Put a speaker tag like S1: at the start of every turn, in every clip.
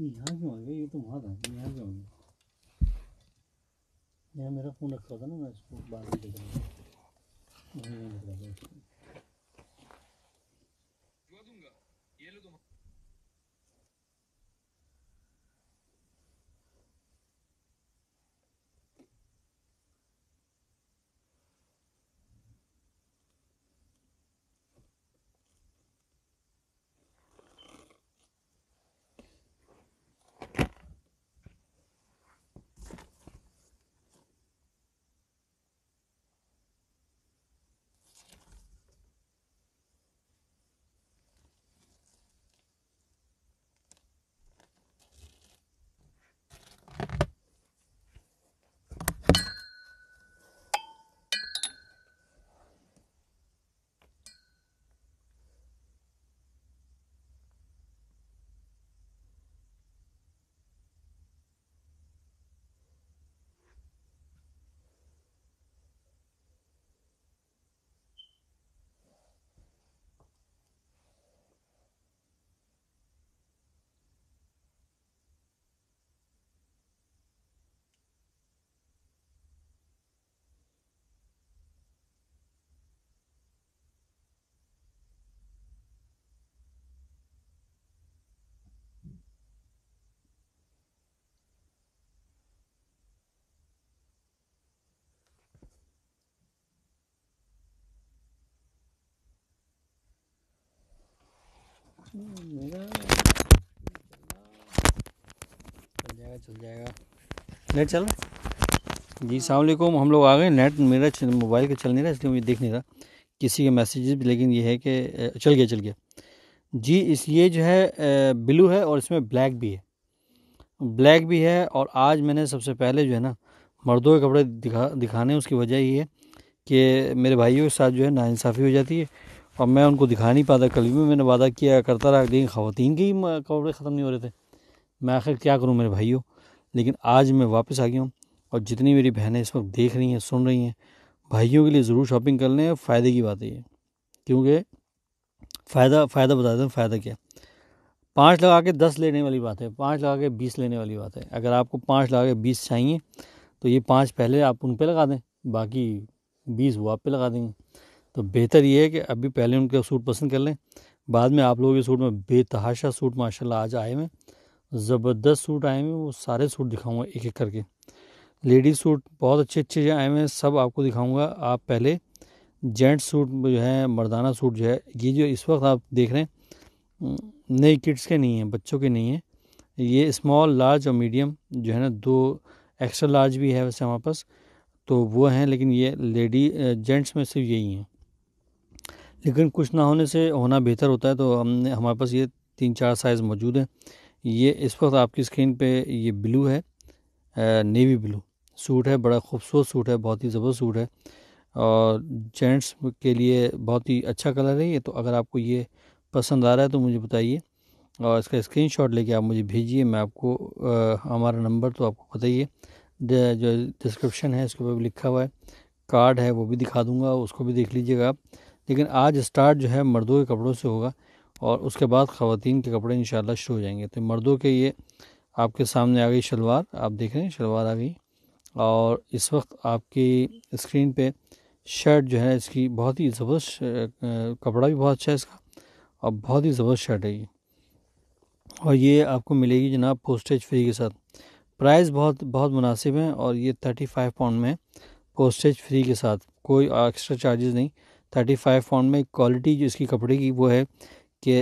S1: यहाँ 200 ये तो वहाँ था यहाँ क्यों गया यहाँ मेरा फ़ोन रखा था ना मैं इसको बाहर में देख रहा हूँ चल जाएगा नेट चल जी सलामकुम हम लोग आ गए नेट मेरा मोबाइल का चल नहीं रहा इसलिए मुझे देख नहीं रहा किसी के मैसेजेस भी लेकिन ये है कि चल गया चल गया जी इसलिए जो है ब्लू है और इसमें ब्लैक भी है ब्लैक भी है और आज मैंने सबसे पहले जो है ना मर्दों के कपड़े दिखा दिखाने उसकी वजह ये है कि मेरे भाइयों के साथ जो है नाानसाफ़ी हो जाती है और मैं उनको दिखा नहीं पाता कल भी मैंने वादा किया करता रहा लेकिन ख़वान के ही कपड़े ख़त्म नहीं हो रहे थे मैं आखिर क्या करूँ मेरे भाइयों लेकिन आज मैं वापस आ गया हूँ और जितनी मेरी बहनें इस वक्त देख रही हैं सुन रही हैं भाइयों के लिए ज़रूर शॉपिंग कर लें फ़ायदे की बात है ये क्योंकि फ़ायदा फ़ायदा बता दें फ़ायदा क्या पाँच लगा के दस लेने वाली बात है पाँच लगा के बीस लेने वाली बात है अगर आपको पाँच लगा के बीस चाहिए तो ये पाँच पहले आप उन पर लगा दें बाकी बीस वो आप पे लगा देंगे तो बेहतर ये है कि अभी पहले उनका सूट पसंद कर लें बाद में आप लोगों के सूट में बेतहाशा सूट माशाल्लाह आज आए हुए ज़बरदस्त सूट आए हुए वो सारे सूट दिखाऊंगा एक एक करके लेडीज़ सूट बहुत अच्छे अच्छे आए हुए हैं सब आपको दिखाऊंगा आप पहले जेंट्स सूट जो है मर्दाना सूट जो है ये जो इस वक्त आप देख रहे हैं नए किड्स के नहीं हैं बच्चों के नहीं हैं ये स्मॉल लार्ज और मीडियम जो है ना दो एक्स्ट्रा लार्ज भी है वैसे हमारे पास तो वो हैं लेकिन ये लेडी जेंट्स में सिर्फ यही हैं लेकिन कुछ ना होने से होना बेहतर होता है तो हमने हमारे पास ये तीन चार साइज़ मौजूद हैं ये इस वक्त आपकी स्क्रीन पे ये ब्लू है नेवी ब्लू सूट है बड़ा खूबसूरत सूट है बहुत ही ज़बरदस्त सूट है और जेंट्स के लिए बहुत ही अच्छा कलर है ये तो अगर आपको ये पसंद आ रहा है तो मुझे बताइए और इसका स्क्रीन शॉट लेके आप मुझे भेजिए मैं आपको आ, हमारा नंबर तो आपको पता ही है जो डिस्क्रिप्शन है इसके ऊपर भी लिखा हुआ है कार्ड है वो भी दिखा दूँगा उसको भी देख लीजिएगा आप लेकिन आज स्टार्ट जो है मर्दों के कपड़ों से होगा और उसके बाद ख़वान के कपड़े इन शुरू हो जाएंगे तो मर्दों के ये आपके सामने आ गई शलवार आप देख रहे हैं शलवार आ गई और इस वक्त आपकी स्क्रीन पे शर्ट जो है इसकी बहुत ही ज़बरदस्त कपड़ा भी बहुत अच्छा है इसका और बहुत ही ज़बरदस्त शर्ट है ये और ये आपको मिलेगी जनाब पोस्टेज फ्री के साथ प्राइस बहुत बहुत मुनासिब है और ये थर्टी फाइव पाउंड में पोस्टेज फ्री के साथ कोई एक्स्ट्रा चार्जेस नहीं थर्टी फाइव पाउंड में क्वालिटी जो इसकी कपड़े की वो है कि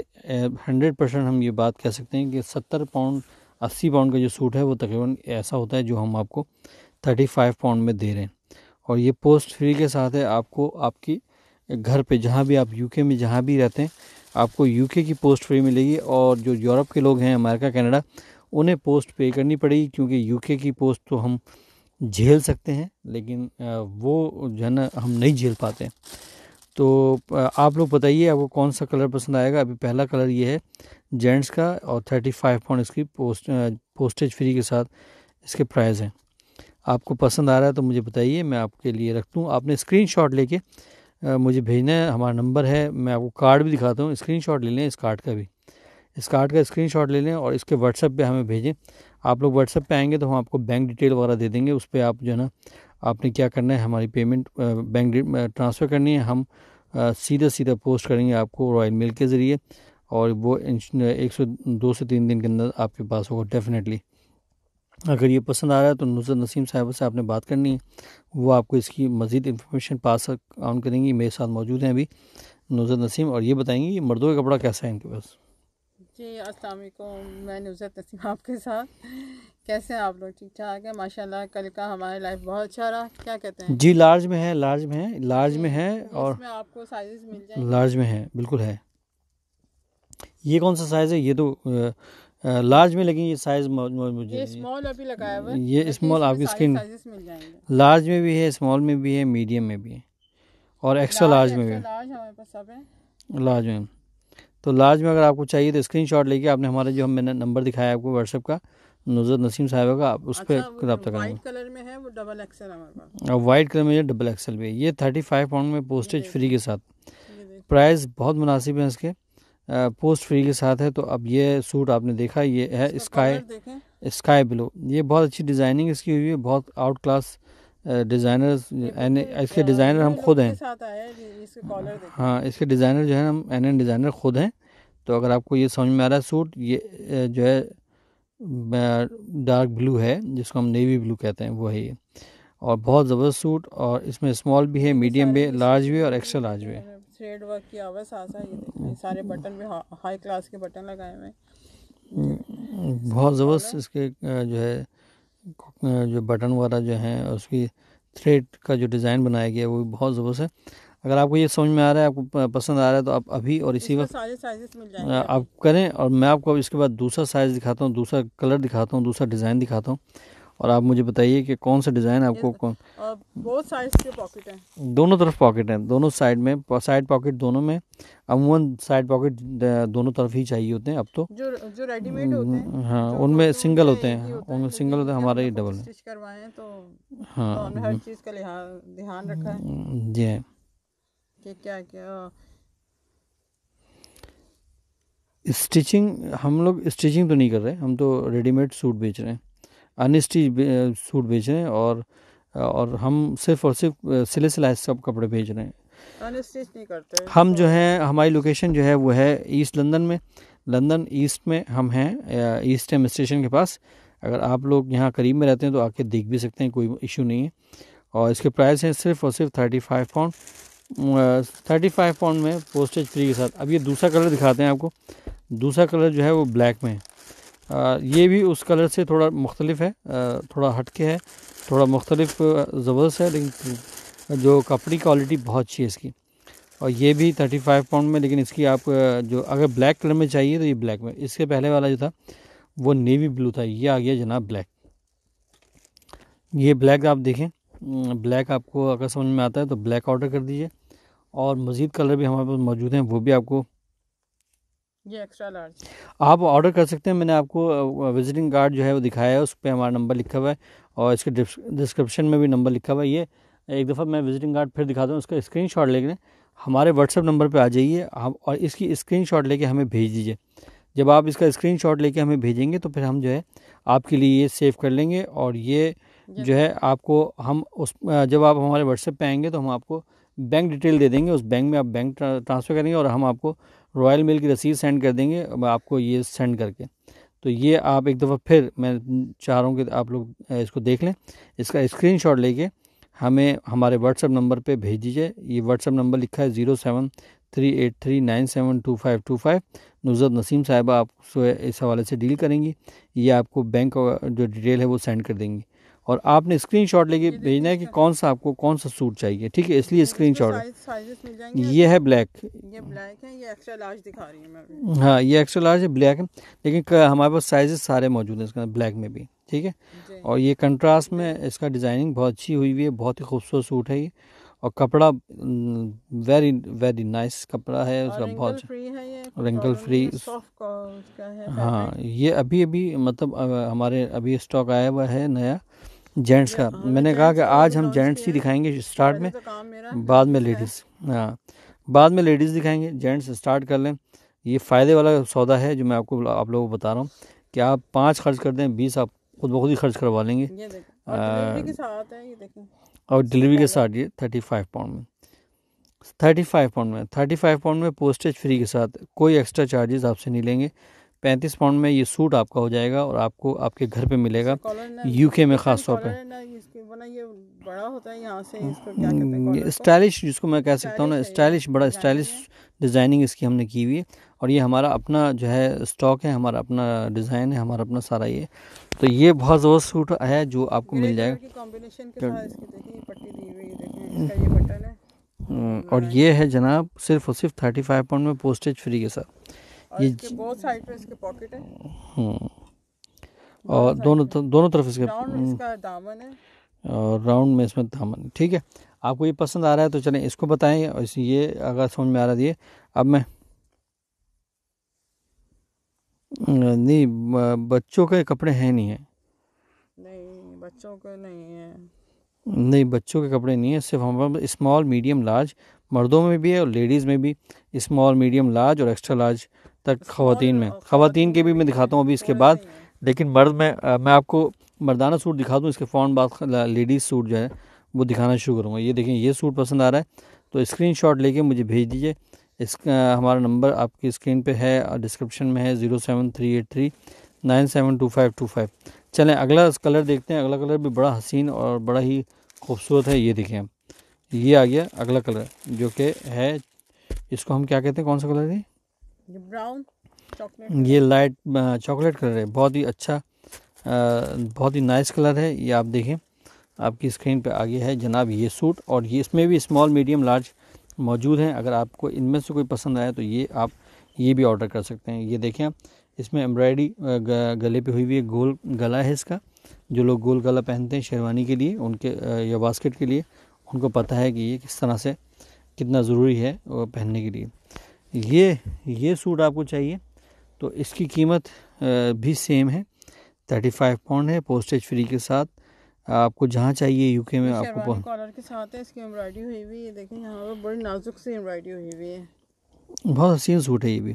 S1: हंड्रेड परसेंट हम ये बात कह सकते हैं कि सत्तर पाउंड अस्सी पाउंड का जो सूट है वो तकरीबन ऐसा होता है जो हम आपको थर्टी फाइव पाउंड में दे रहे हैं और ये पोस्ट फ्री के साथ है आपको आपकी घर पे जहाँ भी आप यूके में जहाँ भी रहते हैं आपको यूके की पोस्ट फ्री मिलेगी और जो यूरोप के लोग हैं अमेरिका कनाडा उन्हें पोस्ट पे करनी पड़ेगी क्योंकि यूके की पोस्ट तो हम झेल सकते हैं लेकिन वो जो है ना हम नहीं झेल पाते हैं तो आप लोग बताइए आपको कौन सा कलर पसंद आएगा अभी पहला कलर ये है जेंट्स का और थर्टी फाइव पाउंड इसकी पोस्ट पोस्टेज फ्री के साथ इसके प्राइस हैं आपको पसंद आ रहा है तो मुझे बताइए मैं आपके लिए रख दूँ आपने स्क्रीन शॉट लेके मुझे भेजना है हमारा नंबर है मैं आपको कार्ड भी दिखाता हूँ स्क्रीन शॉट ले लें इस कार्ड का भी इस कार्ड का स्क्रीन शॉट ले लें और इसके व्हाट्सएप पर हमें भेजें आप लोग व्हाट्सएप पे आएंगे तो हम आपको बैंक डिटेल वगैरह दे देंगे उस पर आप जो है ना आपने क्या करना है हमारी पेमेंट बैंक ट्रांसफ़र करनी है हम सीधा सीधा पोस्ट करेंगे आपको रॉयल मेल के ज़रिए और वो एक सौ दो से तीन दिन के अंदर आपके पास होगा डेफिनेटली अगर ये पसंद आ रहा है तो नुसरत नसीम साहब से आपने बात करनी है वो आपको इसकी मज़ीद इन्फॉर्मेशन पास ऑन करेंगी मेरे साथ मौजूद हैं अभी नुसरत नसीम और ये बताएंगी ये मर्दों का कपड़ा कैसा है इनके पास
S2: जी अस्सलाम वालेकुम मैं नुसरत नसीम आपके साथ कैसे हैं आप लोग ठीक ठाक है माशाल्लाह कल का हमारे लाइफ बहुत अच्छा रहा क्या कहते हैं जी
S1: लार्ज में है लार्ज में है लार्ज में तो है और इसमें
S2: आपको साइजेस मिल जाएंगे लार्ज
S1: में है बिल्कुल है ये कौन सा साइज़ है ये तो लार्ज में लेकिन ये साइज़ मुझे ये
S2: स्मॉल अभी लगाया
S1: हुआ है ये स्मॉल आपकी स्किन लार्ज में भी है स्मॉल में भी है मीडियम में भी है और एक्स्ट्रा लार्ज में भी लार्ज में तो लार्ज में अगर आपको चाहिए तो स्क्रीनशॉट लेके आपने हमारा जो हमने नंबर दिखाया आपको व्हाट्सएप का नुजरत नसीम साहब का उस पर रबा करेंगे वाइट
S2: कलर में है डबल एक्सल
S1: वाइट कलर में डबल एक्सल भी है ये थर्टी फाइव पाउंड में पोस्टेज फ्री के साथ प्राइस बहुत मुनासिब है इसके पोस्ट फ्री के साथ है तो अब ये सूट आपने देखा ये है स्काई स्काई ब्लू ये बहुत अच्छी डिज़ाइनिंग इसकी हुई है बहुत आउट क्लास डिजाइनर एन इसके डिज़ाइनर हम खुद हैं हाँ इसके डिज़ाइनर जो है हम एन एन डिज़ाइनर खुद हैं तो अगर आपको ये समझ में आ रहा है सूट ये जो है डार्क ब्लू है जिसको हम नेवी ब्लू कहते हैं वो है ये और बहुत ज़बरदस्त सूट और इसमें स्मॉल भी है मीडियम भी लार्ज भी और एक्स्ट्रा लार्ज भी है
S2: थ्रेड वर्क की आवाज़ आसा ये सारे बटन भी हा, हाई क्लास के बटन लगाए हुए
S1: हम्म, बहुत ज़बरदस्त इसके जो है जो बटन वगैरह जो हैं उसकी थ्रेड का जो डिज़ाइन बनाया गया वो भी बहुत ज़बरदस्त है अगर आपको ये समझ में आ रहा है आपको पसंद आ रहा है तो आप अभी और इसी वक्त आप करें और मैं आपको अब इसके बाद दूसरा साइज़ दिखाता हूँ दूसरा कलर दिखाता हूँ दूसरा डिज़ाइन दिखाता हूँ और आप मुझे बताइए कि कौन सा डिज़ाइन आपको तो,
S2: कौन बहुत साइज के पॉकेट
S1: हैं दोनों तरफ पॉकेट हैं दोनों साइड में साइड पॉकेट दोनों में अमूमन साइड पॉकेट दोनों तरफ ही चाहिए होते हैं अब तो जो
S2: जो रेडीमेड हम्म, होते हैं हम्म,
S1: हाँ उनमें सिंगल होते हैं उनमें सिंगल होते हैं हमारे ही डबल है
S2: हाँ हर हम्म। चीज़ का ध्यान रखा है जी के क्या क्या
S1: स्टिचिंग हम लोग स्टिचिंग तो नहीं कर रहे हम तो रेडीमेड सूट बेच रहे हैं अनस्टिच सूट बेच रहे हैं और और हम सिर्फ और सिर्फ सिले सिलाई सब कपड़े भेज रहे हैं
S3: अनस्टिच नहीं करते हम
S1: जो है हमारी लोकेशन जो है वो है ईस्ट लंदन में लंदन ईस्ट में हम हैं ईस्ट एम स्टेशन के पास अगर आप लोग यहाँ करीब में रहते हैं तो आके देख भी सकते हैं कोई इशू नहीं है और इसके प्राइस हैं सिर्फ और सिर्फ thirty five pound thirty five pound में पोस्टेज फ्री के साथ अब ये दूसरा कलर दिखाते हैं आपको दूसरा कलर जो है वो ब्लैक में है ये भी उस कलर से थोड़ा मुख्तलिफ है थोड़ा हटके है थोड़ा मुख्तलिफ ज़बरदस्त है लेकिन जो कपड़ी क्वालिटी बहुत अच्छी है इसकी और ये भी थर्टी फाइव पाउंड में लेकिन इसकी आप जो अगर ब्लैक कलर में चाहिए तो ये ब्लैक में इसके पहले वाला जो था वो नेवी ब्लू था ये आ गया जनाब ब्लैक ये ब्लैक आप देखें ब्लैक हम्म, आपको अगर समझ में आता है तो ब्लैक ऑर्डर कर दीजिए और मज़ीद कलर भी हमारे पास मौजूद हैं वो भी आपको ये एक्स्ट्रा लार्ज आप ऑर्डर कर सकते हैं मैंने आपको विजिटिंग कार्ड जो है वो दिखाया है उस पर हमारा नंबर लिखा हुआ है और इसके डिस्क्रिप्शन में भी नंबर लिखा हुआ है ये एक दफ़ा मैं विजिटिंग कार्ड फिर दिखाता हूँ उसका स्क्रीन शॉट लेकर हमारे व्हाट्सअप नंबर पर आ जाइए आप और इसकी स्क्रीन शॉट लेके हमें भेज दीजिए जब आप इसका स्क्रीन शॉट लेके हमें भेजेंगे तो फिर हम जो है आपके लिए ये सेव कर लेंगे और ये जो है आपको हम उस जब आप हमारे व्हाट्सएप पे आएंगे तो हम आपको बैंक डिटेल दे देंगे उस बैंक में आप बैंक ट्रांसफ़र करेंगे और हम आपको रॉयल मेल की रसीद सेंड कर देंगे आपको ये सेंड करके तो ये आप एक दफ़ा फिर मैं चाह रहा हूँ कि आप लोग इसको देख लें इसका स्क्रीन शॉट लेके हमें हमारे व्हाट्सअप नंबर पे भेज दीजिए ये व्हाट्सअप नंबर लिखा है zero seven three eight three nine seven two five two five Nusrat Naseem साहिबा आप इस हवाले से डील करेंगी ये आपको बैंक जो डिटेल है वो सेंड कर देंगी और आपने स्क्रीन शॉट लेके भेजना है कि कौन सा आपको कौन सा सूट चाहिए ठीक है इसलिए शॉट ये है ब्लैक
S3: ये ब्लैक है ये एक्स्ट्रा लार्ज दिखा रही
S1: हाँ ये एक्स्ट्रा लार्ज है ब्लैक है लेकिन हमारे पास साइजेस सारे मौजूद हैं इसका ब्लैक में भी ठीक है और ये कंट्रास्ट में इसका डिज़ाइनिंग बहुत अच्छी हुई हुई है बहुत ही खूबसूरत सूट है ये और कपड़ा वेरी वेरी नाइस कपड़ा है उसका बहुत रिंकल अच्छा। फ्री हाँ ये अभी अभी मतलब हमारे अभी स्टॉक आया हुआ है नया जेंट्स का हाँ, मैंने कहा कि आज तो हम जेंट्स ही दिखाएंगे स्टार्ट में तो बाद में लेडीज़ हाँ बाद में लेडीज़ दिखाएंगे जेंट्स स्टार्ट कर लें ये फ़ायदे वाला सौदा है जो मैं आपको आप लोगों को बता रहा हूँ कि आप पाँच खर्च कर दें बीस आप खुद बखुद ही खर्च करवा लेंगे और डिलीवरी के साथ ये थर्टी फाइव पाउंड में थर्टी फाइव पाउंड में थर्टी फाइव पाउंड में पोस्टेज फ्री के साथ कोई एक्स्ट्रा चार्जेस आपसे नहीं लेंगे पैंतीस पाउंड में ये सूट आपका हो जाएगा और आपको आपके घर पे मिलेगा यूके में ख़ास तौर पर स्टाइलिश जिसको मैं कह सकता हूँ ना स्टाइलिश बड़ा स्टाइलिश डिज़ाइनिंग इसकी हमने की हुई है और ये हमारा अपना जो है स्टॉक है हमारा अपना डिज़ाइन है हमारा अपना सारा ये तो ये बहुत जबर सूट है जो आपको मिल जाएगा हम्म, और ये है जनाब सिर्फ और सिर्फ थर्टी फाइव पाउंड में पोस्टेज फ्री के साथ ये
S2: बहुत साइड पे इसके पॉकेट है
S1: हम्म। और दोनों तो, दोनों तरफ इसके हम्म। दामन है और राउंड में इसमें दामन ठीक है आपको ये पसंद आ रहा है तो चलें इसको बताएं और इस ये अगर समझ में आ रहा है तो ये अब मैं नहीं बच्चों के कपड़े हैं नहीं है
S2: नहीं बच्चों के नहीं है
S1: नहीं बच्चों के कपड़े नहीं है सिर्फ हम स्मॉल मीडियम लार्ज मर्दों में भी है और लेडीज़ में भी स्मॉल मीडियम लार्ज और एक्स्ट्रा लार्ज तक खातन में खातन के भी मैं दिखाता हूँ अभी इसके बाद लेकिन मर्द में मैं आपको मर्दाना सूट दिखा दूँ इसके फ़ौर बाद लेडीज़ सूट जो है वो दिखाना शुरू करूँगा ये देखें ये सूट पसंद आ रहा है तो स्क्रीन शॉट लेके मुझे भेज दीजिए इसका हमारा नंबर आपकी स्क्रीन पे है और डिस्क्रिप्शन में है zero seven three eight three nine seven two five two five चलें अगला कलर देखते हैं अगला कलर भी बड़ा हसीन और बड़ा ही खूबसूरत है ये देखें ये आ गया अगला कलर जो कि है इसको हम क्या कहते हैं कौन सा कलर है ये ब्राउन चॉकलेट ये लाइट चॉकलेट कलर है बहुत ही अच्छा बहुत ही नाइस कलर है ये आप देखें आपकी स्क्रीन पे आगे है जनाब ये सूट और ये इसमें भी स्मॉल मीडियम लार्ज मौजूद हैं अगर आपको इनमें से कोई पसंद आया तो ये आप ये भी ऑर्डर कर सकते हैं ये देखें इसमें एम्ब्रॉयडरी गले पे हुई हुई है गोल गला है इसका जो लोग गोल गला पहनते हैं शेरवानी के लिए उनके या बास्केट के लिए उनको पता है कि ये किस तरह से कितना ज़रूरी है पहनने के लिए ये ये सूट आपको चाहिए तो इसकी कीमत भी सेम है थर्टी फाइव पाउंड है पोस्टेज फ्री के साथ आपको जहाँ चाहिए यूके में आपको
S2: कॉलर के साथ है इसकी एम्ब्रॉयडरी हुई हुई है देखें यहाँ पर बड़ी नाजुक सी एम्ब्रॉयडरी हुई हुई है
S1: बहुत हसीन सूट है ये भी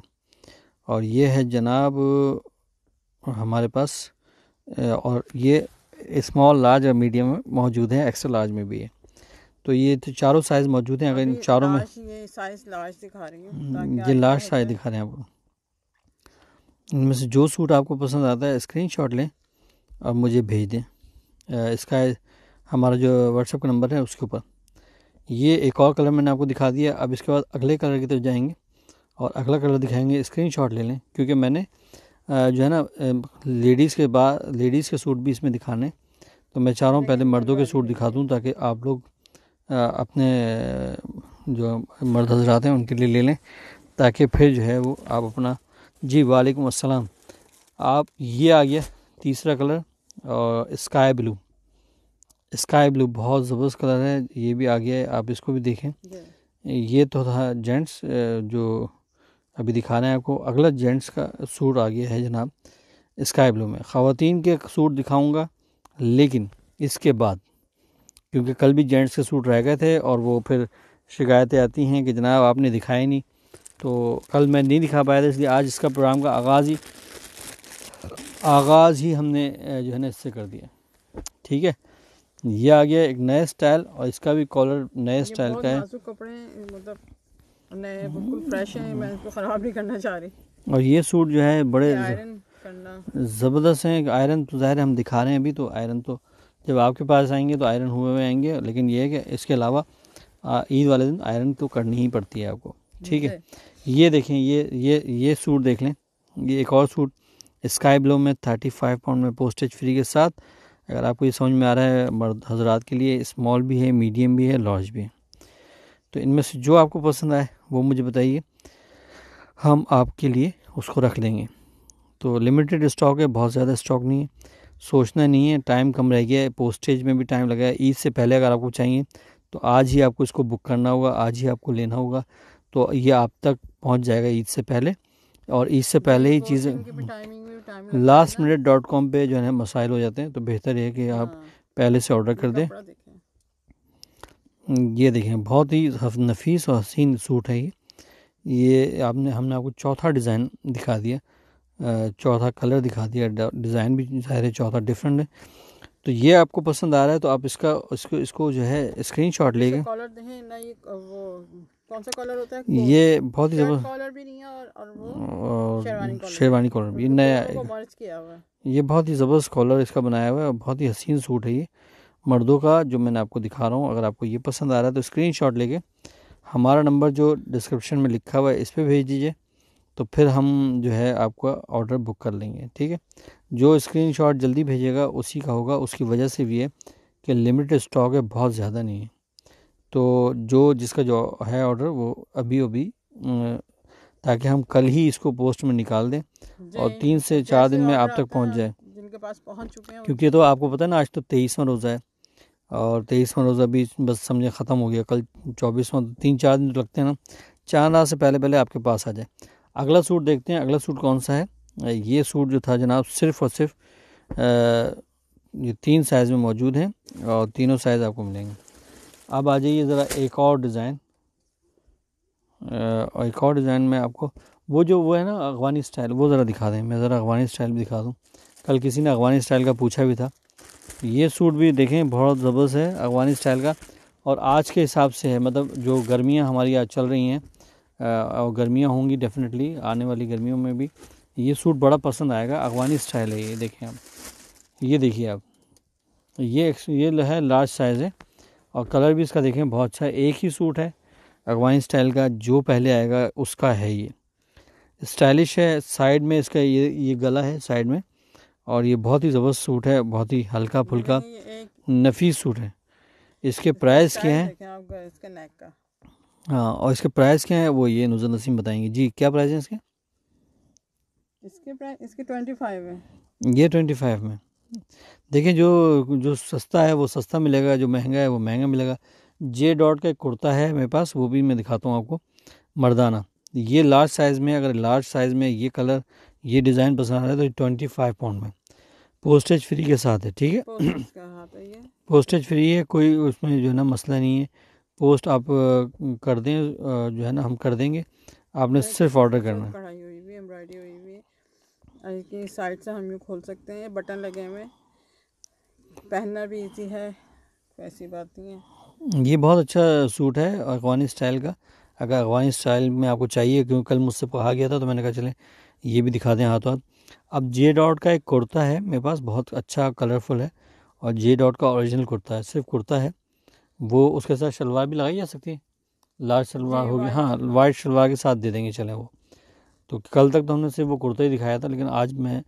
S1: और ये है जनाब हमारे पास और ये स्मॉल लार्ज और मीडियम मौजूद है एक्स्ट्रा लार्ज में भी है तो ये तो चारों साइज मौजूद हैं अगर इन चारों में ये लार्ज साइज दिखा रहे हैं आपको इनमें से जो सूट आपको पसंद आता है स्क्रीनशॉट लें और मुझे भेज दें इसका हमारा जो व्हाट्सएप का नंबर है उसके ऊपर ये एक और कलर मैंने आपको दिखा दिया अब इसके बाद अगले कलर की तरफ जाएंगे और अगला कलर दिखाएंगे स्क्रीनशॉट ले लें क्योंकि मैंने जो है ना लेडीज़ के बाद लेडीज़ के सूट भी इसमें दिखाने तो मैं चाह रहा हूँ पहले मर्दों के सूट दिखा दूँ ताकि आप लोग अपने जो मर्द हजरात हैं उनके लिए ले लें ताकि फिर जो है वो आप अपना जी वालेकुम अस्सलाम आप ये आ गया तीसरा कलर और स्काई ब्लू स्काई ब्लू बहुत ज़बरदस्त कलर है ये भी आ गया है आप इसको भी देखें ये तो था जेंट्स जो अभी दिखा रहे हैं आपको अगला जेंट्स का सूट आ गया है जनाब स्काई ब्लू में ख़वातीन के सूट दिखाऊंगा लेकिन इसके बाद क्योंकि कल भी जेंट्स के सूट रह गए थे और वो फिर शिकायतें आती हैं कि जनाब आपने दिखाए नहीं तो कल मैं नहीं दिखा पाया था इसलिए आज इसका प्रोग्राम का आगाज़ ही आगाज़ ही हमने जो है ना इससे कर दिया ठीक है ये आ गया एक नए स्टाइल और इसका भी कॉलर नए स्टाइल का है
S2: कपड़े मतलब नए बिल्कुल फ्रेश हैं मैं इसको ख़राब नहीं करना चाह रही
S1: और ये सूट जो है बड़े ज़बरदस्त हैं आयरन तो ज़ाहिर हम दिखा रहे हैं अभी तो आयरन तो जब आपके पास आएंगे तो आयरन हुए हुए आएंगे लेकिन ये है कि इसके अलावा ईद वाले दिन आयरन तो करनी ही पड़ती है आपको ठीक है ये देखें ये ये ये सूट देख लें ये एक और सूट स्काई ब्लू में थर्टी फाइव पाउंड में पोस्टेज फ्री के साथ अगर आपको ये समझ में आ रहा है मर्द हजरात के लिए स्मॉल भी है मीडियम भी है लार्ज भी है तो इनमें से जो आपको पसंद आए वो मुझे बताइए हम आपके लिए उसको रख लेंगे तो लिमिटेड स्टॉक है बहुत ज़्यादा स्टॉक नहीं है सोचना नहीं है टाइम कम रह गया है पोस्टेज में भी टाइम लगा है ईद से पहले अगर आपको चाहिए तो आज ही आपको इसको बुक करना होगा आज ही आपको लेना होगा तो ये आप तक पहुंच जाएगा ईद से पहले और ईद से पहले ही चीज़ें लास्ट मिनट डॉट कॉम पर जो है मसाइल हो जाते हैं तो बेहतर है कि आप हाँ। पहले से ऑर्डर कर दें ये देखें बहुत ही नफीस और हसीन सूट है ये ये आपने हमने आपको चौथा डिज़ाइन दिखा दिया चौथा कलर दिखा दिया डिज़ाइन भी ज़ाहिर है चौथा डिफरेंट है तो ये आपको पसंद आ रहा है तो आप इसका इसको इसको जो है स्क्रीन शॉट ले
S2: ये बहुत ही जबरदस्त
S1: शेरवानी कॉलर भी नया ये बहुत ही ज़बरदस्त कॉलर इसका बनाया हुआ है और बहुत ही हसीन सूट है ये मर्दों का जो मैंने आपको दिखा रहा हूँ अगर आपको ये पसंद आ रहा है तो स्क्रीन शॉट लेके हमारा नंबर जो डिस्क्रिप्शन में लिखा हुआ है इस पर भेज दीजिए तो फिर हम जो है आपका ऑर्डर बुक कर लेंगे ठीक है जो स्क्रीनशॉट जल्दी भेजेगा उसी का होगा उसकी वजह से भी है कि लिमिटेड स्टॉक है बहुत ज़्यादा नहीं है तो जो जिसका जो है ऑर्डर वो अभी अभी ताकि हम कल ही इसको पोस्ट में निकाल दें और तीन से चार दिन में आप तक पहुंच जाए
S2: जिनके पास पहुंच चुके हैं
S1: क्योंकि तो आपको पता है ना आज तो तेईसवा रोज़ा है और तेईसवा रोज़ा भी बस समझे ख़त्म हो गया कल चौबीसवा तो तीन चार दिन तो लगते हैं ना चार रात से पहले पहले आपके पास आ जाए अगला सूट देखते हैं अगला सूट कौन सा है ये सूट जो था जनाब सिर्फ और सिर्फ ये तीन साइज़ में मौजूद हैं और तीनों साइज़ आपको मिलेंगे अब आ जाइए ज़रा एक और डिज़ाइन और एक और डिज़ाइन में आपको वो जो वो है ना अफगानी स्टाइल वो ज़रा दिखा दें मैं ज़रा अफगानी स्टाइल भी दिखा दूँ कल किसी ने अफगानी स्टाइल का पूछा भी था ये सूट भी देखें बहुत ज़बरदस्त है अफगानी स्टाइल का और आज के हिसाब से है मतलब जो गर्मियाँ हमारी आज चल रही हैं और गर्मियाँ होंगी डेफिनेटली आने वाली गर्मियों में भी ये सूट बड़ा पसंद आएगा अफगानी स्टाइल है ये देखें आप ये देखिए आप ये ये है लार्ज साइज़ है और कलर भी इसका देखें बहुत अच्छा एक ही सूट है अफगानी स्टाइल का जो पहले आएगा उसका है ये स्टाइलिश है साइड में इसका ये ये गला है साइड में और ये बहुत ही ज़बरदस्त सूट है बहुत ही हल्का फुल्का नफीस सूट है इसके प्राइस क्या है हाँ और इसके प्राइस क्या है वो ये नुजर नसीम बताएंगे जी क्या प्राइस है इसके
S2: इसके प्राइस इसके ट्वेंटी फाइव है
S1: ये ट्वेंटी फाइव में देखिए जो जो सस्ता है वो सस्ता मिलेगा जो महंगा है वो महंगा मिलेगा जे डॉट का एक कुर्ता है मेरे पास वो भी मैं दिखाता हूँ आपको मर्दाना ये लार्ज साइज़ में अगर लार्ज साइज़ में ये कलर ये डिज़ाइन पसंद आ रहा है तो ट्वेंटी फाइव पाउंड में पोस्टेज फ्री के साथ है ठीक है पोस्टेज फ्री है कोई उसमें जो है ना मसला नहीं है पोस्ट आप कर दें जो है ना हम कर देंगे आपने सिर्फ ऑर्डर करना है कढ़ाई हुई हुई
S2: एम्ब्रॉयडरी हुई है की साइड से हम ये खोल सकते हैं बटन लगे हुए पहनना भी इजी है ऐसी बात नहीं
S1: है ये बहुत अच्छा सूट है अफगानी स्टाइल का अगर अफगानी स्टाइल में आपको चाहिए क्योंकि कल मुझसे कहा गया था तो मैंने कहा चले ये भी दिखा दें हाथों हाथ अब जे डॉट का एक कुर्ता है मेरे पास बहुत अच्छा कलरफुल है और जे डॉट का ओरिजिनल कुर्ता है सिर्फ कुर्ता है वो उसके साथ शलवार भी लगाई जा सकती है लाल शलवार होगी हाँ वाइट शलवार के साथ दे देंगे चले वो तो कल तक तो हमने सिर्फ वो कुर्ता ही दिखाया था लेकिन आज मैं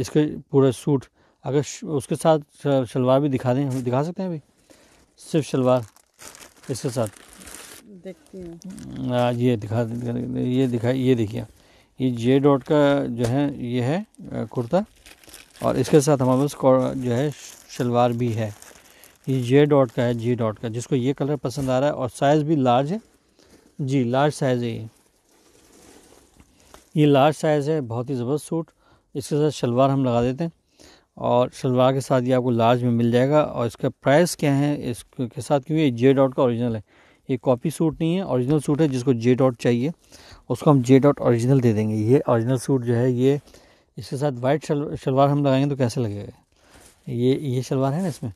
S1: इसके पूरा सूट अगर उसके साथ शलवार भी दिखा दें हम दिखा सकते हैं अभी सिर्फ शलवार इसके साथ देखती ये दिखा ये दिखा ये देखिए ये जे डॉट का जो है ये है कुर्ता और इसके साथ हमारे पास जो है शलवार भी है ये जे डॉट का है जी डॉट का जिसको ये कलर पसंद आ रहा है और साइज़ भी लार्ज है जी लार्ज साइज़ है ये ये लार्ज साइज़ है बहुत ही ज़बरदस्त सूट इसके साथ शलवार हम लगा देते हैं और शलवार के साथ ये आपको लार्ज में मिल जाएगा और इसका प्राइस क्या है इसके साथ क्योंकि जे डॉट का ओरिजिनल है ये कॉपी सूट नहीं है ओरिजिनल सूट है जिसको जे डॉट चाहिए उसको हम जे डॉट ओरिजिनल दे देंगे ये ओरिजिनल सूट जो है ये इसके साथ वाइट शलवार हम लगाएंगे तो कैसे लगेगा ये ये शलवार है ना इसमें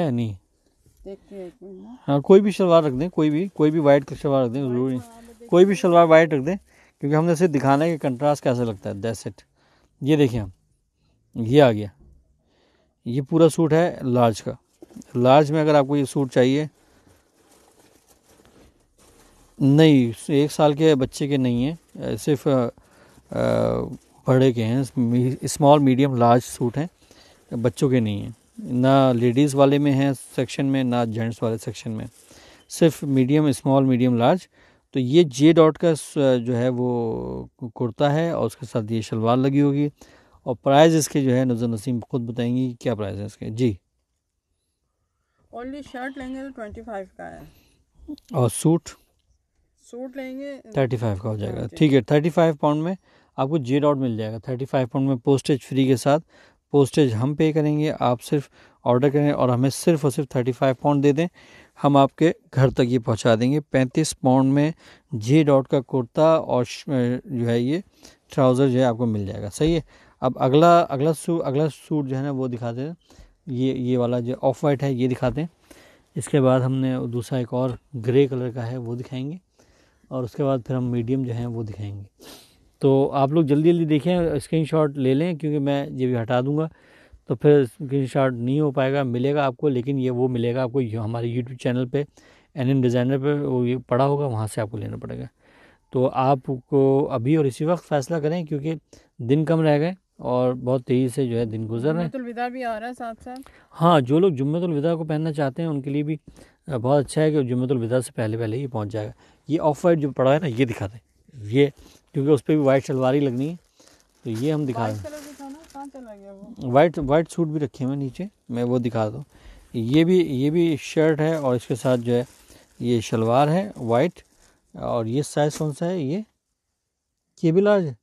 S1: है नहीं हाँ कोई भी शलवार रख दें कोई भी कोई भी वाइट शलवार रख दें जरूरी कोई भी शलवार वाइट रख दें क्योंकि हमने सिर्फ दिखाना है कि कंट्रास्ट कैसा लगता है दैट्स सेट ये देखिए हम ये आ गया ये पूरा सूट है लार्ज का लार्ज में अगर आपको ये सूट चाहिए नहीं एक साल के बच्चे के नहीं हैं सिर्फ बड़े के हैं स्मॉल मीडियम लार्ज सूट हैं बच्चों के नहीं हैं ना लेडीज़ वाले में है सेक्शन में ना जेंट्स वाले सेक्शन में सिर्फ मीडियम स्मॉल मीडियम लार्ज तो ये जे डॉट का जो है वो कुर्ता है और उसके साथ ये शलवार लगी होगी और प्राइस इसके जो है नजर नसीम खुद बताएंगी क्या प्राइस है इसके जी
S2: ओनली शर्ट लेंगे तो ट्वेंटी फाइव का है और सूट सूट लेंगे थर्टी फाइव का हो जाएगा हाँ,
S1: ठीक है थर्टी फाइव पाउंड में आपको जे डॉट मिल जाएगा थर्टी फाइव पाउंड में पोस्टेज फ्री के साथ पोस्टेज हम पे करेंगे आप सिर्फ ऑर्डर करें और हमें सिर्फ और सिर्फ थर्टी फाइव पाउंड दे दें हम आपके घर तक ये पहुंचा देंगे पैंतीस पाउंड में जे डॉट का कुर्ता और जो है ये ट्राउज़र जो है आपको मिल जाएगा सही है अब अगला अगला सूट अगला सूट जो है ना वो दिखाते हैं ये ये वाला जो ऑफ वाइट है ये दिखाते हैं इसके बाद हमने दूसरा एक और ग्रे कलर का है वो दिखाएंगे और उसके बाद फिर हम मीडियम जो है वो दिखाएंगे तो आप लोग जल्दी जल्दी देखें स्क्रीन शॉट ले लें क्योंकि मैं ये भी हटा दूँगा तो फिर स्क्रीन शॉट नहीं हो पाएगा मिलेगा आपको लेकिन ये वो मिलेगा आपको हमारे यूट्यूब चैनल पर एन एन डिज़ाइनर पर वो ये पड़ा होगा वहाँ से आपको लेना पड़ेगा तो आपको अभी और इसी वक्त फ़ैसला करें क्योंकि दिन कम रह गए और बहुत तेज़ी से जो है दिन गुजर रहे
S2: हैं भी आ रहा है साथ साथ
S1: हाँ जो लोग जुम्मतुलविदा को पहनना चाहते हैं उनके लिए भी बहुत अच्छा है कि जुम्मतुलविदा से पहले पहले ही पहुँच जाएगा ये ऑफ वाइट जो पड़ा है ना ये दिखा दें ये क्योंकि उस पर भी वाइट शलवार ही लगनी है तो ये हम दिखा रहे हैं वाइट वाइट सूट भी रखे हैं नीचे मैं वो दिखा दूँ ये भी ये भी शर्ट है और इसके साथ जो है ये शलवार है वाइट और ये साइज़ कौन सा है ये ये भी लार्ज है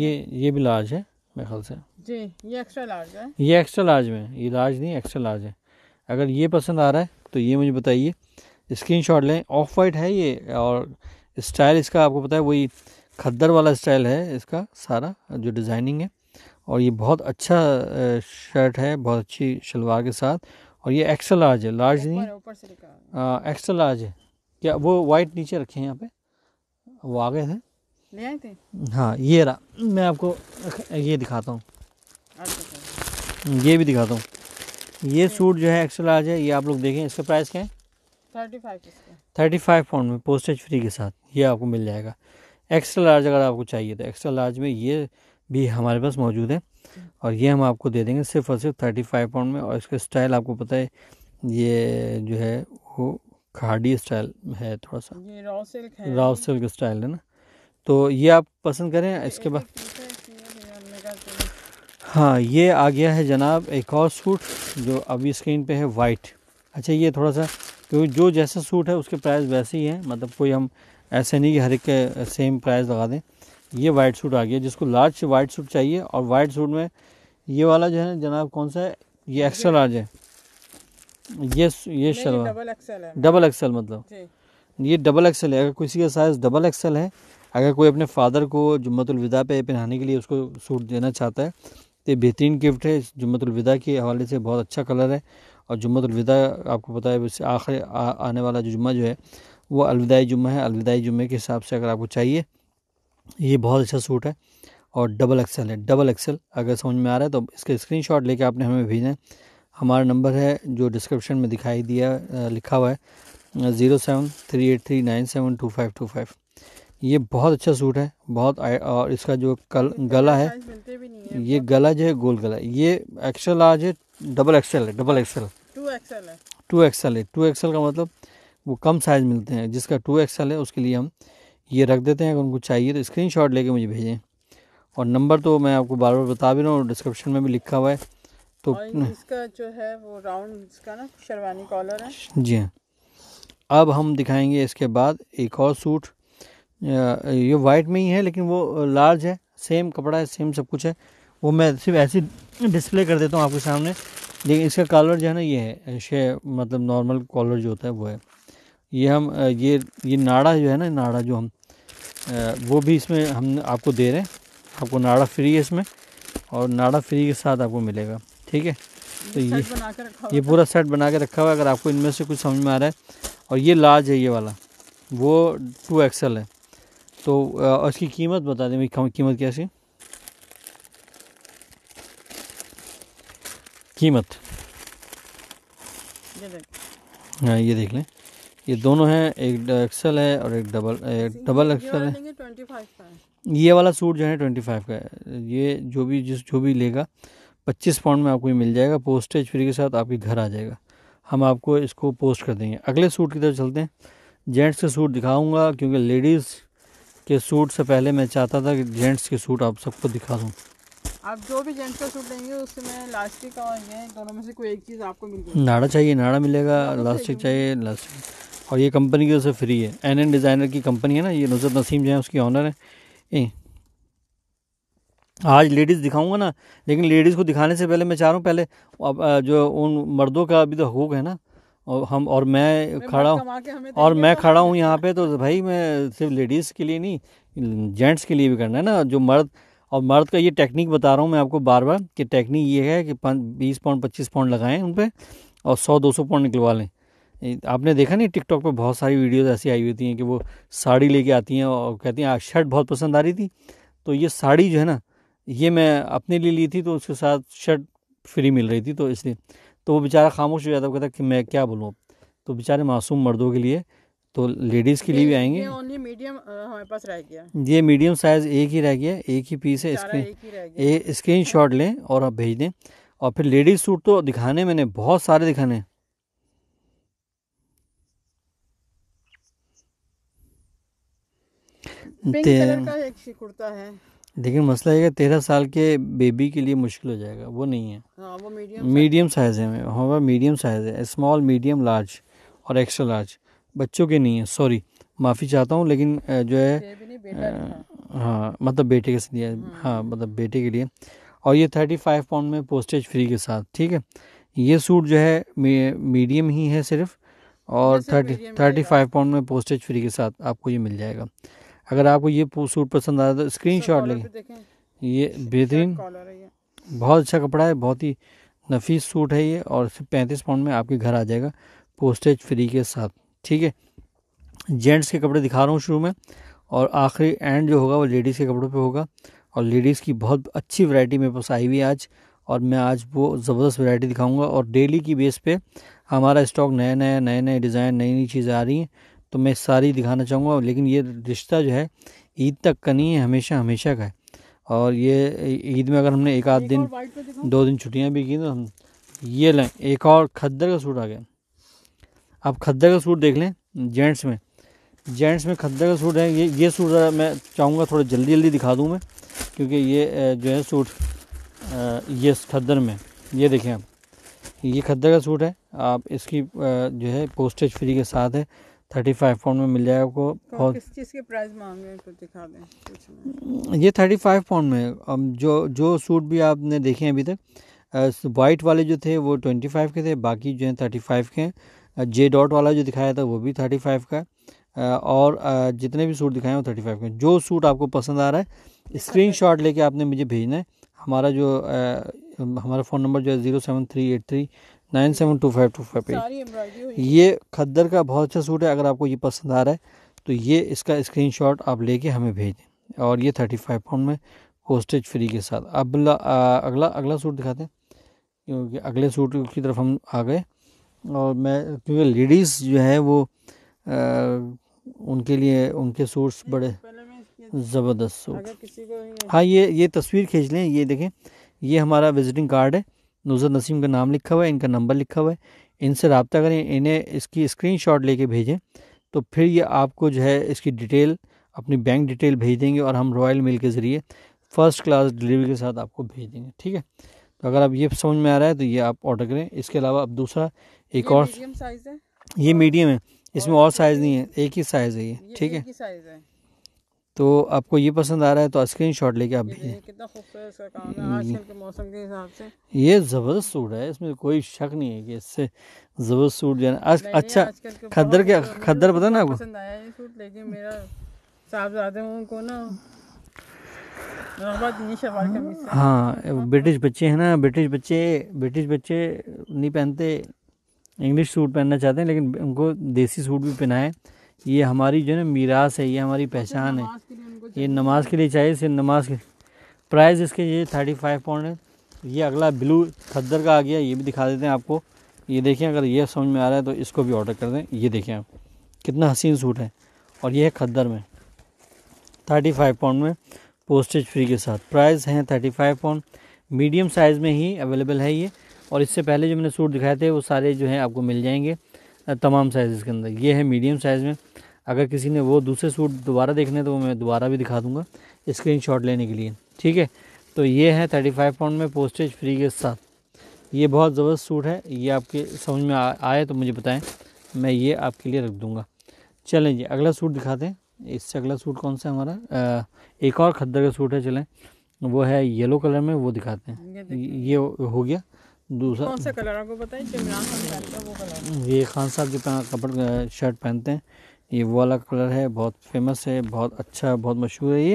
S1: ये ये भी लार्ज है मेरे ख्याल से
S2: जी ये एक्स्ट्रा लार्ज है
S1: ये एक्स्ट्रा लार्ज में ये लार्ज नहीं एक्स्ट्रा लार्ज है अगर ये पसंद आ रहा है तो ये मुझे बताइए स्क्रीन शॉट लें ऑफ वाइट है ये और स्टाइल इसका आपको पता है वही खद्दर वाला स्टाइल है इसका सारा जो डिज़ाइनिंग है और ये बहुत अच्छा शर्ट है बहुत अच्छी शलवार के साथ और ये एक्सल लार्ज है लार्ज नहीं एक्सल लार्ज है क्या वो वाइट नीचे रखे हैं यहाँ पे वो आ गए ले आए थे हाँ ये रहा मैं आपको ये दिखाता हूँ अच्छा, अच्छा। ये भी दिखाता हूँ ये अच्छा। सूट जो है एक्सल लार्ज है ये आप लोग देखें इसका प्राइस क्या है थर्टी फाइव पाउंड में पोस्टेज फ्री के साथ ये आपको मिल जाएगा एक्स्ट्रा लार्ज अगर आपको चाहिए तो एक्स्ट्रा लार्ज में ये भी हमारे पास मौजूद है और ये हम आपको दे देंगे सिर्फ और सिर्फ थर्टी फाइव पाउंड में और इसका स्टाइल आपको पता है ये जो है वो खाड़ी स्टाइल है थोड़ा सा ये सिल्क राव सिल्क स्टाइल है ना तो ये आप पसंद करें इसके बाद हाँ ये आ गया है जनाब एक और सूट जो अभी स्क्रीन पे है वाइट अच्छा ये थोड़ा सा क्योंकि तो जो जैसा सूट है उसके प्राइस वैसे ही है मतलब कोई हम ऐसे नहीं कि हर एक के सेम प्राइस लगा दें ये वाइट सूट आ गया जिसको लार्ज वाइट सूट चाहिए और वाइट सूट में ये वाला जो है जनाब कौन सा है ये एक्सल लार्ज है मतलब। ये ये शलवार डबल एक्सल मतलब ये डबल एक्सल है अगर किसी का साइज़ डबल एक्सल है अगर कोई अपने फादर को जुम्मतुलविदा पे पहनाने के लिए उसको सूट देना चाहता है तो बेहतरीन गिफ्ट है जुम्मतुलविदा के हवाले से बहुत अच्छा कलर है और जुम्मतलविदा आपको पता है वैसे आखिर आने वाला जो जुम्मा जो है वो अलविदाई जुम्मा है अलविदाई जुम्मे के हिसाब से अगर आपको चाहिए ये बहुत अच्छा सूट है और डबल एक्सेल है डबल एक्सेल अगर समझ में आ रहा है तो इसका शॉट लेके आपने हमें भेजें है हमारा नंबर है जो डिस्क्रिप्शन में दिखाई दिया लिखा हुआ है zero seven three eight three nine seven two five two five ये बहुत अच्छा सूट है बहुत और इसका जो कल गला है ये गला जो है गोल गला ये एक्स्ट्रा लार्ज है डबल एक्सएल है डबल एक्सएल टू एक्सएल है टू एक्सएल है टू एक्सेल का मतलब वो कम साइज़ मिलते हैं जिसका टू एक्सएल है उसके लिए हम ये रख देते हैं अगर उनको चाहिए तो स्क्रीन शॉट लेके मुझे भेजें और नंबर तो मैं आपको बार बार बता भी रहा हूँ डिस्क्रिप्शन में भी लिखा हुआ है तो
S2: इसका जो है वो राउंड इसका ना शेरवानी कॉलर है
S1: जी हाँ अब हम दिखाएंगे इसके बाद एक और सूट ये वाइट में ही है लेकिन वो लार्ज है सेम कपड़ा है सेम सब कुछ है वो मैं सिर्फ ऐसी डिस्प्ले कर देता हूँ आपके सामने लेकिन इसका कॉलर जो है ना ये है शे मतलब नॉर्मल कॉलर जो होता है वो है ये हम ये ये नाड़ा जो है ना नाड़ा जो हम वो भी इसमें हम आपको दे रहे हैं आपको नाड़ा फ्री है इसमें और नाड़ा फ्री के साथ आपको मिलेगा ठीक है तो ये ये पूरा सेट बना के रखा हुआ है अगर आपको इनमें से कुछ समझ में आ रहा है और ये लार्ज है ये वाला वो टू एक्सल है तो उसकी कीमत बता दें कीमत कैसी कीमत हाँ ये देख लें ये दोनों हैं एक एक्सल है और एक डबल एक डबल एक्सल है ये वाला सूट जो है ट्वेंटी फाइव का है ये जो भी जिस जो भी लेगा पच्चीस पाउंड में आपको ये मिल जाएगा पोस्टेज फ्री के साथ आपके घर आ जाएगा हम आपको इसको पोस्ट कर देंगे अगले सूट की तरफ चलते हैं जेंट्स के सूट दिखाऊंगा क्योंकि लेडीज़ के सूट से पहले मैं चाहता था कि जेंट्स के सूट आप सबको दिखा दूँ
S2: आप जो भी जेंट्स का सूट लेंगे उसमें लास्टिक और ये दोनों में से कोई एक चीज़ आपको मिल जाएगी नाड़ा
S1: चाहिए नाड़ा मिलेगा लास्टिक तो चाहिए लास्टिक और ये कंपनी की ओर से फ्री है एन एन डिज़ाइनर की कंपनी है ना ये नुसरत नसीम जो है उसकी ऑनर है ए आज लेडीज़ दिखाऊंगा ना लेकिन लेडीज़ को दिखाने से पहले मैं चाह रहा हूँ पहले अब जो उन मर्दों का अभी तो हकूक है ना और हम और मैं खड़ा हूँ और मैं तो खड़ा हूँ यहाँ पे तो भाई मैं सिर्फ लेडीज़ के लिए नहीं जेंट्स के लिए भी करना है ना जो मर्द और मर्द का ये टेक्निक बता रहा हूँ मैं आपको बार बार कि टेक्निक ये है कि बीस पाउंड पच्चीस पाउंड लगाएं उन पर और सौ दो सौ पाउंड निकलवा लें आपने देखा नहीं टिकटॉक पे बहुत सारी वीडियोस ऐसी आई हुई हैं कि वो साड़ी लेके आती हैं और कहती हैं शर्ट बहुत पसंद आ रही थी तो ये साड़ी जो है ना ये मैं अपने लिए ली थी तो उसके साथ शर्ट फ्री मिल रही थी तो इसलिए तो वो बेचारा खामोश हो जाता कहता कि मैं क्या बोलूँ तो बेचारे मासूम मर्दों के लिए तो लेडीज़ के लिए भी आएंगे ओनली मीडियम हमारे पास रह गया ये मीडियम साइज़ एक ही रह गया एक ही पीस है स्क्रीन स्क्रीन शॉट लें और आप भेज दें और फिर लेडीज़ सूट तो दिखाने मैंने बहुत सारे दिखाने
S2: कुर्ता है
S1: लेकिन मसला है तेरह साल के बेबी के लिए मुश्किल हो जाएगा वो नहीं है हाँ, वो मीडियम मीडियम साइज़ है हमारे मीडियम साइज़ है स्मॉल मीडियम लार्ज और एक्स्ट्रा लार्ज बच्चों के नहीं है सॉरी माफ़ी चाहता हूँ लेकिन जो है हाँ मतलब बेटे के लिए हाँ।, हाँ मतलब बेटे के लिए और ये थर्टी फाइव पाउंड में पोस्टेज फ्री के साथ ठीक है ये सूट जो है मीडियम ही है सिर्फ और थर्टी थर्टी फाइव पाउंड में पोस्टेज फ्री के साथ आपको ये मिल जाएगा अगर आपको ये सूट पसंद आया तो स्क्रीन शॉट लेंगे ये बेहतरीन बहुत अच्छा कपड़ा है बहुत ही नफीस सूट है ये और पैंतीस पाउंड में आपके घर आ जाएगा पोस्टेज फ्री के साथ ठीक है जेंट्स के कपड़े दिखा रहा हूँ शुरू में और आखिरी एंड जो होगा वो लेडीज़ के कपड़ों पे होगा और लेडीज़ की बहुत अच्छी वैरायटी मेरे पास आई हुई है आज और मैं आज वो ज़बरदस्त वैरायटी दिखाऊंगा और डेली की बेस पे हमारा स्टॉक नए नए नए नए डिज़ाइन नई नई चीज़ें आ रही हैं तो मैं सारी दिखाना चाहूँगा लेकिन ये रिश्ता जो है ईद तक का नहीं है हमेशा हमेशा का है और ये ईद में अगर हमने एक आध दिन दो दिन छुट्टियाँ भी की तो हम ये लें एक और खद्दर का सूट आ गया आप खद्दे का सूट देख लें जेंट्स में जेंट्स में खद्दे का सूट है ये ये सूट मैं चाहूँगा थोड़ा जल्दी जल्दी दिखा दूँ मैं क्योंकि ये जो है सूट ये खद्दर में ये देखें आप ये खद्दर का सूट है आप इसकी जो है पोस्टेज फ्री के साथ है थर्टी फाइव पाउंड में मिल जाएगा आपको तो और किस
S2: चीज़ के प्राइस हैं तो दिखा
S1: दें ये थर्टी फाइव पाउंड में जो जो सूट भी आपने देखे हैं अभी तक वाइट वाले जो थे वो ट्वेंटी फाइव के थे बाकी जो हैं थर्टी फाइव के हैं जे डॉट वाला जो दिखाया था वो भी थर्टी फाइव का है और जितने भी सूट दिखाए हैं वो थर्टी फाइव का जो सूट आपको पसंद आ रहा है स्क्रीन शॉट लेके आपने मुझे भेजना है हमारा जो हमारा फ़ोन नंबर जो है zero seven three eight three nine seven two five two five eight ये खद्दर का बहुत अच्छा सूट है अगर आपको ये पसंद आ रहा है तो ये इसका स्क्रीन शॉट आप लेके हमें भेज दें और ये थर्टी फाइव पाउंड में पोस्टेज फ्री के साथ अब अगला अगला सूट दिखाते हैं क्योंकि अगले सूट की तरफ हम आ गए और मैं क्योंकि लेडीज़ जो हैं वो आ, उनके लिए उनके सूट्स बड़े तो ज़बरदस्त सूट हाँ ये ये तस्वीर खींच लें ये देखें ये हमारा विजिटिंग कार्ड है नुजर नसीम का नाम लिखा हुआ है इनका नंबर लिखा हुआ है इनसे रबता करें इन्हें इसकी स्क्रीन शॉट लेके भेजें तो फिर ये आपको जो है इसकी डिटेल अपनी बैंक डिटेल भेज देंगे और हम रॉयल मेल के ज़रिए फ़र्स्ट क्लास डिलीवरी के साथ आपको भेज देंगे ठीक है तो अगर आप ये समझ में आ रहा है तो ये आप ऑर्डर करें इसके अलावा अब दूसरा एक और साइज है ये मीडियम है इसमें और साइज़ नहीं है एक ही साइज़ है ये ठीक
S2: है
S1: तो आपको ये पसंद आ रहा है तो स्क्रीन शॉट लेके आप भेजें ये ज़बरदस्त सूट है इसमें कोई शक नहीं है कि इससे ज़बरदस्त सूट जाना आज, अच्छा खद्दर के खद्दर पता ना
S2: आपको उनको ना
S1: हाँ ब्रिटिश बच्चे हैं ना ब्रिटिश बच्चे ब्रिटिश बच्चे नहीं पहनते इंग्लिश सूट पहनना चाहते हैं लेकिन उनको देसी सूट भी पहनाएं ये हमारी जो है मीरास है ये हमारी पहचान है ये नमाज के लिए चाहिए सिर्फ नमाज के प्राइस इसके ये थर्टी फाइव पाउंड है ये अगला ब्लू खद्दर का आ गया ये भी दिखा देते हैं आपको ये देखें अगर ये समझ में आ रहा है तो इसको भी ऑर्डर कर दें ये देखें आप कितना हसीन सूट है और ये है खद्दर में थर्टी फाइव पाउंड में पोस्टेज फ्री के साथ प्राइस हैं thirty five pound medium size में ही अवेलेबल है ये और इससे पहले जो मैंने सूट दिखाए थे वो सारे जो हैं आपको मिल जाएंगे तमाम साइज़ के अंदर ये है मीडियम साइज़ में अगर किसी ने वो दूसरे सूट दोबारा देखने तो वो मैं दोबारा भी दिखा दूँगा स्क्रीन शॉट लेने के लिए ठीक है तो ये है थर्टी फाइव पाउंड में पोस्टेज फ्री के साथ ये बहुत ज़बरदस्त सूट है ये आपके समझ में आए तो मुझे बताएं मैं ये आपके लिए रख दूँगा चलें जी अगला सूट दिखाते हैं इससे अगला सूट कौन सा हमारा आ, एक और खद्दर का सूट है चलें वो है येलो कलर में वो दिखाते हैं ये हो गया दूसरा कौन
S2: सा कलर आपको पता है इमरान खान अच्छा वो कलर
S1: ये खान साहब जो कपड़ शर्ट पहनते हैं ये वो वाला कलर है बहुत फेमस है बहुत अच्छा है बहुत मशहूर है ये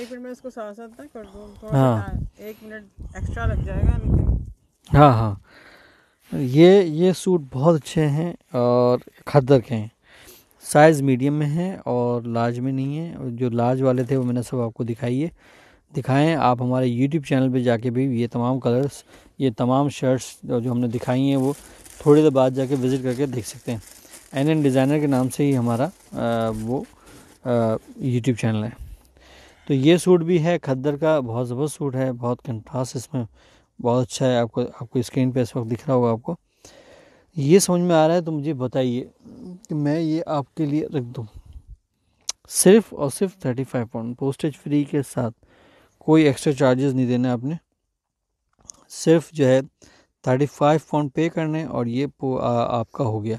S1: एक मिनट में इसको साथ साथ कर दूं हाँ
S2: एक मिनट एक्स्ट्रा लग
S1: जाएगा हाँ हाँ ये ये सूट बहुत अच्छे हैं और खदर के हैं साइज़ मीडियम में है और लार्ज में नहीं है और जो लार्ज वाले थे वो मैंने सब आपको दिखाई है दिखाएं आप हमारे यूट्यूब चैनल पे जाके भी ये तमाम कलर्स ये तमाम शर्ट्स जो हमने दिखाई हैं वो थोड़ी देर बाद जाके विज़िट करके देख सकते हैं एन एन डिज़ाइनर के नाम से ही हमारा आ, वो यूट्यूब चैनल है तो ये सूट भी है खद्दर का बहुत ज़बरदस्त सूट है बहुत कंट्रास्ट इसमें बहुत अच्छा है आपको आपको स्क्रीन पे इस वक्त दिख रहा होगा आपको ये समझ में आ रहा है तो मुझे बताइए कि मैं ये आपके लिए रख दूँ सिर्फ और सिर्फ thirty five pound postage free के साथ कोई एक्स्ट्रा चार्जेस नहीं देने आपने सिर्फ जो है थर्टी फाइव पाउंड पे करने और ये आ, आपका हो गया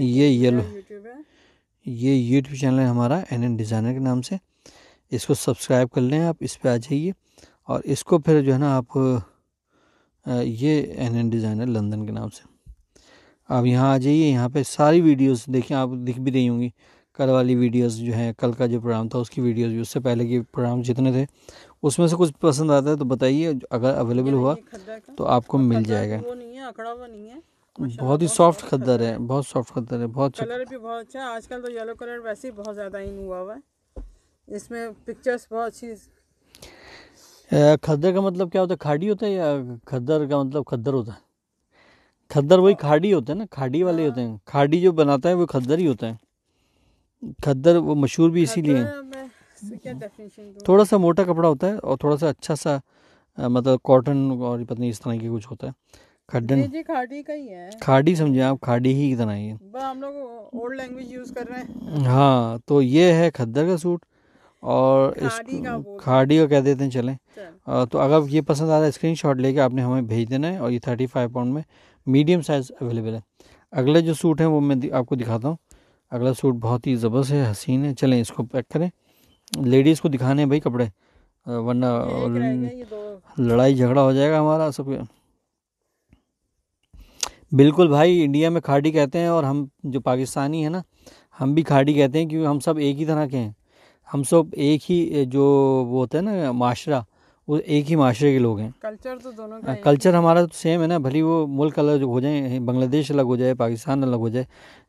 S1: ये येलो ये यूट्यूब चैनल है हमारा एन एन डिज़ाइनर के नाम से इसको सब्सक्राइब कर लें आप इस पर आ जाइए और इसको फिर जो है ना आप ये एन एन डिज़ाइनर लंदन के नाम से आप यहाँ आ जाइए यहाँ पे सारी वीडियोस देखिए आप दिख भी रही होंगी कल वाली वीडियोस जो हैं कल का जो प्रोग्राम था उसकी वीडियोस भी उससे पहले के प्रोग्राम जितने थे उसमें से कुछ पसंद आता है तो बताइए अगर अवेलेबल हुआ तो आपको मिल तो जाएगा बहुत ही सॉफ्ट खद्दर है बहुत सॉफ्ट खद्दर है बहुत कलर
S2: भी बहुत अच्छा आजकल तो येलो कलर वैसे ही बहुत ज़्यादा इन हुआ हुआ है इसमें पिक्चर्स बहुत अच्छी
S1: खद्दर का मतलब क्या होता है खाड़ी होता है या खद्दर का मतलब खद्दर होता है खद्दर वही हाँ। खाड़ी होते हैं ना खाड़ी वाले होते हाँ। हैं खाड़ी जो बनाता है वो खद्दर ही होता है खद्दर वो मशहूर भी इसीलिए
S2: है हम्म।
S3: थोड़ा सा
S1: मोटा कपड़ा होता है और थोड़ा सा अच्छा सा मतलब कॉटन और पता नहीं इस तरह की कुछ होता है खड्डन जी खाड़ी का ही है खाड़ी समझे आप खाड़ी ही इतना ही हम
S2: लोग ओल्ड लैंग्वेज यूज कर रहे
S1: हैं हाँ तो ये है खद्दर का सूट और खाड़ी का खाड़ी कह देते हैं चलें तो अगर ये पसंद आ रहा है स्क्रीन शॉट लेके आपने हमें भेज देना है और ये थर्टी फाइव पाउंड में मीडियम साइज़ अवेलेबल है अगला जो सूट है वो मैं आपको दिखाता हूँ अगला सूट बहुत ही ज़बरदस्त है हसीन है चलें इसको पैक करें लेडीज़ को दिखाने भाई कपड़े वरना लड़ाई झगड़ा हो जाएगा हमारा सब बिल्कुल भाई इंडिया में खाड़ी कहते हैं और हम जो पाकिस्तानी है ना हम भी खाड़ी कहते हैं क्योंकि हम सब एक ही तरह के हैं हम सब एक ही जो वो होता है ना माशरा वो एक ही माशरे के लोग हैं
S2: कल्चर तो दोनों का कल्चर हमारा
S1: तो सेम है ना भली वो मुल्क अलग हो जाए बांग्लादेश अलग हो जाए पाकिस्तान अलग हो जाए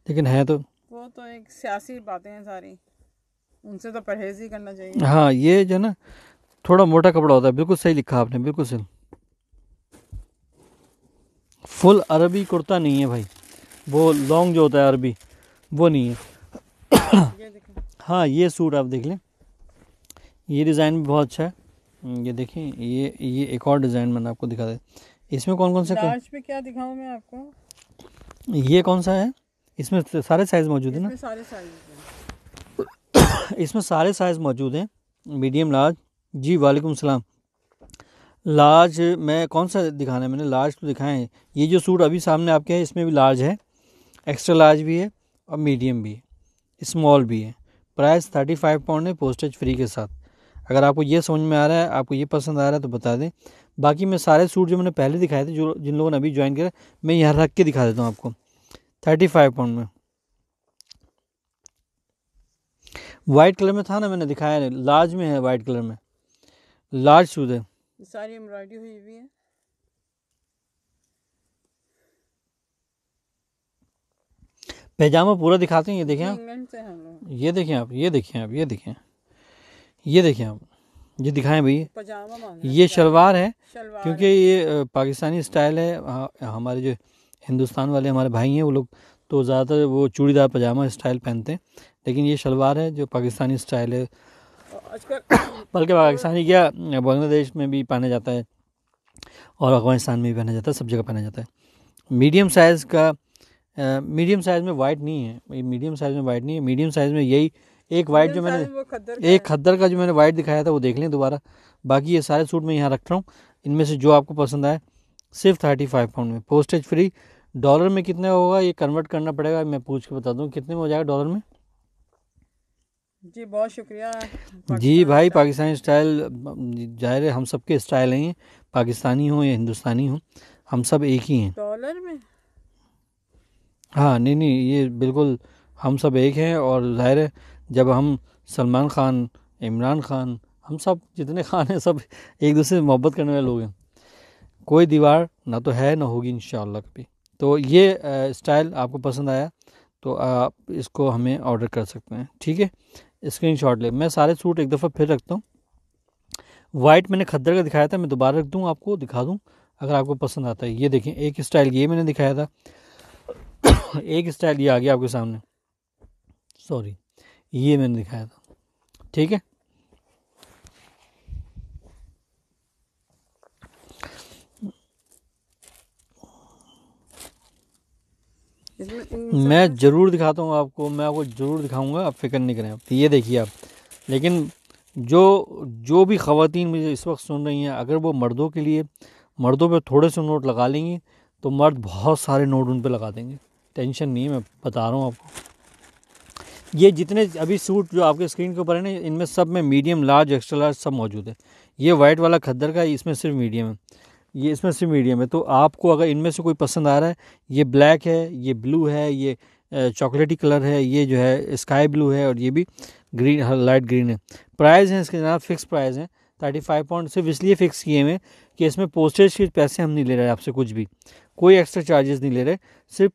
S1: लेकिन है तो
S2: वो तो एक सियासी बातें हैं सारी उनसे तो परहेज ही करना चाहिए
S1: हाँ ये जो ना थोड़ा मोटा कपड़ा होता है बिल्कुल सही लिखा आपने बिल्कुल सही फुल अरबी कुर्ता नहीं है भाई वो लॉन्ग जो होता है अरबी वो नहीं है हाँ ये सूट आप देख लें ये डिज़ाइन भी बहुत अच्छा है हम्म, ये देखें ये ये एक और डिज़ाइन मैंने आपको दिखा दे इसमें कौन कौन से लार्ज
S2: पे क्या दिखाऊं मैं आपको
S1: ये कौन सा है इसमें सारे साइज मौजूद है ना सारे साइज इसमें सारे साइज़ मौजूद हैं मीडियम लार्ज जी वालेकुम सलाम लार्ज मैं कौन सा दिखाना है मैंने लार्ज तो दिखाए हैं ये जो सूट अभी सामने आपके हैं इसमें भी लार्ज है एक्स्ट्रा लार्ज भी है और मीडियम भी है स्मॉल भी है प्राइस थर्टी फाइव पाउंड है पोस्टेज फ्री के साथ अगर आपको ये समझ में आ रहा है आपको ये पसंद आ रहा है तो बता दें बाकी मैं सारे सूट जो मैंने पहले दिखाए थे जो जिन लोगों ने अभी ज्वाइन किया मैं यहाँ रख के दिखा देता हूँ आपको थर्टी फाइव पाउंड में वाइट कलर में था ना मैंने दिखाया नहीं लार्ज में है वाइट कलर में लार्ज शूज है
S2: सारी एम्ब्रॉयडरी हुई हुई है
S1: पैजामा पूरा दिखाते हैं ये देखें
S2: आप
S1: ये देखें आप ये देखें आप ये देखें ये देखें आप ये दिखाएं भैया ये शलवार है क्योंकि ये पाकिस्तानी स्टाइल है हमारे जो हिंदुस्तान वाले हमारे भाई हैं वो लोग तो ज़्यादातर वो चूड़ीदार पजामा स्टाइल पहनते हैं लेकिन ये शलवार है जो पाकिस्तानी स्टाइल है बल्कि पाकिस्तानी क्या बांग्लादेश में भी पहना जाता है और अफगानिस्तान में भी पहना जाता है सब जगह पहना जाता है मीडियम साइज़ का मीडियम साइज़ में वाइट नहीं है मीडियम साइज़ में वाइट नहीं है मीडियम साइज़ में यही एक वाइट जो मैंने एक खद्दर का जो मैंने वाइट दिखाया था वो देख लें दोबारा बाकी ये सारे सूट मैं यहाँ रख रहा हूँ इनमें से जो आपको पसंद आए सिर्फ थर्टी फाइव पाउंड में पोस्टेज फ्री डॉलर में कितने होगा ये कन्वर्ट करना पड़ेगा मैं पूछ के बता दूँ कितने में हो जाएगा डॉलर में
S2: जी बहुत शुक्रिया
S1: जी भाई पाकिस्तानी स्टाइल जाहिर है हम सब के स्टाइल हैं पाकिस्तानी हो या हिंदुस्तानी हो हम सब एक ही हैं डॉलर में हाँ नहीं नहीं ये बिल्कुल हम सब एक हैं और जाहिर है जब हम सलमान खान इमरान खान हम सब जितने खान हैं सब एक दूसरे से मोहब्बत करने वाले लोग हैं कोई दीवार ना तो है ना होगी इन कभी तो ये स्टाइल आपको पसंद आया तो आप इसको हमें ऑर्डर कर सकते हैं ठीक है स्क्रीन शॉट ले मैं सारे सूट एक दफ़ा फिर रखता हूँ वाइट मैंने खद्दर का दिखाया था मैं दोबारा रख दूँ आपको दिखा दूँ अगर आपको पसंद आता है ये देखें एक स्टाइल ये मैंने दिखाया था एक स्टाइल ये आ गया आपके सामने सॉरी ये मैंने दिखाया था ठीक है
S3: मैं
S1: ज़रूर दिखाता हूँ आपको मैं आपको ज़रूर दिखाऊंगा आप फिक्र नहीं करें तो ये देखिए आप लेकिन जो जो भी ख़वातीन मुझे इस वक्त सुन रही हैं अगर वो मर्दों के लिए मर्दों पे थोड़े से नोट लगा लेंगी तो मर्द बहुत सारे नोट उन पर लगा देंगे टेंशन नहीं है मैं बता रहा हूँ आपको ये जितने अभी सूट जो आपके स्क्रीन के ऊपर है ना इनमें सब में मीडियम लार्ज एक्स्ट्रा लार्ज सब मौजूद है ये वाइट वाला खद्दर का इसमें सिर्फ मीडियम है ये इसमें से मीडियम है तो आपको अगर इनमें से कोई पसंद आ रहा है ये ब्लैक है ये ब्लू है ये चॉकलेटी कलर है ये जो है स्काई ब्लू है और ये भी ग्रीन हाँ, लाइट ग्रीन है प्राइस हैं इसके जनाब फिक्स प्राइस हैं थर्टी फाइव पाउंड सिर्फ इसलिए फ़िक्स किए हुए कि इसमें पोस्टेज के पैसे हम नहीं ले रहे आपसे कुछ भी कोई एक्स्ट्रा चार्जेस नहीं ले रहे सिर्फ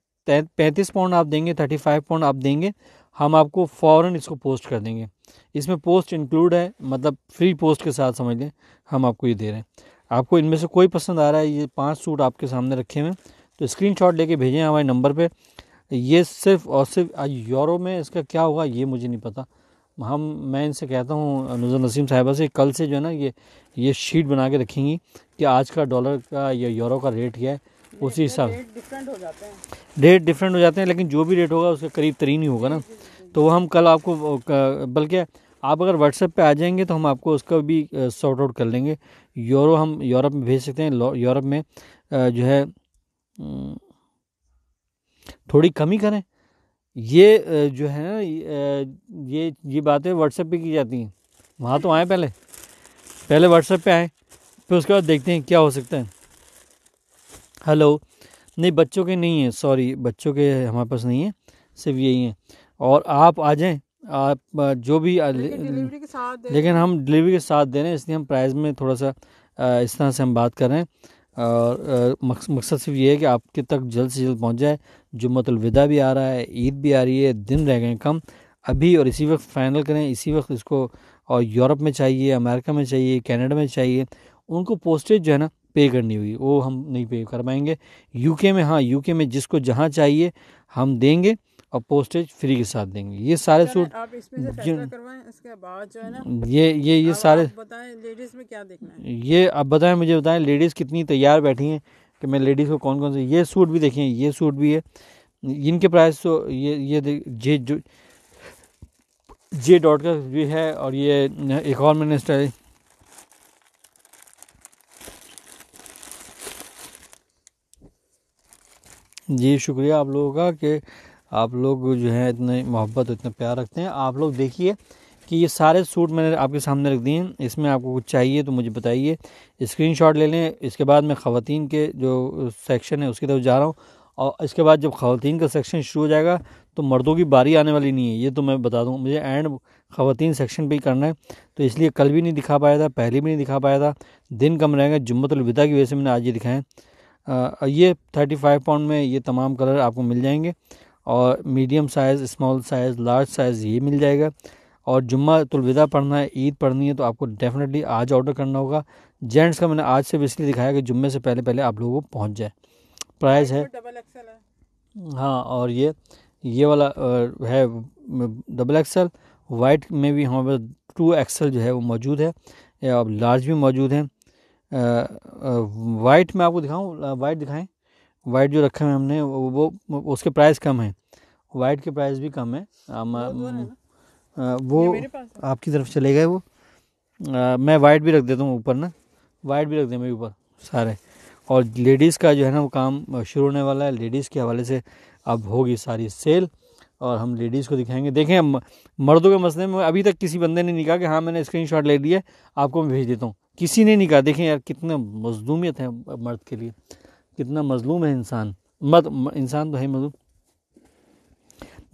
S1: पैंतीस पाउंड आप देंगे थर्टी फाइव पाउंड आप देंगे हम आपको फ़ौर इसको पोस्ट कर देंगे इसमें पोस्ट इंक्लूड है मतलब फ्री पोस्ट के साथ समझ लें हम आपको ये दे रहे हैं आपको इनमें से कोई पसंद आ रहा है ये पांच सूट आपके सामने रखे हुए हैं तो शॉट लेके भेजें हमारे नंबर पे ये सिर्फ और सिर्फ यूरो में इसका क्या होगा ये मुझे नहीं पता हम मैं इनसे कहता हूँ नज़र नसीम साहिबा से कल से जो है ना ये ये शीट बना के रखेंगी कि आज का डॉलर का या यूरो का रेट क्या है उसी हिसाब से रेट डिफरेंट हो जाते हैं लेकिन जो भी रेट होगा उसके करीब तरीन ही होगा ना तो वो हम कल आपको बल्कि आप अगर व्हाट्सएप पे आ जाएंगे तो हम आपको उसका भी सॉर्ट आउट कर लेंगे यूरो हम यूरोप में भेज सकते हैं यूरोप में जो है थोड़ी कमी करें ये जो है ना ये ये बातें व्हाट्सएप पे की जाती हैं वहाँ तो आए पहले पहले व्हाट्सएप पे आए फिर उसके बाद देखते हैं क्या हो सकता है हेलो नहीं बच्चों के नहीं है सॉरी बच्चों के हमारे पास नहीं है सिर्फ यही हैं और आप आ जाएं आप जो भी लेकिन, के साथ लेकिन हम डिलीवरी के साथ दे रहे हैं इसलिए हम प्राइस में थोड़ा सा इस तरह से हम बात कर रहे हैं और मकसद सिर्फ ये है कि आपके तक जल्द से जल्द पहुंच जाए जुम्मतलविदा भी आ रहा है ईद भी आ रही है दिन रह गए कम अभी और इसी वक्त फाइनल करें इसी वक्त इसको और यूरोप में चाहिए अमेरिका में चाहिए कनाडा में चाहिए उनको पोस्टेज जो है ना पे करनी हुई वो हम नहीं पे कर पाएंगे यूके में हाँ यूके में जिसको जहाँ चाहिए हम देंगे और पोस्टेज फ्री के साथ देंगे ये सारे सूट आप इसमें से
S3: इसके बाद जो है ना ये
S1: ये ये सारे
S3: बताएं लेडीज में क्या
S1: देखना है ये आप बताएं मुझे बताएं लेडीज़ कितनी तैयार बैठी हैं कि मैं लेडीज़ को कौन कौन से ये सूट भी देखें ये सूट भी है इनके प्राइस तो ये ये जे जो जे डॉट का भी है और ये एक और मैंने स्टाइल जी शुक्रिया आप लोगों का कि आप लोग जो है इतने मोहब्बत इतना प्यार रखते हैं आप लोग देखिए कि ये सारे सूट मैंने आपके सामने रख दिए हैं इसमें आपको कुछ चाहिए तो मुझे बताइए स्क्रीनशॉट ले लें इसके बाद मैं ख़वान के जो सेक्शन है उसकी तरफ जा रहा हूँ और इसके बाद जब ख़वान का सेक्शन शुरू हो जाएगा तो मर्दों की बारी आने वाली नहीं है ये तो मैं बता दूँ मुझे एंड ख़वान सेक्शन पर ही करना है तो इसलिए कल भी नहीं दिखा पाया था पहले भी नहीं दिखा पाया था दिन कम रहेगा जुम्मतलविदा की वजह से मैंने आज ही दिखाएँ ये थर्टी फाइव पाउंड में ये तमाम कलर आपको मिल जाएंगे और medium size small size large size ये मिल जाएगा और जुम्मा तुलविदा पढ़ना है ईद पढ़नी है तो आपको डेफिनेटली आज ऑर्डर करना होगा जेंट्स का मैंने आज से इसलिए दिखाया कि जुम्मे से पहले पहले आप लोगों को पहुँच जाए प्राइस है हाँ और ये ये वाला है डबल एक्सल वाइट में भी हमारे पास टू एक्सल जो है वो मौजूद है अब लार्ज भी मौजूद हैं वाइट में आपको दिखाऊँ वाइट दिखाएं वाइट जो रखा है हमने वो, वो उसके प्राइस कम है वाइट के प्राइस भी कम है आम, आ, वो आपकी तरफ चले गए वो आ, मैं वाइट भी रख देता हूँ ऊपर ना वाइट भी रख दें मैं ऊपर सारे और लेडीज़ का जो है ना वो काम शुरू होने वाला है लेडीज़ के हवाले से अब होगी सारी सेल और हम लेडीज़ को दिखाएंगे देखें मर्दों के मसले में अभी तक किसी बंदे ने नहीं कहा कि हाँ मैंने स्क्रीन ले लिया आपको मैं भेज देता हूँ किसी ने नहीं कहा देखें यार कितने मजदूमियत है मर्द के लिए कितना मजलूम है इंसान मत इंसान तो है मजलूम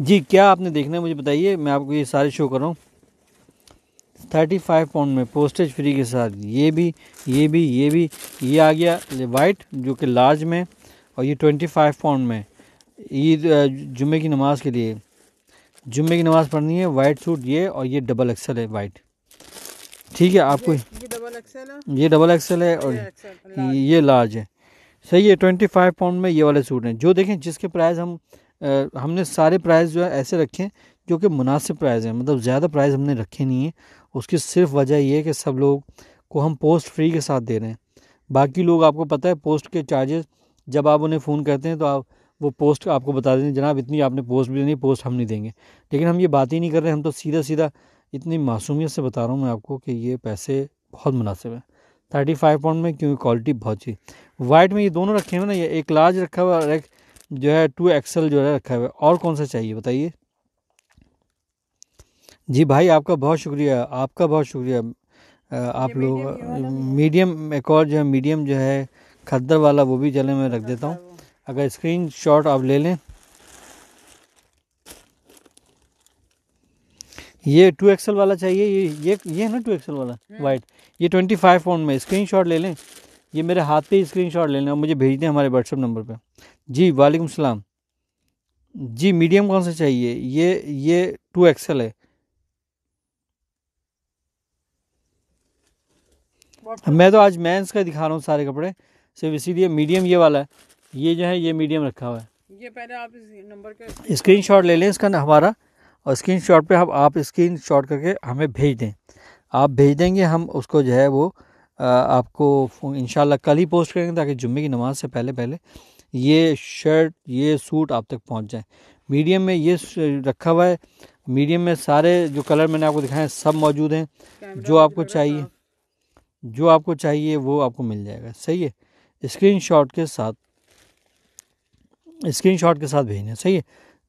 S1: जी क्या आपने देखना है मुझे बताइए मैं आपको ये सारे शो कर रहा हूँ थर्टी फाइव पाउंड में पोस्टेज फ्री के साथ ये भी ये भी ये भी ये आ गया वाइट जो कि लार्ज में और ये ट्वेंटी फाइव पाउंड में ईद जुमे की नमाज के लिए जुमे की नमाज़ पढ़नी है वाइट सूट ये और ये डबल एक्सल है वाइट ठीक है आपको ये डबल एक्सल है और ये लार्ज है सही है ट्वेंटी फाइव पाउंड में ये वाले सूट हैं जो देखें जिसके प्राइस हम आ, हमने सारे प्राइस जो है ऐसे रखे हैं जो कि मुनासिब प्राइस हैं मतलब ज़्यादा प्राइस हमने रखे नहीं हैं उसकी सिर्फ वजह ये है कि सब लोग को हम पोस्ट फ्री के साथ दे रहे हैं बाकी लोग आपको पता है पोस्ट के चार्जेस जब आप उन्हें फ़ोन करते हैं तो आप वो पोस्ट आपको बता देते हैं जनाब इतनी आपने पोस्ट भी देनी पोस्ट हम नहीं देंगे लेकिन हम ये बात ही नहीं कर रहे हम तो सीधा सीधा इतनी मासूमियत से बता रहा हूँ मैं आपको कि ये पैसे बहुत मुनासिब हैं थर्टी फाइव पाउंड में क्योंकि क्वालिटी बहुत अच्छी वाइट में ये दोनों रखे हुए ना ये एक लार्ज रखा हुआ और एक जो है टू एक्सल जो है रखा हुआ है और कौन सा चाहिए बताइए जी भाई आपका बहुत शुक्रिया आपका बहुत शुक्रिया आप लोग मीडियम एक और जो है मीडियम जो है खद्दर वाला वो भी जले मैं रख देता हूँ अगर स्क्रीन शॉट आप ले लें ये टू एक्सल वाला चाहिए ये ये ये है ना टू एक्सल वाला वाइट हम्म। ये ट्वेंटी फाइव पाउंड में स्क्रीन शॉट ले लें ये मेरे हाथ पे स्क्रीन शॉट ले और मुझे भेज दें हमारे व्हाट्सअप नंबर पर जी वालेकुम सलाम जी मीडियम कौन सा चाहिए ये ये टू एक्सल है मैं तो आज मैं का दिखा रहा हूँ सारे कपड़े सिर्फ इसीलिए मीडियम ये वाला है ये जो है ये मीडियम रखा हुआ है
S2: ये पहले आप इस नंबर का
S1: स्क्रीन शॉट ले लें इसका हमारा और स्क्रीन शॉट पर हम आप स्क्रीन शॉट करके हमें भेज दें आप भेज देंगे हम उसको जो है वो आपको इन कल ही पोस्ट करेंगे ताकि जुम्मे की नमाज से पहले पहले ये शर्ट ये सूट आप तक पहुंच जाए मीडियम में ये रखा हुआ है मीडियम में सारे जो कलर मैंने आपको दिखाए हैं सब मौजूद हैं जो आपको चाहिए जो आपको चाहिए वो आपको मिल जाएगा सही है स्क्रीनशॉट के साथ स्क्रीनशॉट के साथ भेजना सही है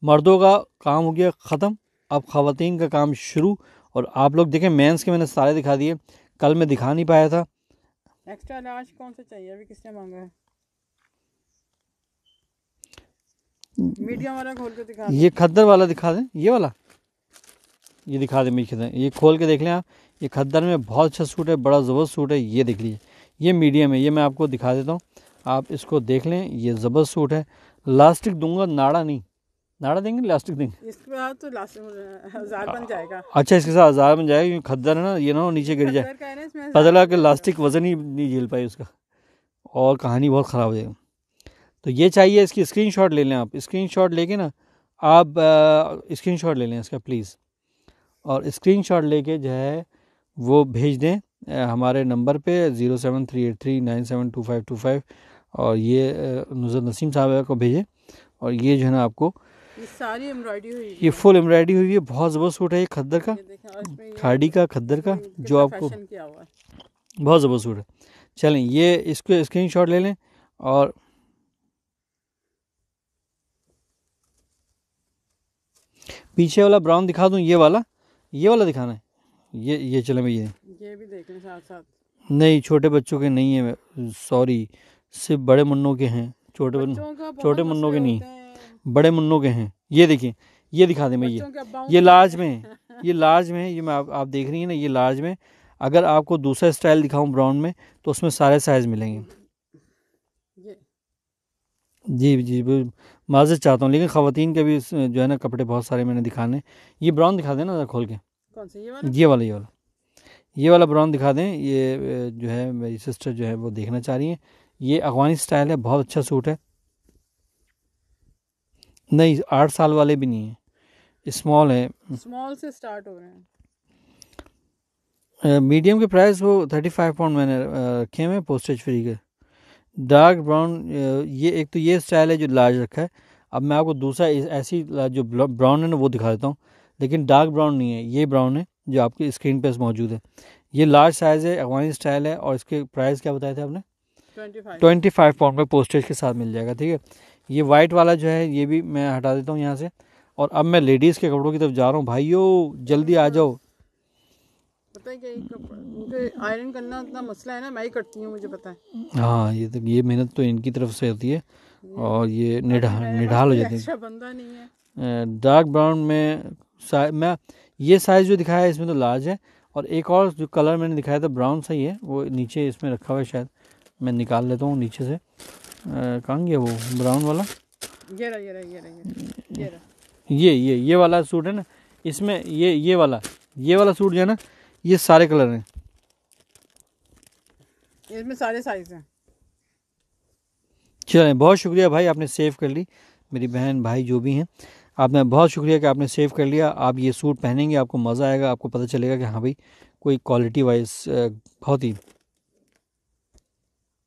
S1: मर्दों का काम हो गया ख़त्म अब ख़वान का काम शुरू और आप लोग देखें मेंस के मैंने सारे दिखा दिए कल मैं दिखा नहीं पाया था
S2: एक्स्ट्रा लार्ज कौन सा चाहिए अभी किसने मांगा है मीडियम वाला खोल के दिखा ये
S1: खद्दर वाला दिखा दें ये वाला ये दिखा दें मीट खद्दर ये खोल के देख लें आप ये खद्दर में बहुत अच्छा सूट है बड़ा ज़बरदस्त सूट है ये देख लीजिए ये मीडियम है ये मैं आपको दिखा देता हूँ आप इसको देख लें ये ज़बरदस्त सूट है लास्टिक दूंगा नाड़ा नहीं नाड़ा देंगे लास्टिक देंगे
S2: इसके बाद तो लास्टिक हजार बन जाएगा अच्छा
S1: इसके साथ हजार बन जाएगा क्योंकि खद्दर है ना ये ना नीचे गिर जाए लगा के लास्टिक वजन ही नहीं झेल पाई उसका और कहानी बहुत ख़राब हो जाएगी तो ये चाहिए इसकी शॉट ले लें आप शॉट लेके ना आप शॉट ले लें इसका प्लीज़ और स्क्रीनशॉट लेके जो है वो भेज दें हमारे नंबर पे zero seven three eight three nine seven two five two five और ये नुजर नसीम साहब को भेजें और ये जो है ना आपको
S2: ये फुल
S1: एम्ब्रॉयडरी हुई है बहुत ज़बरदस्त सूट है ये खद्दर का खाड़ी का खद्दर का जो आपको
S3: बहुत
S1: ज़बरदस्त सूट है चलें ये इसको स्क्रीन शॉट ले लें और पीछे वाला ब्राउन दिखा दूं ये वाला ये वाला दिखाना है ये ये चले भैया ये
S2: ये भी
S3: साथ साथ
S1: नहीं छोटे बच्चों के नहीं है सॉरी सिर्फ बड़े मुन्नों के हैं छोटे छोटे मुन्नों के नहीं बड़े मुन्नों के हैं ये देखिए ये दिखा दें मैं ये ये लार्ज में है ये लार्ज में है ये मैं आप, आप देख रही हैं ना ये लार्ज में अगर आपको दूसरा स्टाइल दिखाऊं ब्राउन में तो उसमें सारे साइज़ मिलेंगे जी जी माजत चाहता हूँ लेकिन ख़वान के भी जो है ना कपड़े बहुत सारे मैंने दिखाने ये ब्राउन दिखा देना ना खोल के कौन ये वाला ये वाला ये वाला ये वाला ब्राउन दिखा दें ये जो है मेरी सिस्टर जो है वो देखना चाह रही हैं ये अफगानी स्टाइल है बहुत अच्छा सूट है नहीं आठ साल वाले भी नहीं है स्मॉल है
S2: स्मॉल से स्टार्ट हो रहे
S1: हैं मीडियम के प्राइस वो थर्टी फाइव पाउंड मैंने रखे हुए पोस्टेज फ्री के डार्क ब्राउन ये एक तो ये स्टाइल है जो लार्ज रखा है अब मैं आपको दूसरा ऐसी जो ब्राउन है ना वो दिखा देता हूँ लेकिन डार्क ब्राउन नहीं है ये ब्राउन है जो आपकी स्क्रीन पे मौजूद है ये लार्ज साइज़ है अगवानी स्टाइल है और इसके प्राइस क्या बताया था आपने ट्वेंटी फाइव पाउंड में पोस्टेज के साथ मिल जाएगा ठीक है ये वाइट वाला जो है ये भी मैं हटा देता हूँ यहाँ से और अब मैं लेडीज़ के कपड़ों की तरफ जा रहा हूँ भाइयों जल्दी आ जाओ
S2: पता है क्या
S1: हाँ ये तो ये मेहनत तो इनकी तरफ से होती है और ये निढा निढाल हो जाती है अच्छा है डार्क ब्राउन में मैं ये साइज़ जो दिखाया है इसमें तो लार्ज है और एक और जो कलर मैंने दिखाया था ब्राउन सा ही है वो नीचे इसमें रखा हुआ है शायद मैं निकाल लेता हूँ नीचे से कहाँ गया वो ब्राउन वाला
S2: ये रहा, ये रहा, ये रहा, ये रहा।
S1: ये ये ये वाला सूट है ना इसमें ये ये वाला ये वाला सूट जो है ना ये सारे कलर हैं
S2: इसमें सारे साइज हैं
S1: चलें बहुत शुक्रिया भाई आपने सेव कर ली मेरी बहन भाई जो भी हैं आपने बहुत शुक्रिया कि आपने सेव कर लिया आप ये सूट पहनेंगे आपको मज़ा आएगा आपको पता चलेगा कि हाँ भाई कोई क्वालिटी वाइज बहुत ही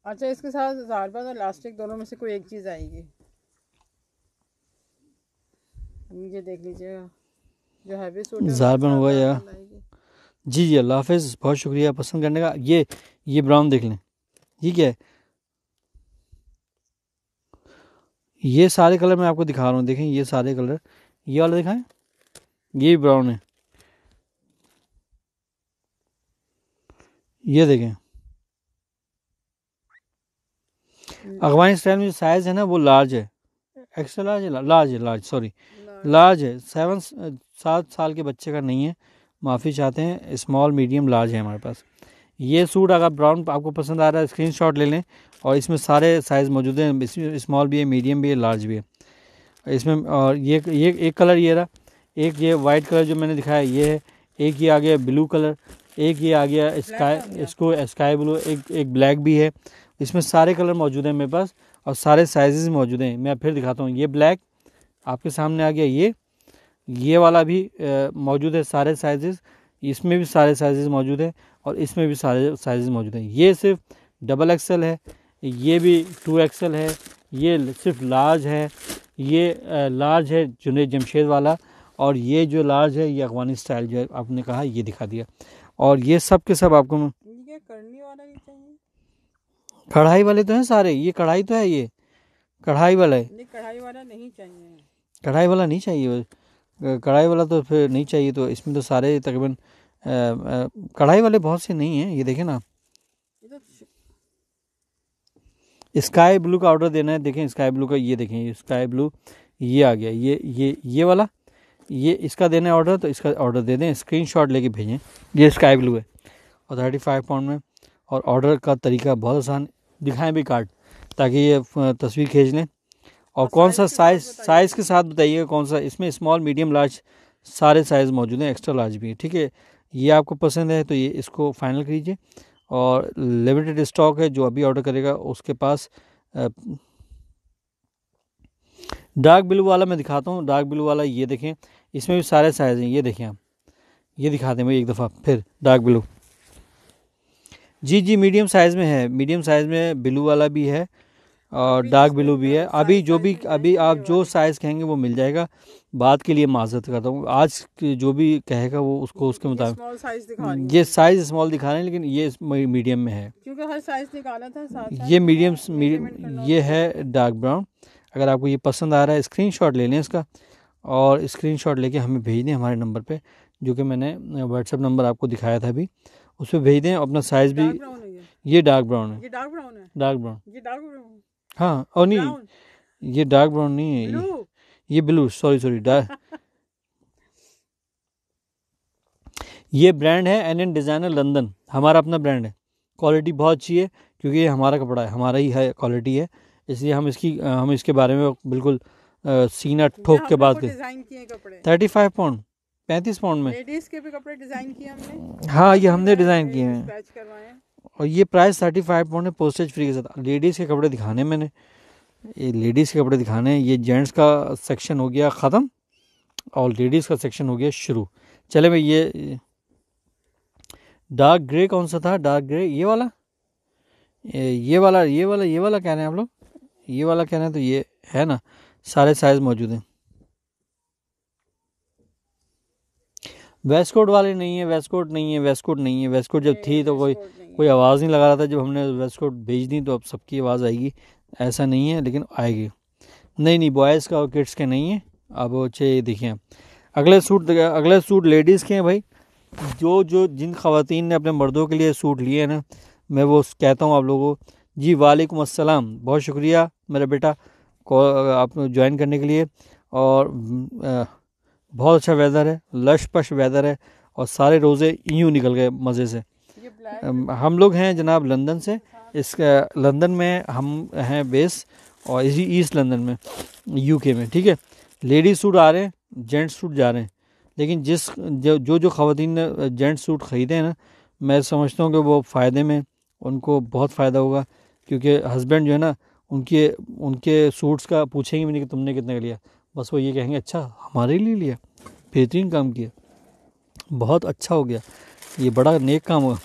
S2: अच्छा इसके साथ जारबा और इलास्टिक दोनों में से कोई एक चीज़ आएगी ये देख लीजिएगा जो हैवी सूट जारबन हुआ
S1: या जी जी अल्लाह हाफिज़ बहुत शुक्रिया पसंद करने का ये ये ब्राउन देख लें ये क्या है ये सारे कलर मैं आपको दिखा रहा हूँ देखें ये सारे कलर ये वाला दिखाएं ये भी ब्राउन है ये देखें अफगानी स्टाइल में जो साइज़ है ना वो लार्ज है एक्स्ट्रा लार्ज है लार्ज है लार्ज सॉरी लार्ज है सेवन सात साल के बच्चे का नहीं है माफ़ी चाहते हैं स्मॉल मीडियम लार्ज है हमारे पास ये सूट अगर ब्राउन आपको पसंद आ रहा है शॉट ले लें और इसमें सारे साइज़ मौजूद हैं स्मॉल भी है मीडियम भी है लार्ज भी है इसमें और ये ये एक कलर ये रहा एक ये वाइट कलर जो मैंने दिखाया ये है एक ये आ गया ब्लू कलर एक ये आ गया स्काई इसको स्काई ब्लू एक एक ब्लैक भी है इसमें सारे कलर मौजूद हैं मेरे पास और सारे साइजेस मौजूद हैं मैं फिर दिखाता हूँ ये ब्लैक आपके सामने आ गया ये ये वाला भी मौजूद है सारे साइजेस इसमें भी सारे साइजेस मौजूद हैं और इसमें भी सारे साइजेस मौजूद हैं ये सिर्फ डबल एक्सल है ये भी टू एक्सल है ये सिर्फ लार्ज है ये लार्ज है जुनेद जमशेद वाला और ये जो लार्ज है ये अफगानी स्टाइल जो है आपने कहा ये दिखा दिया और ये सब के सब आपको ये कढ़ाई वाले तो हैं सारे ये कढ़ाई तो है ये कढ़ाई वाला है
S2: कढ़ाई वाला नहीं
S1: चाहिए कढ़ाई वाला नहीं चाहिए कढ़ाई वाला तो फिर नहीं चाहिए तो इसमें तो सारे तकरीबन कढ़ाई वाले बहुत से नहीं हैं ये देखें ना तो स्काई ब्लू का ऑर्डर देना है देखें स्काई ब्लू का ये देखें स्काई ब्लू ये आ गया ये ये ये वाला ये इसका देना है ऑर्डर तो इसका ऑर्डर दे दें शॉट लेके भेजें ये स्काई ब्लू है और थर्टी फाइव पाउंड में और ऑर्डर का तरीका बहुत आसान दिखाएं भी कार्ड ताकि ये तस्वीर खींच लें और कौन सा साइज साइज़ के साथ बताइएगा कौन सा इसमें स्मॉल मीडियम लार्ज सारे साइज़ मौजूद हैं एक्स्ट्रा लार्ज भी है ठीक है ये आपको पसंद है तो ये इसको फाइनल कीजिए और लिमिटेड स्टॉक है जो अभी ऑर्डर करेगा उसके पास डार्क ब्लू वाला मैं दिखाता हूँ डार्क ब्लू वाला ये देखें इसमें भी सारे साइज हैं ये देखिए आप ये दिखा दें भाई एक दफ़ा फिर डार्क ब्लू जी जी मीडियम साइज़ में है मीडियम साइज़ में ब्लू वाला भी है और डार्क ब्लू भी है अभी जो भी अभी आप जो साइज़ कहेंगे वो मिल जाएगा बाद के लिए माजरत करता हूँ आज जो भी कहेगा वो उसको उसके मुताबिक हम्म, ये साइज़ स्मॉल दिखा रहे हैं लेकिन ये मीडियम में है
S2: क्योंकि हर साइज़ निकाला था साथ
S1: ये मीडियम ये है डार्क ब्राउन अगर आपको ये पसंद आ रहा है स्क्रीन ले लें इसका और स्क्रीन शॉट लेके हमें भेज दें हमारे नंबर पे जो कि मैंने व्हाट्सअप नंबर आपको दिखाया था अभी उस पर भेज दें अपना साइज़ भी ये डार्क ब्राउन है डार्क
S2: ब्राउन है डार्क ब्राउन
S1: हाँ और नहीं ये डार्क ब्राउन नहीं है ये, ये ब्लू सॉरी सॉरी डार्क ये ब्रांड है एन एन डिज़ाइनर लंदन हमारा अपना ब्रांड है क्वालिटी बहुत अच्छी है क्योंकि ये हमारा कपड़ा है हमारा ही है क्वालिटी है इसलिए हम इसकी हम इसके बारे में बिल्कुल सीना ठोक के बाद थर्टी फाइव पाउंड पैंतीस पाउंड में
S2: लेडीज के भी कपड़े डिजाइन किए हमने
S1: हाँ ये हमने डिजाइन किए हैं और ये प्राइस थर्टी फाइव पाउंड है पोस्टेज फ्री के साथ लेडीज़ के कपड़े दिखाने मैंने ये लेडीज़ के कपड़े दिखाने ये जेंट्स का सेक्शन हो गया ख़त्म और लेडीज़ का सेक्शन हो गया शुरू चले भाई ये डार्क ग्रे कौन सा था डार्क ग्रे ये वाला ये वाला ये वाला ये वाला कह रहे हैं आप लोग ये वाला कह रहे हैं तो ये है ना सारे साइज़ मौजूद हैं वेस्कोट वाले नहीं है वेस्कोट नहीं है वेस्कोट नहीं है वेस्कोट जब थी तो कोई कोई आवाज़ नहीं लगा रहा था जब हमने वेस्कोट भेज दी तो अब सबकी आवाज़ आएगी ऐसा नहीं है लेकिन आएगी नहीं नहीं बॉयज़ का और किड्स के नहीं है अब अच्छे ये दिखे अगले सूट अगले सूट लेडीज़ के हैं भाई जो जो जिन खातन ने अपने मर्दों के लिए सूट लिए हैं ना मैं वो कहता हूँ आप लोगों को जी वालेकुम असलम बहुत शुक्रिया मेरा बेटा आप ज्वाइन करने के लिए और बहुत अच्छा वेदर है लश पश वेदर है और सारे रोज़े यूँ निकल गए मज़े से हम लोग हैं जनाब लंदन से हाँ। इस लंदन में हम हैं बेस और इसी ईस्ट लंदन में यूके में ठीक है लेडीज सूट आ रहे हैं जेंट्स सूट जा रहे हैं लेकिन जिस जो जो, जो ख़वान ने जेंट्स सूट ख़रीदे हैं ना मैं समझता हूँ कि वो फ़ायदे में उनको बहुत फ़ायदा होगा क्योंकि हस्बैंड जो है ना उनके उनके सूट्स का पूछेंगे भी नहीं कि तुमने कितने का लिया बस वो ये कहेंगे अच्छा हमारे लिए लिया बेहतरीन काम किया बहुत अच्छा हो गया ये बड़ा नेक काम हुआ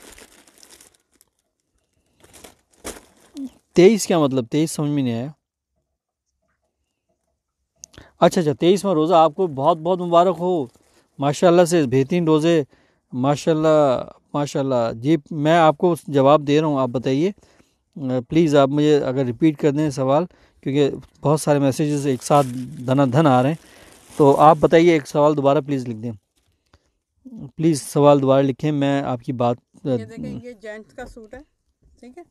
S1: तेईस क्या मतलब तेईस समझ में नहीं आया अच्छा अच्छा तेईसवा रोज़ा आपको बहुत बहुत मुबारक हो माशाल्लाह से बेहतरीन रोज़े माशाल्लाह माशाल्लाह जी मैं आपको जवाब दे रहा हूँ आप बताइए प्लीज़ आप मुझे अगर रिपीट कर दें सवाल क्योंकि बहुत सारे मैसेजेस एक साथ धना धन आ रहे हैं तो आप बताइए एक सवाल दोबारा प्लीज़ लिख दें प्लीज़ सवाल दोबारा लिखें मैं आपकी बात ये देखें ये जेंट्स
S2: का सूट है ठीक है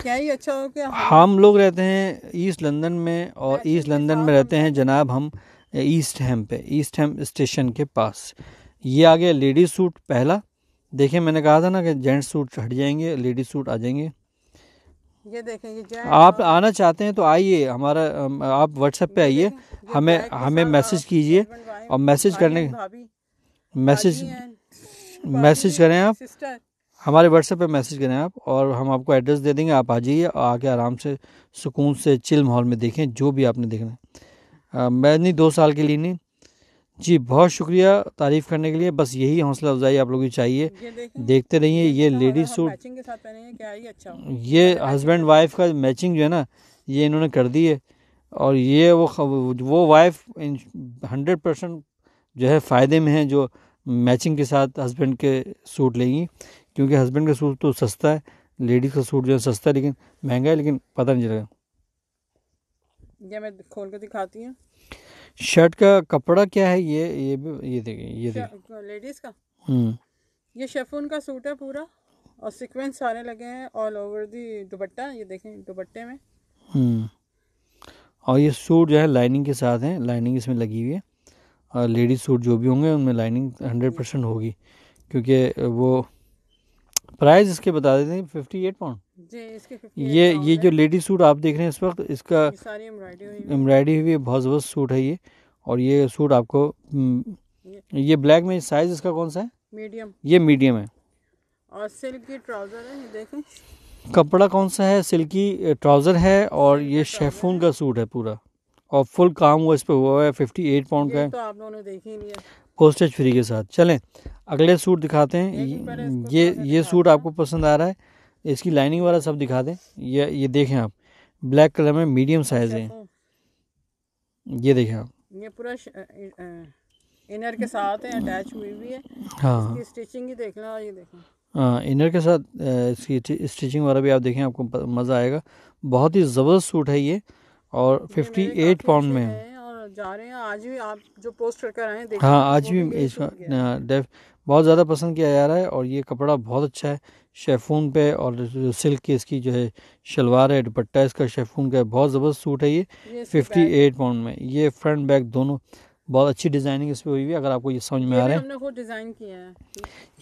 S2: क्या ही अच्छा हो क्या
S1: हम लोग रहते हैं ईस्ट लंदन में और ईस्ट लंदन में रहते हैं जनाब हम ईस्ट हेम पे ईस्ट हेम स्टेशन के पास ये आ गया लेडीज सूट पहला देखिए मैंने कहा था ना कि जेंट्स सूट हट जाएंगे लेडीज सूट आ जाएंगे
S2: ये देखें ये आप
S1: आना चाहते हैं तो आइए हमारा आप व्हाट्सएप पे आइए हमें हमें मैसेज कीजिए और मैसेज करने मैसेज मैसेज करें आप हमारे व्हाट्सएप पे मैसेज करें आप और हम आपको एड्रेस दे देंगे आप आ जाइए आके आराम से सुकून से चिल माहौल में देखें जो भी आपने देखना है मैं नहीं दो साल के लिए नहीं जी बहुत शुक्रिया तारीफ़ करने के लिए बस यही हौसला अफजाई आप लोगों की चाहिए देखते रहिए ये लेडीज सूट
S3: अच्छा
S1: ये हस्बैंड वाइफ का मैचिंग जो है ना ये इन्होंने कर दी है और ये वो वो वाइफ हंड्रेड परसेंट जो है फ़ायदे में है जो मैचिंग के साथ हस्बैंड के सूट लेंगी क्योंकि हस्बैंड का सूट तो सस्ता है लेडीज़ का सूट जो है सस्ता है लेकिन महंगा है लेकिन पता नहीं चलेगा
S2: ये मैं खोल कर दिखाती हूँ
S1: शर्ट का कपड़ा क्या है ये ये ये देखिए ये देखिए
S2: लेडीज हाँ, का हम्म। ये शेफून का सूट है पूरा और सीक्वेंस सारे लगे हैं ऑल ओवर दी दुपट्टा ये देखें दुपट्टे में
S1: हम्म। और ये सूट जो है लाइनिंग के साथ है लाइनिंग इसमें लगी हुई है और लेडीज सूट जो भी होंगे उनमें लाइनिंग हंड्रेड परसेंट होगी क्योंकि वो प्राइस इसके बता देते हैं फिफ्टी एट पाउंड
S3: ये
S1: ये जो लेडी सूट आप देख रहे हैं इस वक्त इसका एम्ब्रायडरी हुई है बहुत ज़बरदस्त सूट है ये और ये सूट आपको हम्म, ये ब्लैक में साइज इसका कौन सा है मीडियम ये मीडियम है
S2: और सिल्क की ट्राउज़र है ये देखें
S1: कपड़ा कौन सा है सिल्की ट्राउज़र है और ये शेफून का सूट है पूरा और फुल काम हुआ इस पर हुआ है फिफ्टी एट पाउंड का है तो आप लोगों ने देख ही लिया पोस्टेज फ्री के साथ चलें अगले सूट दिखाते हैं ये ये सूट आपको पसंद आ रहा है इसकी लाइनिंग वाला सब दिखा दें ये ये देखें आप ब्लैक कलर में मीडियम साइज है ये देखें आप
S2: ये पूरा इनर के साथ है अटैच हुई हुई है हाँ इसकी स्टिचिंग ही देख लें ये देखें
S1: हाँ इनर के साथ इसकी स्टिचिंग वाला भी आप देखें आपको मज़ा आएगा बहुत ही ज़बरदस्त सूट है ये और फिफ्टी एट पाउंड में जा
S2: रहे हैं आज भी आप जो पोस्ट कर आए हैं हाँ आज भी
S1: इसका हाँ, बहुत ज़्यादा पसंद किया जा रहा है और ये कपड़ा बहुत अच्छा है शेफून पे और जो सिल्क की इसकी जो है शलवार है दुपट्टा इसका शेफून का बहुत ज़बरदस्त सूट है ये फिफ्टी एट पाउंड में ये फ्रंट बैक दोनों बहुत अच्छी डिज़ाइनिंग इस पर हुई हुई अगर आपको ये समझ में आ रहा
S2: है डिज़ाइन किया है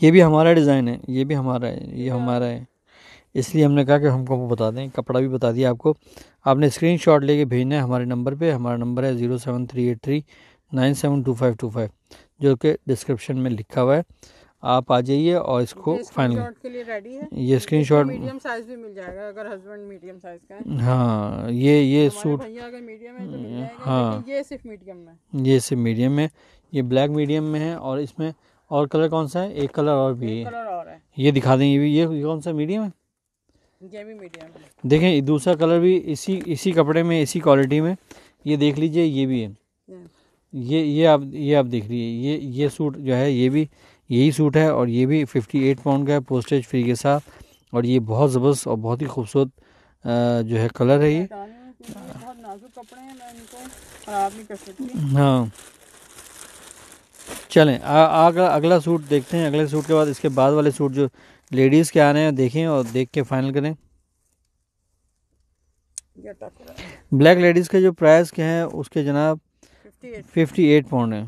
S1: ये भी हमारा डिज़ाइन है ये भी हमारा है ये हाँ। हमारा है इसलिए हमने कहा कि हमको वो बता दें कपड़ा भी बता दिया आपको आपने स्क्रीन शॉट लेके भेजना है हमारे नंबर पर हमारा नंबर है zero seven three eight three nine seven two five two five जो कि डिस्क्रिप्शन में लिखा हुआ है आप आ जाइए और इसको फाइनल के लिए रेडी है ये स्क्रीन शॉट मीडियम
S2: साइज भी मिल जाएगा अगर हस्बैंड मीडियम साइज का है
S1: हाँ ये ये सूट
S2: अगर मीडियम है तो
S3: मिल
S1: हाँ। जाएगा हाँ ये सिर्फ मीडियम में ये सिर्फ मीडियम में ये ब्लैक मीडियम में है और इसमें और कलर कौन सा है एक कलर और भी है कलर और है ये दिखा देंगे भी ये कौन सा मीडियम है ये भी मीडियम देखें दूसरा कलर भी इसी इसी कपड़े में इसी क्वालिटी में ये देख लीजिए ये भी है ये ये आप ये आप देख लीजिए ये ये सूट जो है ये भी यही सूट है और ये भी 58 पाउंड का है पोस्टेज फ्री के साथ और ये बहुत ज़बरदस्त और बहुत ही खूबसूरत जो है कलर है ये हाँ चलें अगला अगला सूट देखते हैं अगले सूट के बाद इसके बाद वाले सूट जो लेडीज़ के आ रहे हैं देखें और देख के फाइनल करें ब्लैक लेडीज़ के जो प्राइस के हैं उसके जनाब फिफ्टी एट पाउंड है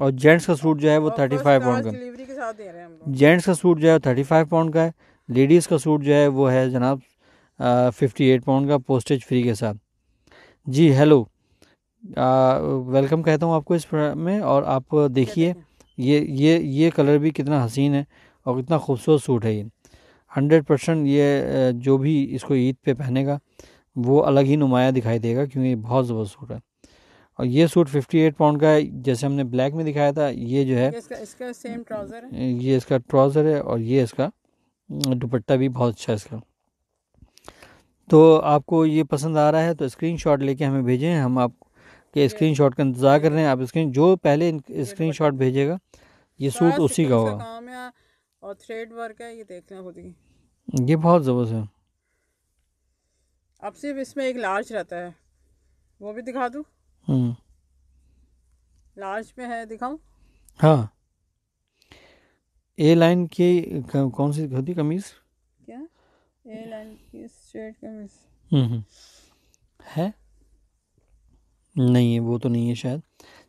S1: और जेंट्स का सूट जो है वो थर्टी फाइव पाउंड का जेंट्स का सूट जो है थर्टी फाइव पाउंड का है लेडीज़ का सूट जो है वो है जनाब फिफ्टी एट पाउंड का पोस्टेज फ्री के साथ जी हेलो वेलकम कहता हूँ आपको इस में और आप देखिए ये ये ये कलर भी कितना हसीन है और कितना खूबसूरत सूट है ये हंड्रेड परसेंट ये जो भी इसको ईद पे पहनेगा वो अलग ही नुमाया दिखाई देगा क्योंकि बहुत ज़बरदस्त सूट है और ये सूट 58 पाउंड का है जैसे हमने ब्लैक में दिखाया था ये जो है
S2: इसका, इसका सेम ट्राउज़र
S1: है ये इसका ट्राउज़र है और ये इसका दुपट्टा भी बहुत अच्छा है इसका तो आपको ये पसंद आ रहा है तो स्क्रीनशॉट लेके हमें भेजें हम आपके स्क्रीनशॉट का इंतज़ार कर रहे हैं आप स्क्रीन जो पहले स्क्रीनशॉट भेजेगा ये सूट उसी का
S2: होगा और थ्रेड वर्क है ये देखना खुद
S1: ये बहुत ज़बरदस्त है
S2: अब सिर्फ इसमें एक लार्ज रहता है वो भी दिखा दूँ हम्म। लास्ट में है दिखाऊं
S1: हाँ ए लाइन की कौन सी होती कमीज
S2: क्या ए लाइन की स्ट्रेट कमीज
S1: हम्म, हम्म है नहीं है वो तो नहीं है शायद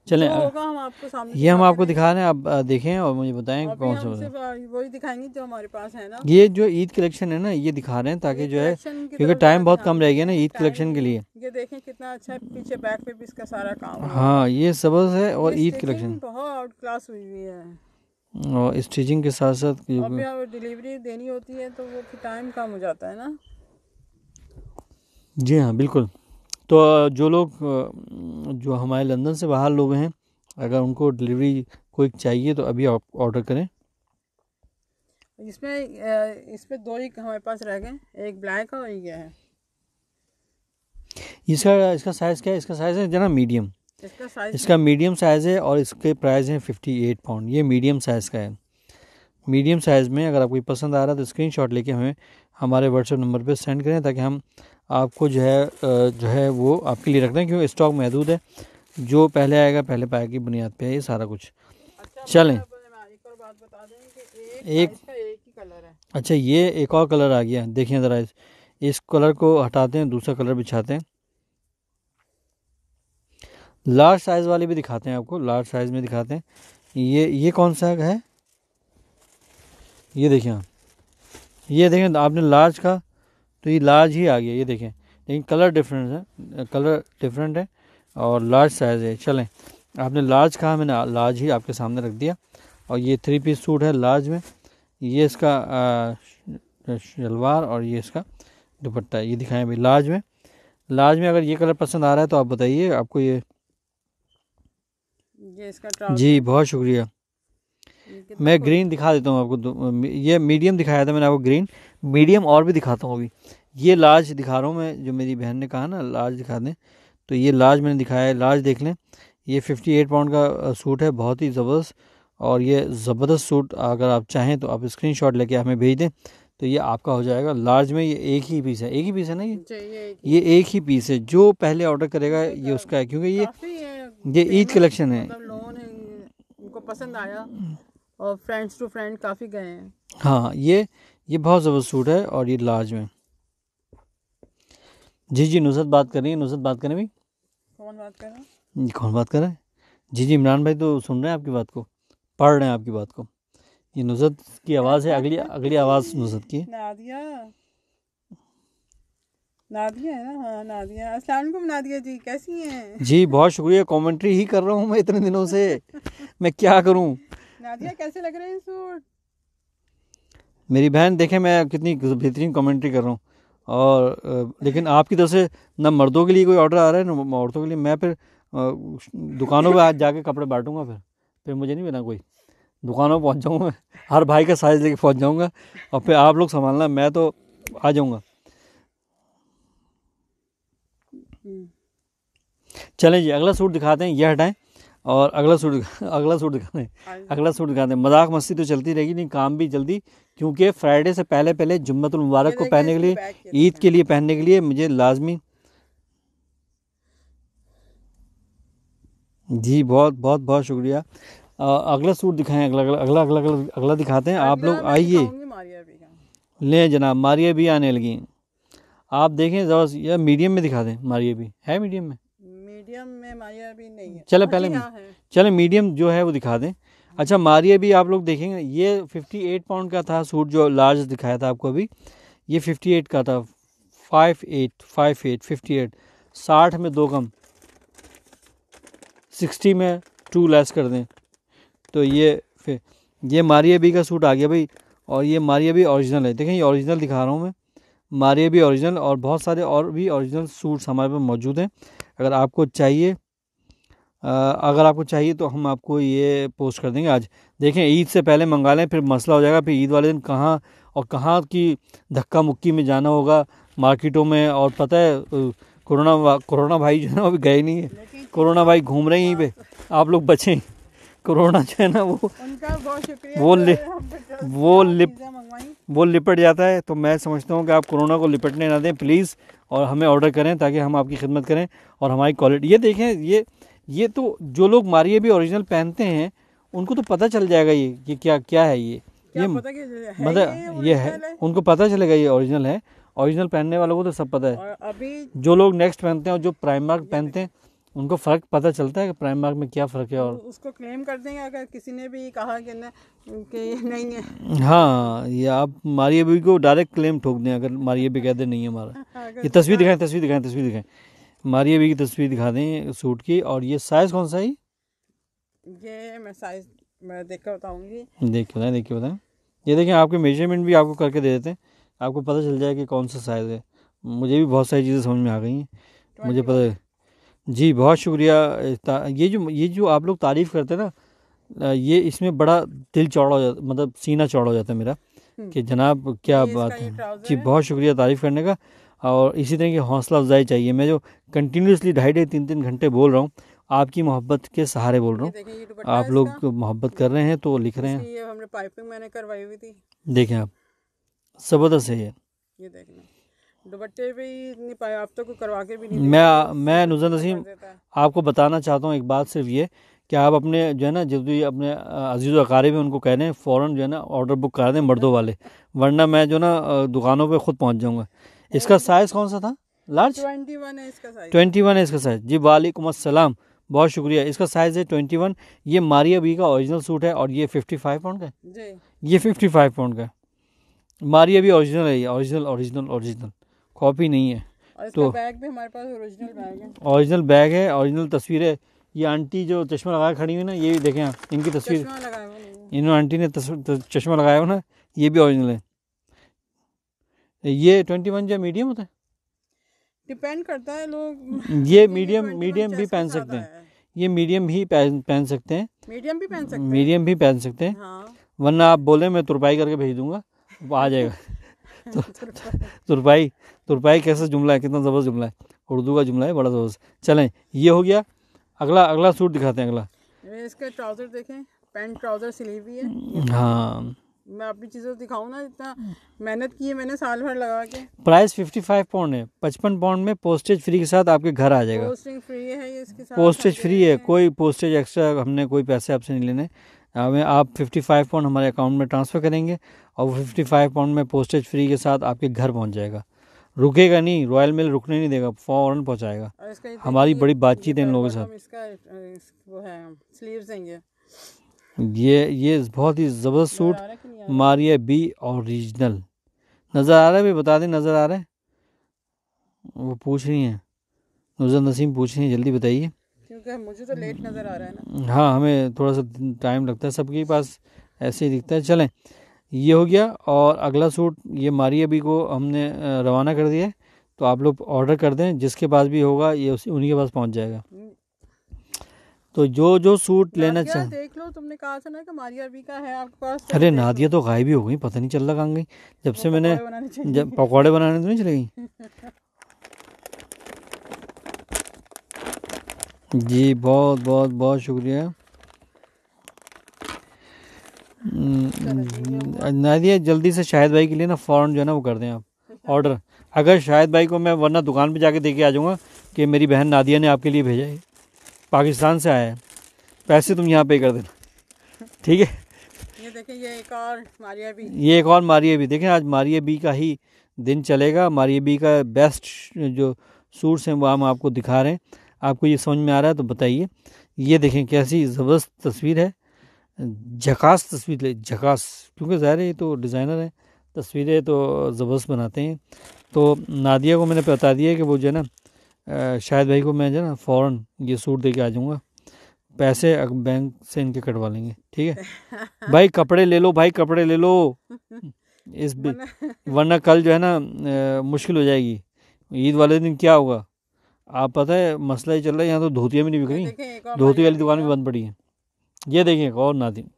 S1: चले तो होगा हम आपको सामने ये हम आपको दिखा रहे हैं आप देखें और मुझे बताएं कौन सा
S2: वही दिखाएंगे जो हमारे पास है
S1: ना ये जो ईद कलेक्शन है ना ये दिखा रहे हैं ताकि जो है क्योंकि टाइम बहुत कम रह गया ना ईद कलेक्शन के लिए ये
S2: देखें कितना अच्छा है पीछे बैक पे भी इसका सारा काम हाँ
S1: ये सबज है और ईद कलेक्शन बहुत
S2: क्लास हुई हुई है
S1: और स्टिचिंग के साथ साथ डिलीवरी
S2: देनी होती है तो वो टाइम कम हो जाता है ना
S1: जी हाँ बिल्कुल तो जो लोग जो हमारे लंदन से बाहर लोग हैं अगर उनको डिलीवरी कोई चाहिए तो अभी आप ऑर्डर करें
S2: इसमें इसमें दो ही हमारे पास रह गए एक ब्लैक और एक है
S1: इसका इसका साइज़ क्या है इसका साइज़ है जना मीडियम इसका इसका मीडियम साइज़ है और इसके प्राइस हैं फिफ्टी एट पाउंड ये मीडियम साइज़ का है मीडियम साइज़ में अगर आपको पसंद आ रहा है तो स्क्रीन लेके हमें हमारे व्हाट्सएप नंबर पे सेंड करें ताकि हम आपको जो है जो है वो आपके लिए रखना है क्योंकि स्टॉक महदूद है जो पहले आएगा पहले पाए की बुनियाद पर ये सारा कुछ अच्छा, चलें मतलब, एक, अच्छा ये एक और कलर आ गया देखिए ज़रा इस, इस कलर को हटाते हैं दूसरा कलर बिछाते हैं लार्ज साइज़ वाले भी दिखाते हैं आपको लार्ज साइज़ में दिखाते हैं ये ये कौन सा है ये देखिए आप ये देखें आपने लार्ज का तो ये लार्ज ही आ गया ये देखें लेकिन कलर डिफरेंट है कलर डिफरेंट है और लार्ज साइज़ है चलें आपने लार्ज कहा मैंने लार्ज ही आपके सामने रख दिया और ये थ्री पीस सूट है लार्ज में ये इसका शलवार और ये इसका दुपट्टा है ये दिखाएं भाई लार्ज में लार्ज में अगर ये कलर पसंद आ रहा है तो आप बताइए आपको ये,
S2: ये इसका जी बहुत
S1: शुक्रिया मैं ग्रीन दिखा देता हूँ आपको ये मीडियम दिखाया था मैंने आपको ग्रीन मीडियम और भी दिखाता हूँ अभी ये लार्ज दिखा रहा हूँ मैं जो मेरी बहन ने कहा ना लार्ज दिखा दें तो ये लार्ज मैंने दिखाया है लार्ज देख लें ये 58 पाउंड का सूट है बहुत ही ज़बरदस्त और ये ज़बरदस्त सूट अगर आप चाहें तो आप स्क्रीन शॉट लेके हमें भेज दें तो ये आपका हो जाएगा लार्ज में ये एक ही पीस है एक ही पीस है ना ये ये एक ही पीस है जो पहले ऑर्डर करेगा ये उसका है क्योंकि ये ये ईद कलेक्शन है मतलब
S2: पसंद आया हम्म। और फ्रेंड्स टू फ्रेंड काफ़ी गए हैं
S1: हाँ ये ये बहुत ज़बरदस्त सूट है और ये लार्ज में जी जी नुसरत बात कर रही है नुसरत बात करें भाई
S2: कौन बात कर रहा
S1: है कौन बात कर रहा है जी जी इमरान भाई तो सुन रहे हैं आपकी बात को पढ़ रहे हैं आपकी बात को ये नुसरत की आवाज़ है अगली अगली आवाज़ नुसरत की
S2: नादिया है ना हाँ नादिया अस्सलाम नादिया जी कैसी हैं
S1: जी बहुत शुक्रिया कमेंट्री ही कर रहा हूँ मैं इतने दिनों से मैं क्या करूँ
S2: नादिया कैसे लग रहे हैं सूट
S1: मेरी बहन देखें मैं कितनी बेहतरीन कमेंट्री कर रहा हूँ और लेकिन आपकी तरफ से ना मर्दों के लिए कोई ऑर्डर आ रहा है ना औरतों के लिए मैं फिर दुकानों पर आज जाके कपड़े बांटूंगा फिर फिर मुझे नहीं बना कोई दुकानों पर पहुँच जाऊँगा हर भाई का साइज़ लेके पहुँच जाऊँगा और फिर आप लोग संभालना मैं तो आ जाऊँगा हम्म। चलें जी अगला सूट दिखाते हैं यह हटाएं और अगला सूट अगला सूट दिखा दें हाँ अगला सूट दिखा दें मजाक मस्ती तो चलती रहेगी नहीं काम भी जल्दी क्योंकि फ्राइडे से पहले पहले जुम्मतुल मुबारक को पहनने के लिए ईद के लिए पहनने के लिए मुझे लाजमी जी बहुत बहुत बहुत शुक्रिया अगला सूट दिखाएं अगला अगला अगला अगला अगला, अगला दिखाते हैं आप लोग आइए लें जनाब मारिया भी आने लगी आप देखें ज़रा यह मीडियम में दिखा दें मारिया भी है मीडियम में मीडियम में मारिया भी नहीं है चले हाँ पहले हाँ चले मीडियम जो है वो दिखा दें अच्छा मारिया भी आप लोग देखेंगे ये 58 पाउंड का था सूट जो लार्ज दिखाया था आपको अभी ये 58 का था 58 58 58 साठ में दो कम 60 में टू लेस कर दें तो ये फिर ये मारिया भी का सूट आ गया भाई और ये मारिया भी ओरिजिनल है देखें ये ओरिजिनल दिखा रहा हूँ मैं मारिया भी ओरिजिनल और बहुत सारे और भी ओरिजिनल सूट्स हमारे पास मौजूद हैं अगर आपको चाहिए अगर आपको चाहिए तो हम आपको ये पोस्ट कर देंगे आज देखें ईद से पहले मंगा लें फिर मसला हो जाएगा फिर ईद वाले दिन कहाँ और कहाँ की धक्का मुक्की में जाना होगा मार्केटों में और पता है कोरोना कोरोना भाई जो है ना अभी गए नहीं है कोरोना भाई घूम रहे हैं पे हाँ। आप लोग बचें कोरोना जो है ना वो वो लि, तो वो लिप वो लिपट जाता है तो मैं समझता हूँ कि आप कोरोना को लिपटने ना दें प्लीज़ और हमें ऑर्डर करें ताकि हम आपकी खिदमत करें और हमारी क्वालिटी ये देखें ये ये तो जो लोग मारिए भी ओरिजिनल पहनते हैं उनको तो पता चल जाएगा ये कि क्या क्या है ये ये मतलब ये है उनको पता चलेगा ये ओरिजिनल है ओरिजिनल पहनने वालों को तो सब पता है अभी जो लोग नेक्स्ट पहनते हैं और जो प्राइमार्क पहनते हैं उनको फ़र्क पता चलता है कि प्राइम मार्क में क्या फ़र्क है और तो
S2: उसको क्लेम कर देंगे अगर किसी ने भी कहा कि न कि नहीं है
S1: हाँ ये आप मारिया बीबी को डायरेक्ट क्लेम ठोक दें अगर मारिया भी कह दें नहीं है हमारा हाँ, हाँ, ये तस्वीर दिखाएं तस्वीर दिखाएं तस्वीर दिखाएं मारिया बीबी की तस्वीर दिखा दें सूट की और ये साइज़ कौन सा है
S2: ये मैं साइज़ मैं देख कर बताऊँगी
S1: देख के बताएँ देख के बताएँ ये देखें आपके मेजरमेंट भी आपको करके दे देते हैं आपको पता चल जाएगा कि कौन सा साइज़ है मुझे भी बहुत सारी चीज़ें समझ में आ गई हैं मुझे पता है जी बहुत शुक्रिया ये जो ये जो आप लोग तारीफ़ करते हैं ना ये इसमें बड़ा दिल चौड़ा हो जाता मतलब सीना चौड़ा हो जाता है मेरा हम्म। कि जनाब क्या बात है जी बहुत शुक्रिया तारीफ़ करने का और इसी तरह की हौसला अफजाई चाहिए मैं जो कंटिन्यूसली ढाई ढाई तीन तीन घंटे बोल रहा हूँ आपकी मोहब्बत के सहारे बोल रहा हूँ आप लोग मोहब्बत कर रहे हैं तो लिख रहे हैं ये हमने पाइपिंग मैंने करवाई हुई थी देखें आप ज़बरदस्त है ये
S2: ये देखना दुपट्टे भी नहीं पाए आप तो करवा के भी नहीं मैं
S1: मैं नुजर नसीम आपको बताना चाहता हूँ एक बात सिर्फ ये कि आप अपने जो है ना जब भी अपने अजीज़ अकारे में उनको कह रहे हैं फ़ौरन जो है ना ऑर्डर बुक करा दें मर्दों वाले वरना मैं जो ना दुकानों पे खुद पहुँच जाऊँगा इसका साइज़ कौन सा था लार्ज ट्वेंटी वन है इसका साइज़ ट्वेंटी वन है इसका साइज़ जी वालेकुम असलम बहुत शुक्रिया इसका साइज़ है ट्वेंटी वन ये मारिया बी का ओरिजिनल सूट है और ये फिफ्टी फाइव पाउंड का ये फिफ्टी फाइव पाउंड का मारिया भी ओरिजिनल है ये ओरिजिनल ओरिजिनल ओरिजिनल कॉपी नहीं है तो
S2: बैग भी हमारे पास ओरिजिनल बैग है
S1: ओरिजिनल बैग है ओरिजिनल तस्वीर है ये आंटी जो चश्मा लगा खड़ी हुई ना ये भी देखें आप इनकी तस्वीर इन आंटी ने चश्मा लगाया हो ना ये भी ओरिजिनल है ये ट्वेंटी वन जो मीडियम होता है
S2: डिपेंड करता है लोग
S1: ये मीडियम मीडियम भी पहन सकते हैं ये मीडियम भी पहन सकते हैं मीडियम भी पहन सकते हैं मीडियम भी पहन सकते हैं वरना आप बोले मैं तुरपाई करके भेज दूंगा आ जाएगा तो तो तुरपाई तुरपाई कैसा जुमला है कितना ज़बरदस्त जुमला है उर्दू का जुमला है बड़ा ज़बरदस्त चलें ये हो गया अगला अगला सूट दिखाते हैं अगला
S2: इसके ट्राउज़र देखें पैंट ट्राउज़र सिली हुई है हम्म,
S1: हाँ
S2: मैं अपनी चीज़ों दिखाऊँ ना इतना मेहनत की है मैंने साल भर लगा के
S1: प्राइस फिफ्टी फाइव पाउंड है पचपन पाउंड में पोस्टेज फ्री के साथ आपके घर आ जाएगा
S2: पोस्टिंग फ्री है ये इसके साथ पोस्टेज
S1: फ्री है कोई पोस्टेज एक्स्ट्रा हमने कोई पैसे आपसे नहीं लेने हमें आप 55 पाउंड हमारे अकाउंट में ट्रांसफ़र करेंगे और वो फाइव पाउंड में पोस्टेज फ्री के साथ आपके घर पहुंच जाएगा रुकेगा नहीं रॉयल मेल रुकने नहीं देगा फ़ौरन पहुंचाएगा हमारी बड़ी बातचीत है इन लोगों
S2: के साथ
S1: ये ये बहुत ही ज़बरदस्त सूट मारिया बी औरिजिनल नज़र आ रहा है भी बता दें नज़र आ रहा है वो पूछ रही हैं नुजर नसीम पूछ रही हैं जल्दी बताइए
S2: क्योंकि मुझे तो लेट नज़र आ रहा है
S1: ना हाँ हमें थोड़ा सा टाइम लगता है सबके पास ऐसे ही दिखता है चलें ये हो गया और अगला सूट ये मारी अभी को हमने रवाना कर दिया है तो आप लोग ऑर्डर कर दें जिसके पास भी होगा ये उसी उन्हीं के पास पहुंच जाएगा हम्म। तो जो जो सूट लेना चाहे
S2: देख लो तुमने कहा था ना कि मारिया अभी का है आपके पास अरे
S1: नादिया तो गायब ही हो गई पता नहीं चल रहा कहाँ गई जब से तो मैंने जब पकौड़े बनाने तो नहीं चले गई जी बहुत बहुत बहुत शुक्रिया हम्म, नादिया जल्दी से शाहिद भाई के लिए ना फ़ौरन जो है ना वो कर दें आप ऑर्डर अगर शाहिद भाई को मैं वरना दुकान पे जाके दे के आ जाऊँगा कि मेरी बहन नादिया ने आपके लिए भेजा है पाकिस्तान से आया है पैसे तुम यहाँ पे कर देना ठीक है ये ये एक और मारिया बी ये एक और मारिया बी देखें आज मारिया बी का ही दिन चलेगा मारिया बी का बेस्ट जो सूट्स हैं वो हम आपको दिखा रहे हैं आपको ये समझ में आ रहा है तो बताइए ये देखें कैसी ज़बरदस्त तस्वीर है झकास तस्वीर ले झकास क्योंकि ज़ाहिर है तो डिज़ाइनर हैं तस्वीरें तो ज़बरदस्त बनाते हैं तो नादिया को मैंने बता दिया कि वो जो है ना शायद भाई को मैं जो है ना फ़ौर ये सूट दे के आ जाऊँगा पैसे बैंक से इनके कटवा लेंगे ठीक है भाई कपड़े ले लो भाई कपड़े ले लो इस वरना कल जो है ना मुश्किल हो जाएगी ईद वाले दिन क्या होगा आप पता है मसला ये चल रहा है यहाँ तो धोतियाँ भी नहीं बिक रही धोती वाली दुकान भी बंद पड़ी है ये देखें एक और नादिन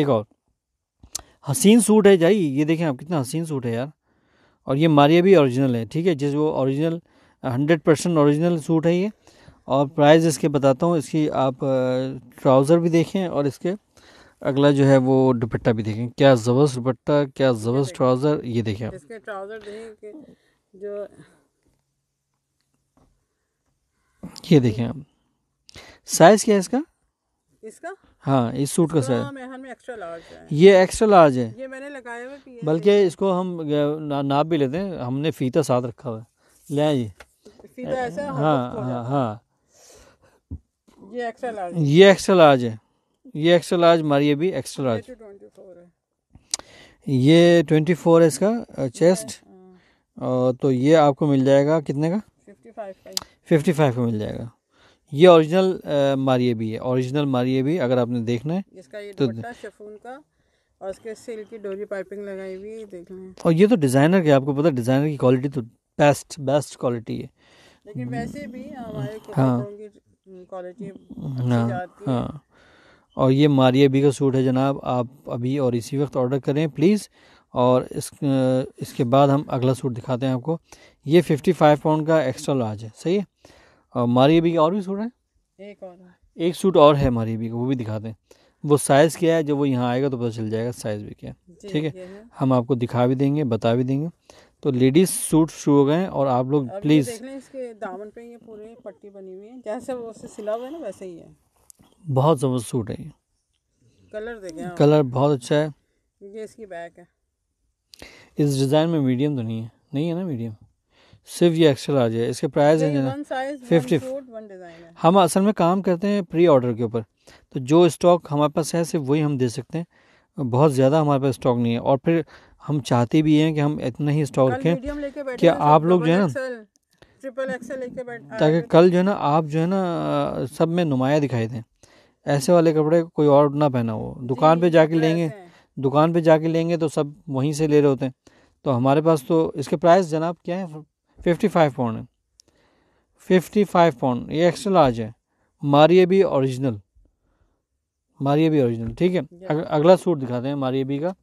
S1: एक और हसीन सूट है जाई ये देखें आप कितना हसीन सूट है यार और ये मारिया भी ओरिजिनल है ठीक है जिस वो original hundred percent original suit है ये और प्राइस इसके बताता हूँ इसकी आप ट्राउज़र भी देखें और इसके अगला जो है वो दुपट्टा भी देखें क्या ज़बरदस्त दुपट्टा क्या ज़बरदस्त ट्राउज़र ये देखें आप इसके
S2: ट्राउज़र देखें जो
S1: ये देखें आप साइज क्या है इसका इसका हाँ इस सूट का साइज ये एक्स्ट्रा लार्ज है ये मैंने लगाया हुआ बल्कि इसको हम नाप भी लेते हैं हमने फीता साथ रखा हुआ है ले आइए हाँ हाँ हाँ, ये एक्स्ट्रा लार्ज है ये एक्स्ट्रा लार्ज हमारी भी एक्स्ट्रा लार्ज ये ट्वेंटी तो फोर है इसका चेस्ट हाँ। और तो ये आपको मिल जाएगा कितने का फिफ्टी फाइव का मिल जाएगा ये ओरिजिनल मारिए भी है ओरिजिनल मारिए भी अगर आपने देखना है तो
S2: शेफून का और उसके सिल्क की डोरी पाइपिंग लगाई हुई है देखना
S1: और ये तो डिज़ाइनर के आपको पता डिज़ाइनर की क्वालिटी तो बेस्ट बेस्ट क्वालिटी है लेकिन वैसे भी हमारे हाँ हाँ, हाँ और ये मारिया भी का सूट है जनाब आप अभी और इसी वक्त ऑर्डर करें प्लीज़ और इस इसके बाद हम अगला सूट दिखाते हैं आपको ये फिफ्टी फाइव पाउंड का एक्स्ट्रा लार्ज है सही है हमारी अभी और भी सूट है एक और एक सूट और है हमारी अभी वो भी दिखा दें वो साइज़ क्या है जब वो यहाँ आएगा तो पता चल जाएगा साइज़ भी क्या है ठीक है हम आपको दिखा भी देंगे बता भी देंगे तो लेडीज सूट शुरू हो गए और आप लोग प्लीज़
S2: इसके दामन पे ये पूरे पट्टी बनी हुई है जैसे वो उससे सिला हुआ है ना वैसे ही है
S1: बहुत ज़बरदस्त सूट है ये
S2: कलर देखें कलर बहुत अच्छा है ये इसकी बैक है
S1: इस डिज़ाइन में मीडियम तो नहीं है नहीं है ना मीडियम सिर्फ ये एक्स्ट्रा आ जाए इसके प्राइस हैं फिफ्टी हम असल में काम करते हैं प्री ऑर्डर के ऊपर तो जो स्टॉक हमारे पास है सिर्फ वही हम दे सकते हैं बहुत ज़्यादा हमारे पास स्टॉक नहीं है और फिर हम चाहते भी हैं कि हम इतना ही स्टॉक रखें कि आप लोग जो है ना ताकि कल जो है ना आप जो है ना सब में नुमाया दिखाई दें ऐसे वाले कपड़े कोई और ना पहना हो दुकान पे जाके लेंगे दुकान पे जाके लेंगे तो सब वहीं से ले रहे होते हैं तो हमारे पास तो इसके प्राइस जनाब क्या है फिफ्टी फाइव पाउंड है फिफ्टी फाइव पाउंड ये एक्स्ट्रा लार्ज है मारिए भी ओरिजिनल मारिए भी ओरिजिनल ठीक है अग, अगला सूट दिखाते हैं मारिए भी का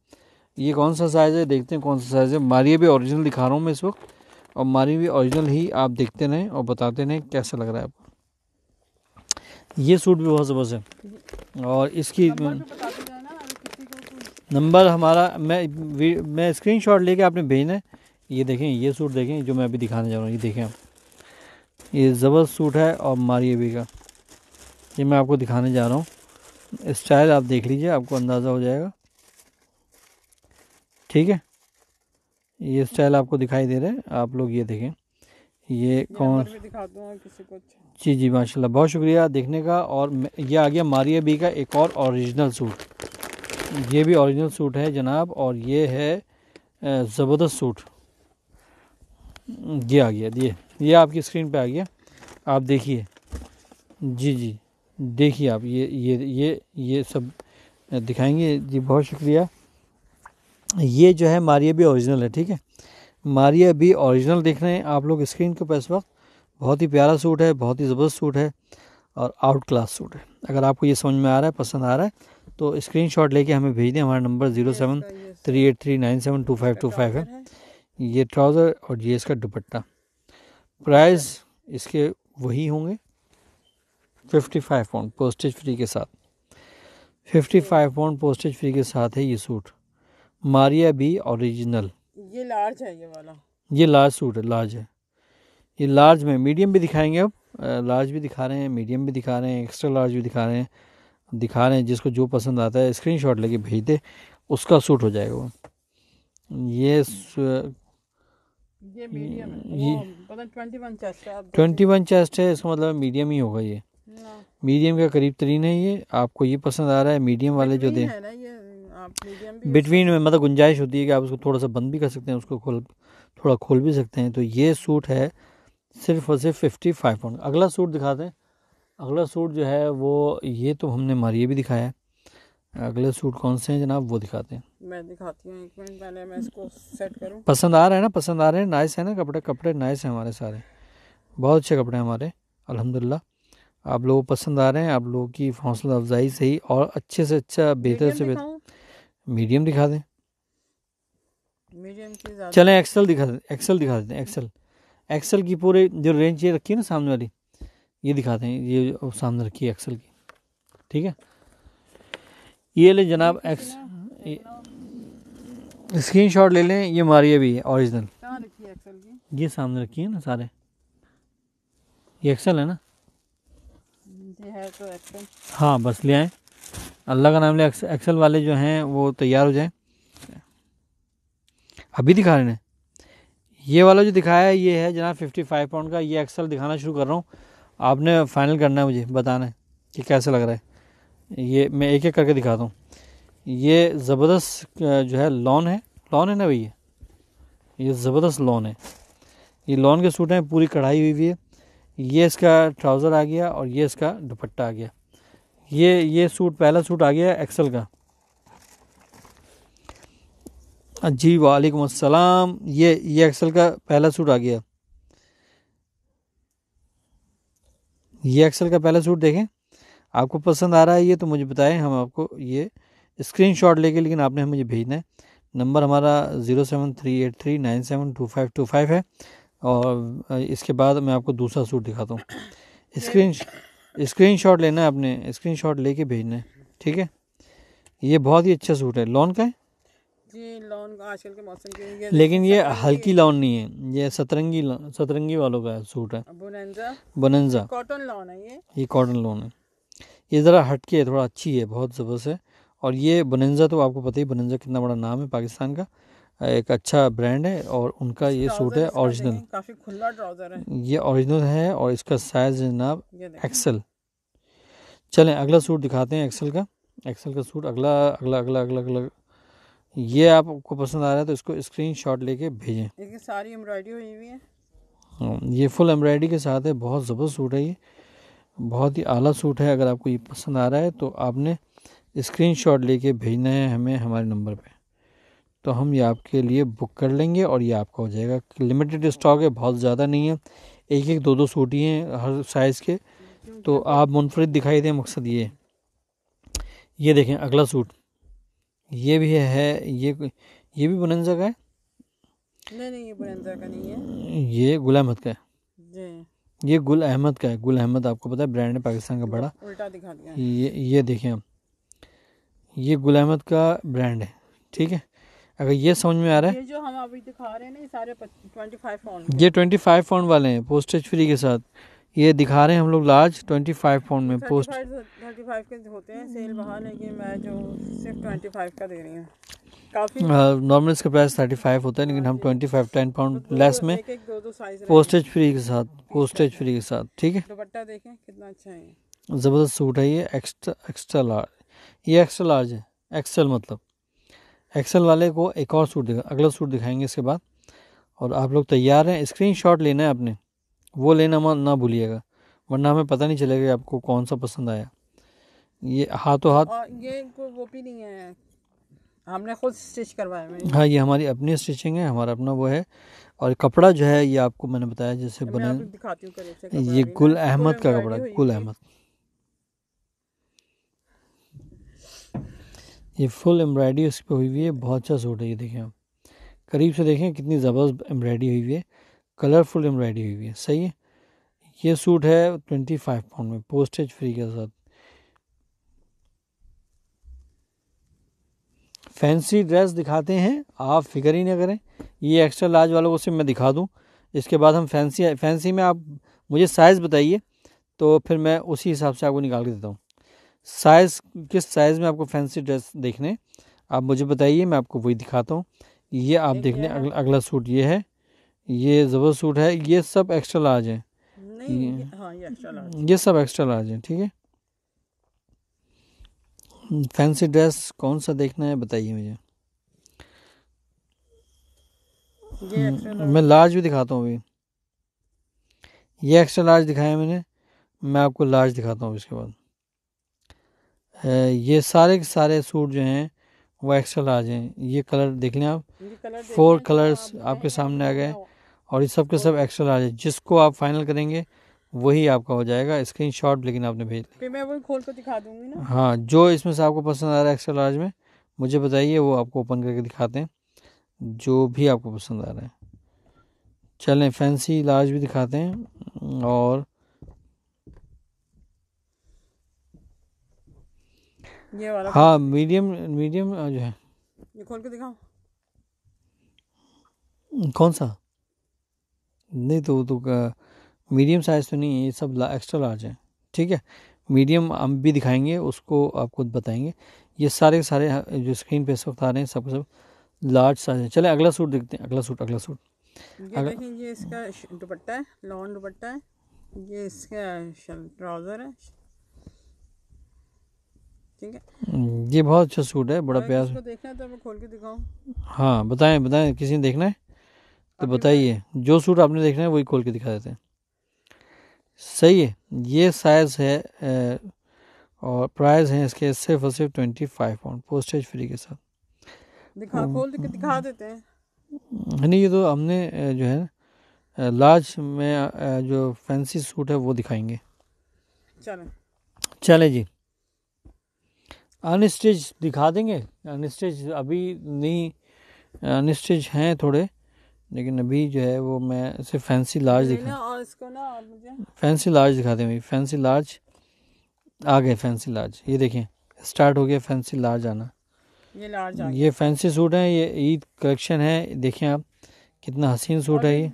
S1: ये कौन सा साइज़ है देखते हैं कौन सा साइज़ है मारिए भी ओरिजिनल दिखा रहा हूँ मैं इस वक्त और मारिए भी ओरिजिनल ही आप देखते रहें और बताते रहें कैसा लग रहा है आपको ये सूट भी बहुत ज़बरदस्त है और इसकी नंबर हमारा मैं मैं स्क्रीनशॉट लेके आपने भेजना है ये देखें ये सूट देखें जो मैं अभी दिखाने जा रहा हूँ ये देखें आप ये ज़बरदस्त सूट है और भी का ये मैं आपको दिखाने जा रहा हूँ स्टाइल आप देख लीजिए आपको अंदाज़ा हो जाएगा ठीक है ये स्टाइल आपको दिखाई दे रहा है आप लोग ये देखें ये कौन
S2: अच्छा।
S1: जी जी माशाल्लाह बहुत शुक्रिया देखने का और ये आ गया मारिया बी का एक और ओरिजिनल सूट ये भी ओरिजिनल सूट है जनाब और ये है ज़बरदस्त सूट ये आ गया ये ये आपकी स्क्रीन पे आ गया आप देखिए जी जी देखिए आप ये ये ये ये सब दिखाएंगे जी बहुत शुक्रिया ये जो है मारिया भी ओरिजिनल है ठीक है मारिया भी ओरिजिनल देख रहे हैं आप लोग स्क्रीन के पास वक्त बहुत ही प्यारा सूट है बहुत ही ज़बरदस्त सूट है और आउट क्लास सूट है अगर आपको ये समझ में आ रहा है पसंद आ रहा है तो स्क्रीन शॉट लेके हमें भेज दें हमारा number zero seven three eight three nine seven two five two five है ये ट्राउज़र और ये इसका दुपट्टा प्राइस अच्छा। इसके वही होंगे 55 पाउंड पोस्टेज फ्री के साथ 55 पाउंड पोस्टेज फ्री के साथ है ये सूट मारिया बी ओरिजिनल
S2: ये लार्ज है ये
S1: वाला ये लार्ज सूट है लार्ज है ये लार्ज में मीडियम भी दिखाएंगे अब लार्ज भी दिखा रहे हैं मीडियम भी दिखा रहे हैं एक्स्ट्रा लार्ज भी दिखा रहे हैं दिखा रहे हैं जिसको जो पसंद आता है स्क्रीनशॉट लेके भेज दे उसका सूट हो जाएगा वो ये
S2: ट्वेंटी
S1: वन चेस्ट है इसका मतलब मीडियम ही होगा ये मीडियम हाँ। का करीब तरीन है ये आपको ये पसंद आ रहा है मीडियम वाले जो दें बिटवीन में मतलब गुंजाइश होती है कि आप उसको थोड़ा सा बंद भी कर सकते हैं उसको खोल थोड़ा खोल भी सकते हैं तो ये सूट है सिर्फ और सिर्फ फिफ्टी फाइव पाउंड अगला सूट दिखाते हैं अगला सूट जो है वो ये तो हमने मारिए भी दिखाया है अगले सूट कौन से हैं जनाब वो दिखाते हैं
S2: मैं दिखाती हूँ एक मिनट पहले मैं इसको सेट करूँ पसंद
S1: आ रहा है ना पसंद आ रहे हैं नाइस है ना कपड़े कपड़े नाइस हैं हमारे सारे बहुत अच्छे कपड़े हैं हमारे अलहमदिल्ला आप लोग पसंद आ रहे हैं आप लोगों की हौसला अफजाई सही और अच्छे से अच्छा बेहतर से बेहतर मीडियम दिखा दें मीडियम चलें एक्सल दिखा दें एक्सल दिखा देते हैं एक्सल एक्सल की पूरे जो रेंज ये रखी है ना सामने वाली ये दिखाते हैं ये सामने रखी है एक्सल की ठीक है ये ले जनाब एक्स स्क्रीन शॉट ले लें ये मारिए भी है ओरिजिनल ये सामने रखी है ना सारे ये एक्सल है ना है तो हाँ बस ले आए अल्लाह का नाम ले एक्सल वाले जो हैं वो तैयार हो जाएं अभी दिखा रहे हैं ये वाला जो दिखाया है ये है जनाब फिफ्टी फाइव पाउंड का ये एक्सल दिखाना शुरू कर रहा हूँ आपने फाइनल करना है मुझे बताना है कि कैसा लग रहा है ये मैं एक एक करके दिखाता हूँ ये ज़बरदस्त जो है लॉन है लॉन है ना भैया ये ज़बरदस्त लॉन है ये लॉन के सूट हैं पूरी कढ़ाई हुई हुई है ये इसका ट्राउज़र आ गया और ये इसका दुपट्टा आ गया ये ये सूट पहला सूट आ गया एक्सल का जी वालेकुम अस्सलाम ये ये एक्सल का पहला सूट आ गया ये एक्सल का पहला सूट देखें आपको पसंद आ रहा है ये तो मुझे बताएं हम आपको ये स्क्रीन शॉट लेके लेकिन आपने मुझे भेजना है नंबर हमारा zero seven three eight three nine seven two five two five है और इसके बाद मैं आपको दूसरा सूट दिखाता हूँ स्क्रीन स्क्रीन शॉट लेना है आपने स्क्रीन शॉट लेके भेजना है ठीक है ये बहुत ही अच्छा सूट है लॉन का है
S2: जी लॉन आजकल के मौसम के लेकिन
S1: ये हल्की लॉन नहीं है ये सतरंगी सतरंगी वालों का सूट है बोनंजा बोनंजा कॉटन लॉन है ये ये कॉटन लॉन है ये ज़रा हटके है थोड़ा अच्छी है बहुत ज़बरदस्त है और ये बनंजा तो आपको पता ही बनंजा कितना बड़ा नाम है पाकिस्तान का एक अच्छा ब्रांड है और उनका ये सूट है ओरिजिनल काफ़ी खुला ट्राउज़र है ये ओरिजिनल है और इसका साइज़ जनाब एक्सल चलें अगला सूट दिखाते हैं एक्सल का एक्सल का सूट अगला अगला अगला अगला अगला ये आपको पसंद आ रहा है तो इसको स्क्रीन शॉट लेके भेजें
S2: सारी एम्ब्रॉयडरी हुई हुई
S1: है ये फुल एम्ब्रॉयडरी के साथ है बहुत ज़बरदस्त सूट है ये बहुत ही आला सूट है अगर आपको ये पसंद आ रहा है तो आपने स्क्रीनशॉट लेके भेजना है हमें हमारे नंबर पे तो हम ये आपके लिए बुक कर लेंगे और ये आपका हो जाएगा लिमिटेड स्टॉक है बहुत ज़्यादा नहीं है एक एक दो दो सूट ही हैं हर साइज़ के तो आप मुनफरद दिखाई दें मकसद ये ये देखें अगला सूट ये भी है ये ये भी बुनंजा का है
S2: नहीं नहीं ये बुनंजा का नहीं है
S1: ये गुलाम हद का है जी ये गुल अहमद का है गुल अहमद आपको पता है ब्रांड है पाकिस्तान का बड़ा उल्टा दिखा दिया ये ये देखें आप ये गुल अहमद का ब्रांड है ठीक है अगर ये समझ में आ रहा है
S2: ये जो हम अभी दिखा रहे हैं ना ये सारे 25 फोन
S1: ये 25 फोन वाले हैं पोस्टेज फ्री के साथ ये दिखा रहे हैं हम लोग लार्ज ट्वेंटी फाइव पाउंड में पोस्ट
S2: थर्टी फाइव के होते हैं सेल बाहर लेकिन मैं जो सिर्फ ट्वेंटी फाइव का दे रही हूँ नॉर्मल
S1: हाँ, इसका प्राइस थर्टी फाइव होता है लेकिन हम twenty five ten pound less में पोस्टेज फ्री के साथ पोस्टेज फ्री के साथ ठीक है दुपट्टा देखें
S2: कितना अच्छा है
S1: ज़बरदस्त सूट है ये एक्स्ट्रा एक्स्ट्रा लार्ज ये एक्स्ट्रा लार्ज है एक्सेल मतलब एक्सेल वाले को एक और सूट दिखा अगला सूट दिखाएंगे इसके बाद और आप लोग तैयार हैं स्क्रीनशॉट लेना है आपने वो लेना मत ना भूलिएगा वरना हमें पता नहीं चलेगा आपको कौन सा पसंद आया ये हाथों हाथ ये वो भी नहीं
S2: है हमने खुद स्टिच करवाया हाँ
S1: ये हमारी अपनी स्टिचिंग है हमारा अपना वो है और कपड़ा जो है ये आपको मैंने बताया जैसे बने ये गुल अहमद का कपड़ा गुल अहमद ये फुल एम्ब्रायडरी उस पर हुई हुई है बहुत अच्छा सूट है ये देखें आप करीब से देखें कितनी ज़बरदस्त एम्ब्रायडरी हुई हुई है कलरफुल एम्ब्रॉयडरी हुई है सही है ये सूट है ट्वेंटी फाइव पाउंड में पोस्टेज फ्री के साथ फैंसी ड्रेस दिखाते हैं आप फिक्र ही ना करें ये एक्स्ट्रा लार्ज वालों को सिर्फ मैं दिखा दूं इसके बाद हम फैंसी फैंसी में आप मुझे साइज़ बताइए तो फिर मैं उसी हिसाब से आपको निकाल के देता हूँ साइज़ किस साइज़ में आपको फैंसी ड्रेस देखने आप मुझे बताइए मैं आपको वही दिखाता हूँ ये आप देख लें अगला, अगला सूट ये है ये ज़बर सूट है ये सब एक्स्ट्रा लार्ज है ये, हाँ,
S3: ये,
S1: ये सब एक्स्ट्रा लार्ज है ठीक है फैंसी ड्रेस कौन सा देखना है बताइए मुझे मैं लार्ज भी दिखाता हूँ अभी ये एक्स्ट्रा लार्ज दिखाया मैंने मैं आपको लार्ज दिखाता हूँ इसके बाद ये सारे के सारे सूट जो हैं वो एक्स्ट्रा लार्ज हैं ये कलर देख लें आप फोर कलर्स हाँ, आपके सामने आ गए और ये सब के सब एक्स्ट्रा लार्ज है जिसको आप फाइनल करेंगे वही आपका हो जाएगा स्क्रीन शॉट लेकिन आपने भेज
S2: फिर मैं वो खोल कर दिखा दूंगी ना
S1: हाँ जो इसमें से आपको पसंद आ रहा है एक्स्ट्रा लार्ज में मुझे बताइए वो आपको ओपन करके दिखाते हैं जो भी आपको पसंद आ रहा है चलें फैंसी लार्ज भी दिखाते हैं और ये वाला हाँ मीडियम मीडियम जो है ये खोल के दिखाओ कौन सा नहीं तो तो मीडियम साइज़ तो नहीं है ये सब ला, एक्स्ट्रा लार्ज है ठीक है मीडियम हम भी दिखाएंगे उसको आप खुद बताएंगे ये सारे सारे जो स्क्रीन पे इस वक्त आ रहे हैं सब सब लार्ज साइज है चले अगला सूट देखते हैं अगला सूट अगला सूट ये अगला
S2: ये इसका दुपट्टा है लॉन्ग दुपट्टा है ये इसका ट्राउज़र है ठीक
S1: है ये बहुत अच्छा सूट है बड़ा प्यार
S2: देखना है तो मैं खोल के दिखाऊँ
S1: हाँ बताएं बताएं किसी ने देखना है तो बताइए जो सूट आपने देखना है वही खोल के दिखा देते हैं सही है ये साइज़ है और प्राइस है इसके सिर्फ और सिर्फ twenty five pound postage free के साथ
S2: दिखा हम्म, खोल के हम्म, दिखा देते हैं
S1: हम्म। नहीं ये तो हमने जो है लार्ज में जो फैंसी सूट है वो दिखाएंगे चलें चले जी अनस्टिच दिखा देंगे अनस्टिच अभी नहीं अनस्टिच हैं थोड़े लेकिन अभी जो है वो मैं इसे फैंसी लार्ज दिखा
S2: और इसको ना और मुझे
S1: फैंसी लार्ज दिखा दें भाई फैंसी लार्ज आ गए फैंसी लार्ज ये देखें स्टार्ट हो गया फैंसी लार्ज आना ये लार्ज आ ये फैंसी सूट है ये ईद कलेक्शन है देखें आप कितना हसीन सूट है ये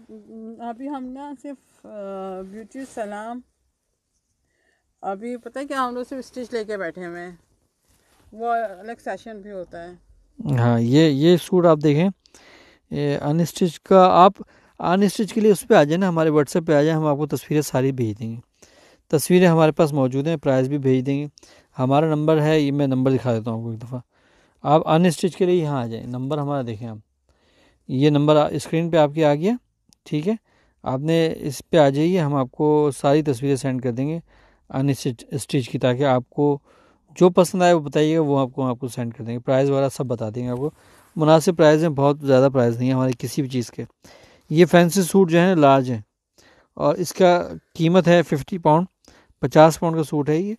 S2: अभी हम ना सिर्फ ब्यूटी सलाम अभी पता है क्या हम लोग सिर्फ स्टिच लेके बैठे हुए हैं वो अलग सेशन भी होता
S1: है हाँ ये ये सूट आप देखें अनस्टिच का आप अनस्टिच के लिए उस पर आ जाए ना हमारे व्हाट्सएप पे आ जाए हम आपको तस्वीरें सारी भेज देंगे तस्वीरें हमारे पास मौजूद हैं प्राइस भी भेज देंगे हमारा नंबर है ये मैं नंबर दिखा देता हूँ आपको एक दफ़ा आप अनस्टिच के लिए यहाँ आ जाए नंबर हमारा देखें आप ये नंबर स्क्रीन पे आपके आ गया ठीक है आपने इस पे आ जाइए हम आपको सारी तस्वीरें सेंड कर देंगे अनस्टिच स्टिच की ताकि आपको जो पसंद आए वो बताइएगा वो आपको आपको सेंड कर देंगे प्राइस वगैरह सब बता देंगे आपको मुनासिब प्राइस हैं बहुत ज़्यादा प्राइस नहीं है हमारे किसी भी चीज़ के ये फैंसी सूट जो है लार्ज हैं और इसका कीमत है फिफ्टी पाउंड पचास पाउंड का सूट है ये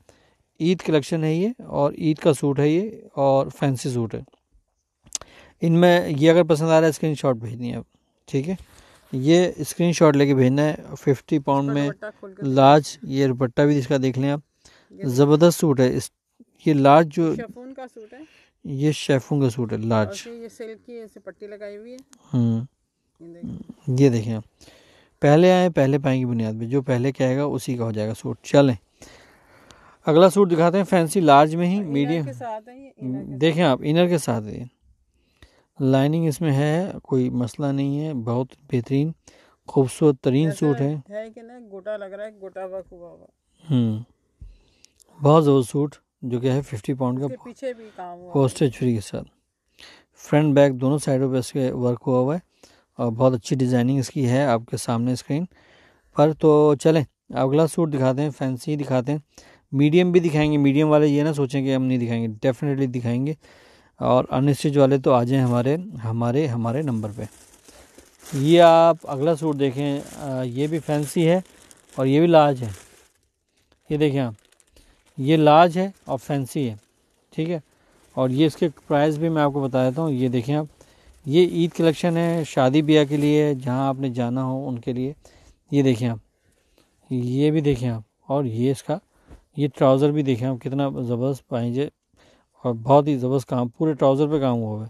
S1: ईद कलेक्शन है ये और ईद का सूट है ये और फैंसी सूट है इनमें ये अगर पसंद आ रहा है स्क्रीन शॉट भेजनी है आप ठीक है ये स्क्रीन शॉट लेके भेजना है फिफ्टी पाउंड में लार्ज ये दुपट्टा भी इसका देख लें आप ज़बरदस्त सूट है इस ये लार्ज जो
S2: का सूट है
S1: ये शेफों का सूट है लार्ज
S2: ये सिल्क की ऐसे पट्टी लगाई हुई है हम्म।
S1: ये देखें आप पहले आए पहले पाएंगे बुनियाद पे जो पहले कहेगा उसी का हो जाएगा सूट चलें अगला सूट दिखाते हैं फैंसी लार्ज में ही मीडियम देखें आप इनर के साथ है लाइनिंग इसमें है कोई मसला नहीं है बहुत बेहतरीन खूबसूरत तरीन सूट है, है कि
S2: ना गोटा लग रहा है गोटा हुआ
S1: हम्म। बहुत ज़बरदस्त सूट जो कि है फिफ्टी पाउंड का पीछे भी काम पोस्टेज फ्री के साथ फ्रंट बैक दोनों साइडों पर इसके वर्क हुआ हुआ है और बहुत अच्छी डिज़ाइनिंग इसकी है आपके सामने स्क्रीन पर तो चलें अगला सूट दिखाते हैं फैंसी दिखाते हैं मीडियम भी दिखाएंगे मीडियम वाले ये ना सोचें कि हम नहीं दिखाएंगे डेफिनेटली दिखाएंगे और अनस्टिच वाले तो आ जाएँ हमारे हमारे हमारे नंबर पे ये आप अगला सूट देखें ये भी फैंसी है और ये भी लार्ज है ये देखें आप ये लार्ज है और फैंसी है ठीक है और ये इसके प्राइस भी मैं आपको बता देता हूँ ये देखें आप ये ईद कलेक्शन है शादी ब्याह के लिए जहाँ आपने जाना हो उनके लिए ये देखें आप ये भी देखें आप और ये इसका ये ट्राउज़र भी देखें आप कितना ज़बरदस्त पाएंगे और बहुत ही ज़बरदस्त काम पूरे ट्राउज़र पे काम हुआ है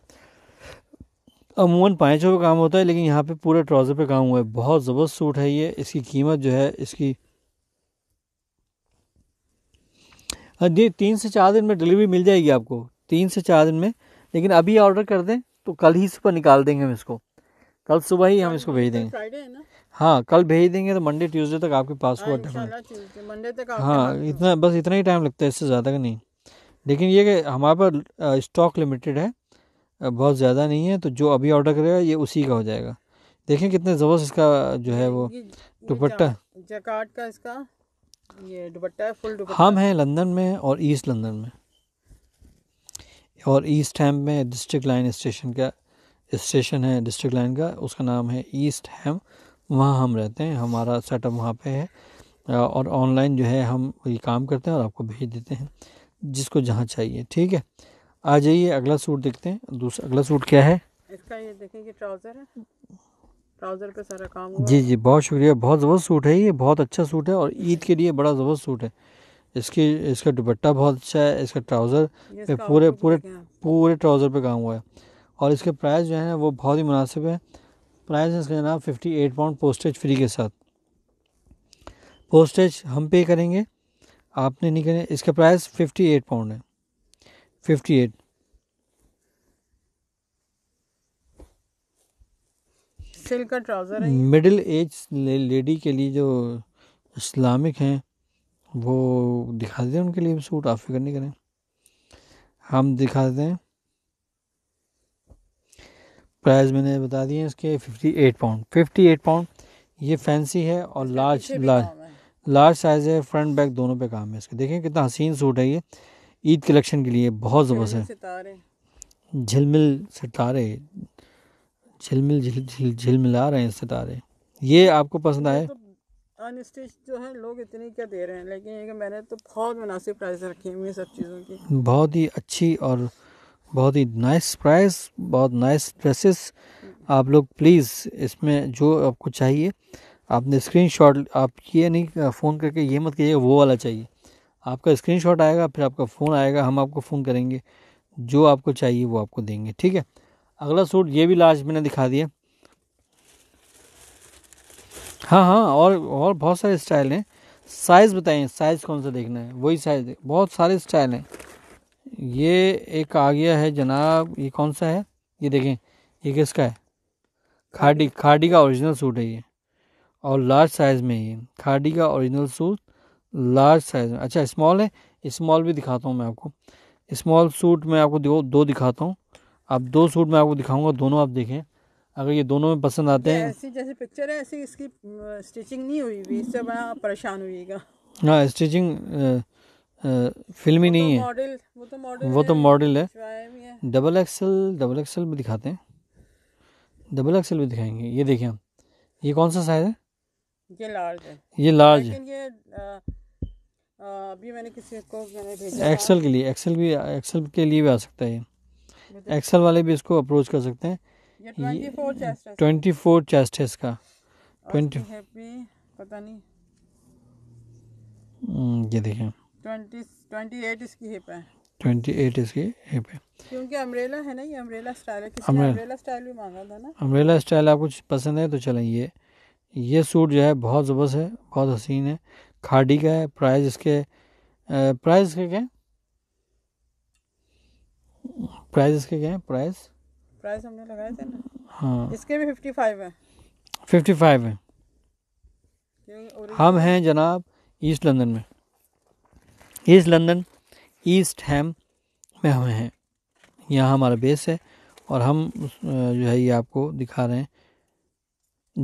S1: अमूमन पाँचों पर काम होता है लेकिन यहाँ पे पूरे ट्राउज़र पे काम हुआ है बहुत ज़बरदस्त सूट है ये इसकी कीमत जो है इसकी हाँ जी तीन से चार दिन में डिलीवरी मिल जाएगी आपको तीन से चार दिन में लेकिन अभी ऑर्डर कर दें तो कल ही सुबह निकाल देंगे हम इसको कल सुबह ही हम इसको भेज देंगे तो हाँ कल भेज देंगे तो मंडे ट्यूसडे तक आपके पास हाँ, हुआ तक हाँ इतना बस इतना ही टाइम लगता है इससे ज़्यादा का नहीं लेकिन ये कि हमारे पास स्टॉक लिमिटेड है बहुत ज़्यादा नहीं है तो जो अभी ऑर्डर करेगा ये उसी का हो जाएगा देखें कितने ज़बरदस्त इसका जो है वो दुपट्टा
S2: जकाट का इसका ये दुपट्टा
S1: है फुल दुपट्टा हम हैं लंदन में और ईस्ट लंदन में और ईस्ट हैम में डिस्ट्रिक्ट लाइन स्टेशन का स्टेशन है डिस्ट्रिक्ट लाइन का उसका नाम है ईस्ट हैम वहाँ हम रहते हैं हमारा सेटअप वहाँ पे है और ऑनलाइन जो है हम ये काम करते हैं और आपको भेज देते हैं जिसको जहाँ चाहिए ठीक है आ जाइए अगला सूट देखते हैं दूसरा अगला सूट क्या है
S2: इसका ये देखें कि ट्राउज़र है ट्राउज़र
S1: पे सारा काम हुआ जी जी बहुत शुक्रिया बहुत ज़बरदस्त सूट है ये बहुत अच्छा सूट है और ईद के लिए बड़ा ज़बरदस्त सूट है इसकी इसका दुपट्टा बहुत अच्छा है इसका ट्राउज़र पे पूरे पूरे पूरे ट्राउज़र पे काम हुआ है और इसके प्राइस जो है वो बहुत ही मुनासिब है प्राइस है इसका जनाब fifty eight pound postage free के साथ पोस्टेज हम पे करेंगे आपने नहीं करें इसका प्राइस फिफ्टी एट पाउंड है फिफ्टी एट
S2: सिल्क का ट्राउज़र
S1: है मिडिल एज लेडी के लिए जो इस्लामिक हैं वो दिखा दें उनके लिए सूट आप फिक्र नहीं करें हम दिखा दें प्राइस मैंने बता दिए इसके fifty eight pound fifty eight pound ये फैंसी है और लार्ज लार्ज लार्ज साइज़ है फ्रंट बैक दोनों पे काम है इसके देखें कितना हसीन सूट है ये ईद कलेक्शन के लिए बहुत ज़बरदस्त है झिलमिल सितारे झिलमिल झिलमिला रहे हैं सितारे ये आपको पसंद आए
S2: ऑन स्टेज तो जो है लोग इतनी क्या दे रहे हैं लेकिन मैंने तो बहुत मुनासिब प्राइस रखी है सब चीज़ों की
S1: बहुत ही अच्छी और बहुत ही नाइस प्राइस बहुत नाइस ड्रेसेस आप लोग प्लीज़ इसमें जो आपको चाहिए आपने स्क्रीनशॉट आप ये नहीं फ़ोन करके ये मत कहिए वो वाला चाहिए आपका स्क्रीनशॉट आएगा फिर आपका फ़ोन आएगा हम आपको फ़ोन करेंगे जो आपको चाहिए वो आपको देंगे ठीक है अगला सूट ये भी लास्ट मैंने दिखा दिया हाँ हाँ और और बहुत सारे स्टाइल हैं साइज़ बताइए साइज़ कौन सा देखना है वही साइज़ बहुत सारे स्टाइल हैं ये एक आ गया है जनाब ये कौन सा है ये देखें ये किसका है खाडी खाडी का ओरिजिनल सूट है ये और लार्ज साइज़ में ही खाडी का ओरिजिनल सूट लार्ज साइज़ में अच्छा स्मॉल है स्मॉल भी दिखाता हूँ मैं आपको स्मॉल सूट मैं आपको दो दो दिखाता हूँ अब दो सूट मैं आपको दिखाऊंगा दोनों आप देखें अगर ये दोनों में पसंद आते हैं ऐसी
S2: जैसे पिक्चर है ऐसी इसकी स्टिचिंग नहीं हुई हुई इससे बड़ा परेशान हुईगा
S1: हाँ स्टिचिंग फिल्मी तो नहीं है वो तो मॉडल तो है डबल एक्सल डबल एक्सल भी दिखाते हैं डबल एक्सल भी दिखाएंगे ये देखें हम ये कौन सा साइज है ये लार्ज है ये लार्ज है
S2: अभी मैंने किसी को मैंने भेजा एक्सल
S1: के लिए एक्सल भी एक्सल के लिए भी आ सकता है ये एक्सल वाले भी इसको अप्रोच कर सकते हैं ट्वेंटी फोर चेस्ट है इसका ट्वेंटी
S2: पता नहीं
S1: हम्म, ये देखें
S2: क्योंकि स्टाइल
S1: अम्ब्रेला स्टाइल आपको पसंद है तो चलें ये ये सूट जो है बहुत ज़बरदस्त है बहुत हसीन है खाडी का है प्राइस इसके प्राइस के क्या प्राइस इसके क्या है प्राइस
S2: प्राइस हमने लगाए थे ना हाँ इसके भी फिफ्टी फाइव है
S1: फिफ्टी फाइव है हम हैं जनाब ईस्ट लंदन में ईस्ट लंदन ईस्ट हैम में हम हैं यहाँ हमारा बेस है और हम जो है ये आपको दिखा रहे हैं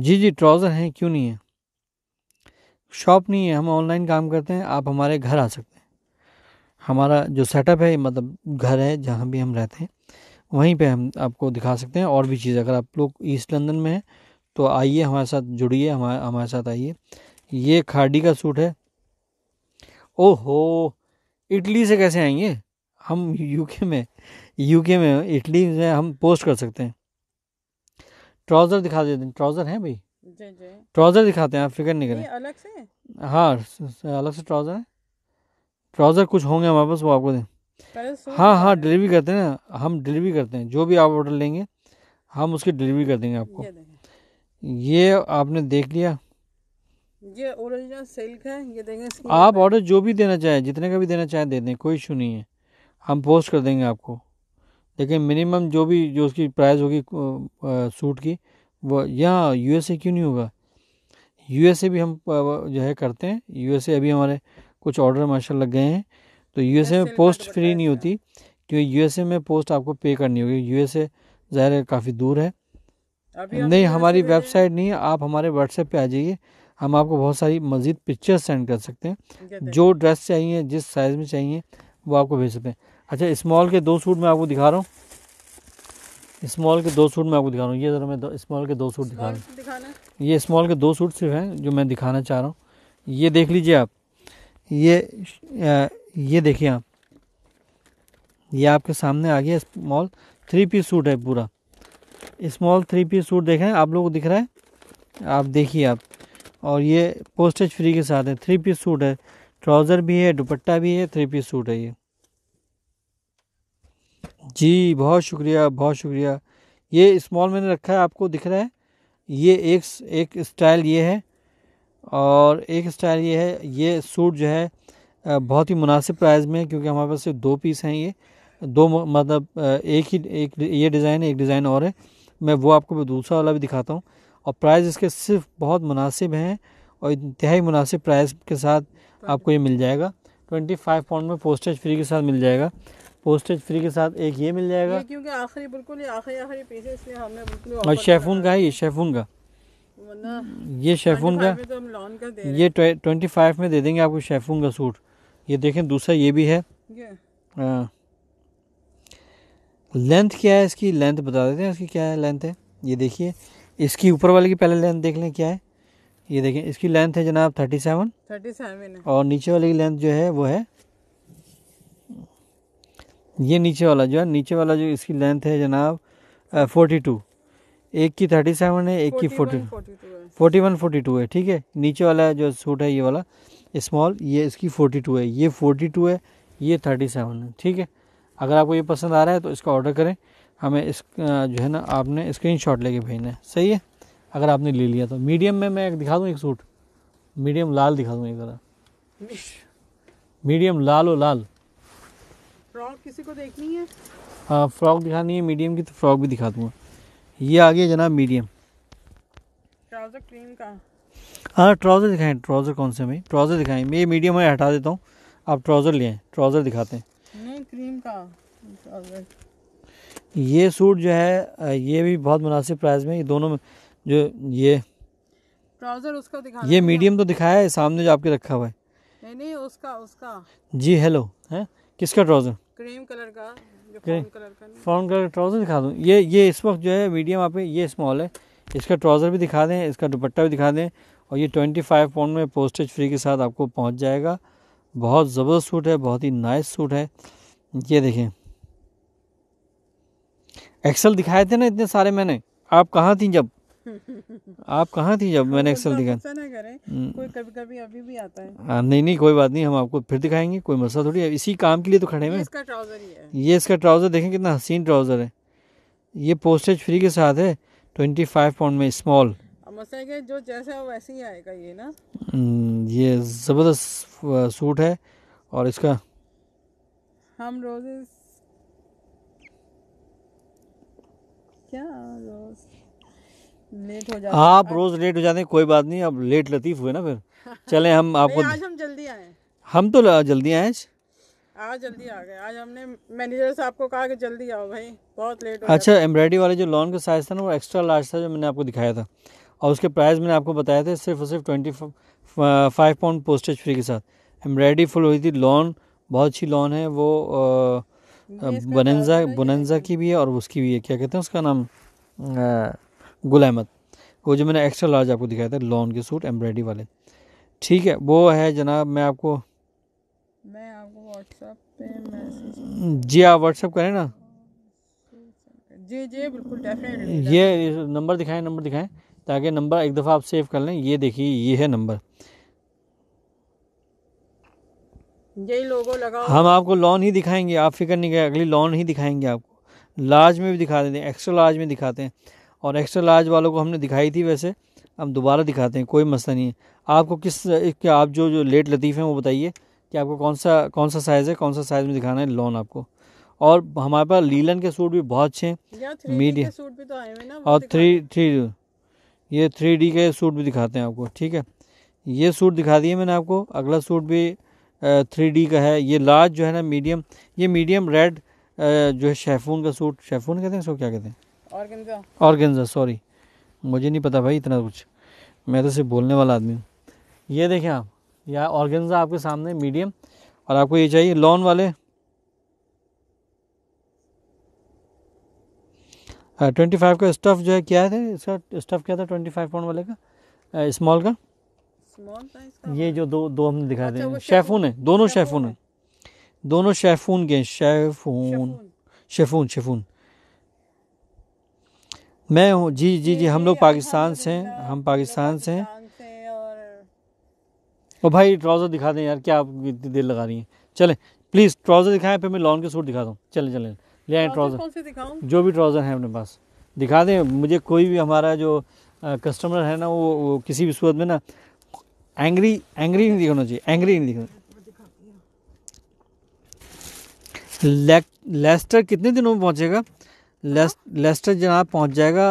S1: जी जी ट्राउज़र हैं क्यों नहीं है शॉप नहीं है हम ऑनलाइन काम करते हैं आप हमारे घर आ सकते हैं हमारा जो सेटअप है मतलब घर है जहाँ भी हम रहते हैं वहीं पे हम आपको दिखा सकते हैं और भी चीज़ अगर आप लोग ईस्ट लंदन में हैं तो आइए हमारे साथ जुड़िए हमारे हमारे साथ आइए ये खाडी का सूट है ओहो इटली से कैसे आएंगे हम यूके में यूके में इटली में हम पोस्ट कर सकते हैं ट्राउज़र दिखा देते हैं ट्राउज़र हैं भाई ट्राउज़र दिखाते हैं आप फिक्र नहीं करें अलग से हाँ अलग से ट्राउज़र है ट्राउज़र कुछ होंगे हमारे पास वो आपको दें हाँ हाँ डिलीवरी करते हैं ना हम डिलीवरी करते हैं जो भी आप ऑर्डर लेंगे हम उसकी डिलीवरी कर देंगे आपको ये, ये आपने देख लिया
S2: ये ओरिजिनल सिल्क है ये देंगे
S1: आप ऑर्डर जो भी देना चाहें जितने का भी देना चाहें दे दें कोई इशू नहीं है हम पोस्ट कर देंगे आपको लेकिन मिनिमम जो भी जो उसकी प्राइस होगी सूट की वो यहाँ यूएसए क्यों नहीं होगा यूएसए भी हम जो है करते हैं यूएसए अभी हमारे कुछ ऑर्डर माशा लग गए हैं तो ए में पोस्ट फ्री नहीं होती क्योंकि ए में पोस्ट आपको पे करनी होगी यूएसए ज़ाहिर है काफ़ी दूर है
S3: नहीं हमारी
S1: वेबसाइट नहीं है आप हमारे व्हाट्सएप पे आ जाइए हम आपको बहुत सारी मज़ीद पिक्चर सेंड कर सकते हैं जो ड्रेस चाहिए जिस साइज़ में चाहिए वो आपको भेज सकते हैं अच्छा इस्मॉल के दो सूट मैं आपको दिखा रहा हूँ स्मॉल के दो सूट मैं आपको दिखा रहा हूँ ये ज़रा मैं स्मॉल के दो सूट दिखा रहा हूँ ये स्मॉल के दो सूट सिर्फ हैं जो मैं दिखाना चाह रहा हूँ ये देख लीजिए आप ये ये देखिए आप ये आपके सामने आ गया स्मॉल थ्री पीस सूट है पूरा स्मॉल थ्री पीस सूट देख रहे हैं आप लोगों को दिख रहा है आप देखिए आप और ये पोस्टेज फ्री के साथ है थ्री पीस सूट है ट्राउज़र भी है दुपट्टा भी है थ्री पीस सूट है ये जी बहुत शुक्रिया बहुत शुक्रिया ये स्मॉल मैंने रखा है आपको दिख रहा है ये एक एक स्टाइल ये है और एक स्टाइल ये है ये सूट जो है बहुत ही मुनासिब प्राइस में क्योंकि हमारे पास सिर्फ दो पीस हैं ये दो मतलब एक ही एक ये डिज़ाइन है एक डिज़ाइन और है मैं वो आपको दूसरा वाला भी दिखाता हूँ और प्राइस इसके सिर्फ बहुत मुनासिब हैं और इंतहाई मुनासिब प्राइस के साथ आपको ये मिल जाएगा ट्वेंटी फाइव पाउंड में पोस्टेज फ्री के साथ मिल जाएगा पोस्टेज फ्री के साथ एक ये मिल जाएगा
S2: क्योंकि आखिरी बिल्कुल आखिरी आखिरी पीस है इसलिए हमने बिल्कुल और शेफून
S1: का है ये शेफून का
S2: ये शेफून का तो ये
S1: ट्वेंटी फाइव में दे देंगे आपको शेफून का सूट ये देखें दूसरा ये भी है लेंथ क्या है इसकी लेंथ बता देते हैं इसकी क्या है लेंथ है ये देखिए इसकी ऊपर वाले की पहले लेंथ देख लें क्या है ये देखें इसकी लेंथ है जनाब थर्टी सेवन थर्टी सेवन और नीचे वाले की लेंथ जो है वो है ये नीचे वाला जो है नीचे वाला जो इसकी लेंथ है जनाब फोर्टी टू एक की थर्टी सेवन है एक की forty forty one forty two है ठीक है नीचे वाला जो सूट है ये वाला स्मॉल ये इसकी फोर्टी टू है ये फोर्टी टू है ये थर्टी सेवन है ठीक है अगर आपको ये पसंद आ रहा है तो इसका ऑर्डर करें हमें इस जो है ना आपने स्क्रीन शॉट लेके भेजना है सही है अगर आपने ले लिया तो मीडियम में मैं एक दिखा दूँ एक सूट मीडियम लाल दिखा दूँ एक ज़रा मीडियम लाल और लाल
S2: फ्रॉक किसी को देखनी है
S1: हाँ फ्रॉक दिखानी है मीडियम की तो फ्रॉक भी दिखा दूँगा ये आ गया जनाब मीडियम
S3: ट्राउज़र
S2: क्रीम का
S1: हाँ ट्राउज़र दिखाएं ट्राउज़र कौन से भाई ट्राउज़र दिखाएं ये मीडियम है हटा देता हूँ आप ट्राउज़र लिए ट्राउज़र दिखाते
S2: हैं नहीं क्रीम का
S1: ये सूट जो है ये भी बहुत मुनासिब प्राइस में ये दोनों में जो ये
S2: ट्राउज़र उसका दिखा ये
S1: मीडियम तो दिखाया है सामने जो आपके रखा हुआ
S2: है नहीं उसका
S1: उसका जी हेलो है किसका ट्राउज़र क्रीम कलर का ये फाउन कलर ट्राउज़र दिखा दूँ ये ये इस वक्त जो है मीडियम आप ये स्मॉल है इसका ट्राउज़र भी दिखा दें इसका दुपट्टा भी दिखा दें और ये ट्वेंटी फाइव पाउंड में पोस्टेज फ्री के साथ आपको पहुंच जाएगा बहुत ज़बरदस्त सूट है बहुत ही नाइस सूट है ये देखें एक्सल दिखाए थे ना इतने सारे मैंने आप कहाँ थी जब आप कहाँ थी जब मैंने एक्सेल तो दिखा ना करें हम्म। कोई कभी कभी अभी भी आता है आ, हाँ, नहीं नहीं कोई बात नहीं हम आपको फिर दिखाएंगे कोई मसला थोड़ी है इसी काम के लिए तो खड़े हैं इसका ट्राउजर ही है ये इसका ट्राउजर देखें कितना हसीन ट्राउजर है ये पोस्टेज फ्री के साथ है ट्वेंटी फाइव पाउंड में स्मॉल
S2: जो जैसा है वैसे ही आएगा ये ना
S1: हम्म, ये ज़बरदस्त सूट है और इसका
S2: हम रोजेस क्या रोज़ लेट हो जाते आप रोज
S1: लेट हो जाते हैं कोई बात नहीं आप लेट लतीफ हुए ना फिर चले हम आपको आज
S2: हम जल्दी आए
S1: हम तो जल्दी आए आज
S2: आज जल्दी आ गए आज हमने मैनेजर साहब को कहा कि जल्दी आओ भाई बहुत लेट हो अच्छा
S1: एम्ब्रॉयडरी वाले जो लॉन का साइज था ना वो एक्स्ट्रा लार्ज था जो मैंने आपको दिखाया था और उसके प्राइस मैंने आपको बताया थे सिर्फ और सिर्फ twenty five pound postage free के साथ एम्ब्रॉयडरी फुल हुई थी लॉन बहुत अच्छी लॉन है वो आ, बोनेंजा की भी है और उसकी भी है क्या कहते हैं उसका नाम गुल अहमद वो जो मैंने एक्स्ट्रा लार्ज आपको दिखाया था लॉन के सूट एम्ब्रॉयडरी वाले ठीक है वो है जनाब मैं आपको
S2: मैं आपको व्हाट्सएप पे मैसेज
S1: हम्म, जी आप व्हाट्सएप करें ना
S2: जी जी बिल्कुल डेफिनेटली
S1: ये नंबर दिखाएं नंबर दिखाएं ताकि नंबर एक दफ़ा आप सेव कर लें ये देखिए ये है नंबर
S2: यही लोगों लगा हम आपको
S1: लॉन ही दिखाएंगे आप फिक्र नहीं करें अगली लॉन ही दिखाएंगे आपको लार्ज में भी दिखा देते हैं एक्स्ट्रा लार्ज में दिखाते हैं और एक्स्ट्रा लार्ज वालों को हमने दिखाई थी वैसे हम दोबारा दिखाते हैं कोई मसला नहीं है आपको किस क्या आप जो जो लेट लतीफ़ हैं वो बताइए कि आपको कौन सा कौन सा साइज़ है कौन सा साइज़ में दिखाना है लॉन आपको और हमारे पास लीलन के सूट भी बहुत अच्छे
S3: हैं मीडियम
S1: तो और थ्री थ्री ये थ्री डी के सूट भी दिखाते हैं आपको ठीक है ये सूट दिखा दिए मैंने आपको अगला सूट भी थ्री डी का है ये लार्ज जो है ना मीडियम ये मीडियम रेड जो है शेफून का सूट शेफून कहते हैं इसको क्या कहते हैं ऑर्गेन्जा सॉरी मुझे नहीं पता भाई इतना कुछ मैं तो सिर्फ बोलने वाला आदमी हूँ ये देखें आप यह ऑर्गेन्जा आपके सामने मीडियम और आपको ये चाहिए लॉन वाले ट्वेंटी हाँ, फाइव का स्टफ़ जो है क्या है इसका स्टफ़ क्या था ट्वेंटी फाइव पाउंड वाले का स्मॉल का ये जो दो दो हमने दिखा अच्छा, दिए शेफून है दोनों शेफून है दोनों शेफून के शेफून शेफून शेफून मैं हूँ जी जी जी हम लोग पाकिस्तान से हैं हम पाकिस्तान से हैं और भाई ट्राउज़र दिखा दें यार क्या आप इतनी देर लगा रही हैं चलें प्लीज़ ट्राउज़र दिखाएं फिर मैं लॉन के सूट दिखा दूँ चलें चलें ले आए ट्राउज़र जो भी ट्राउज़र हैं अपने पास दिखा दें मुझे कोई भी हमारा जो कस्टमर है ना वो, वो किसी भी सूरत में ना एंग्री एंग्री नहीं दिखाना चाहिए एंग्री नहीं दिखाना लेस्टर कितने दिनों में पहुँचेगा लेस्टर जनाब पहुंच जाएगा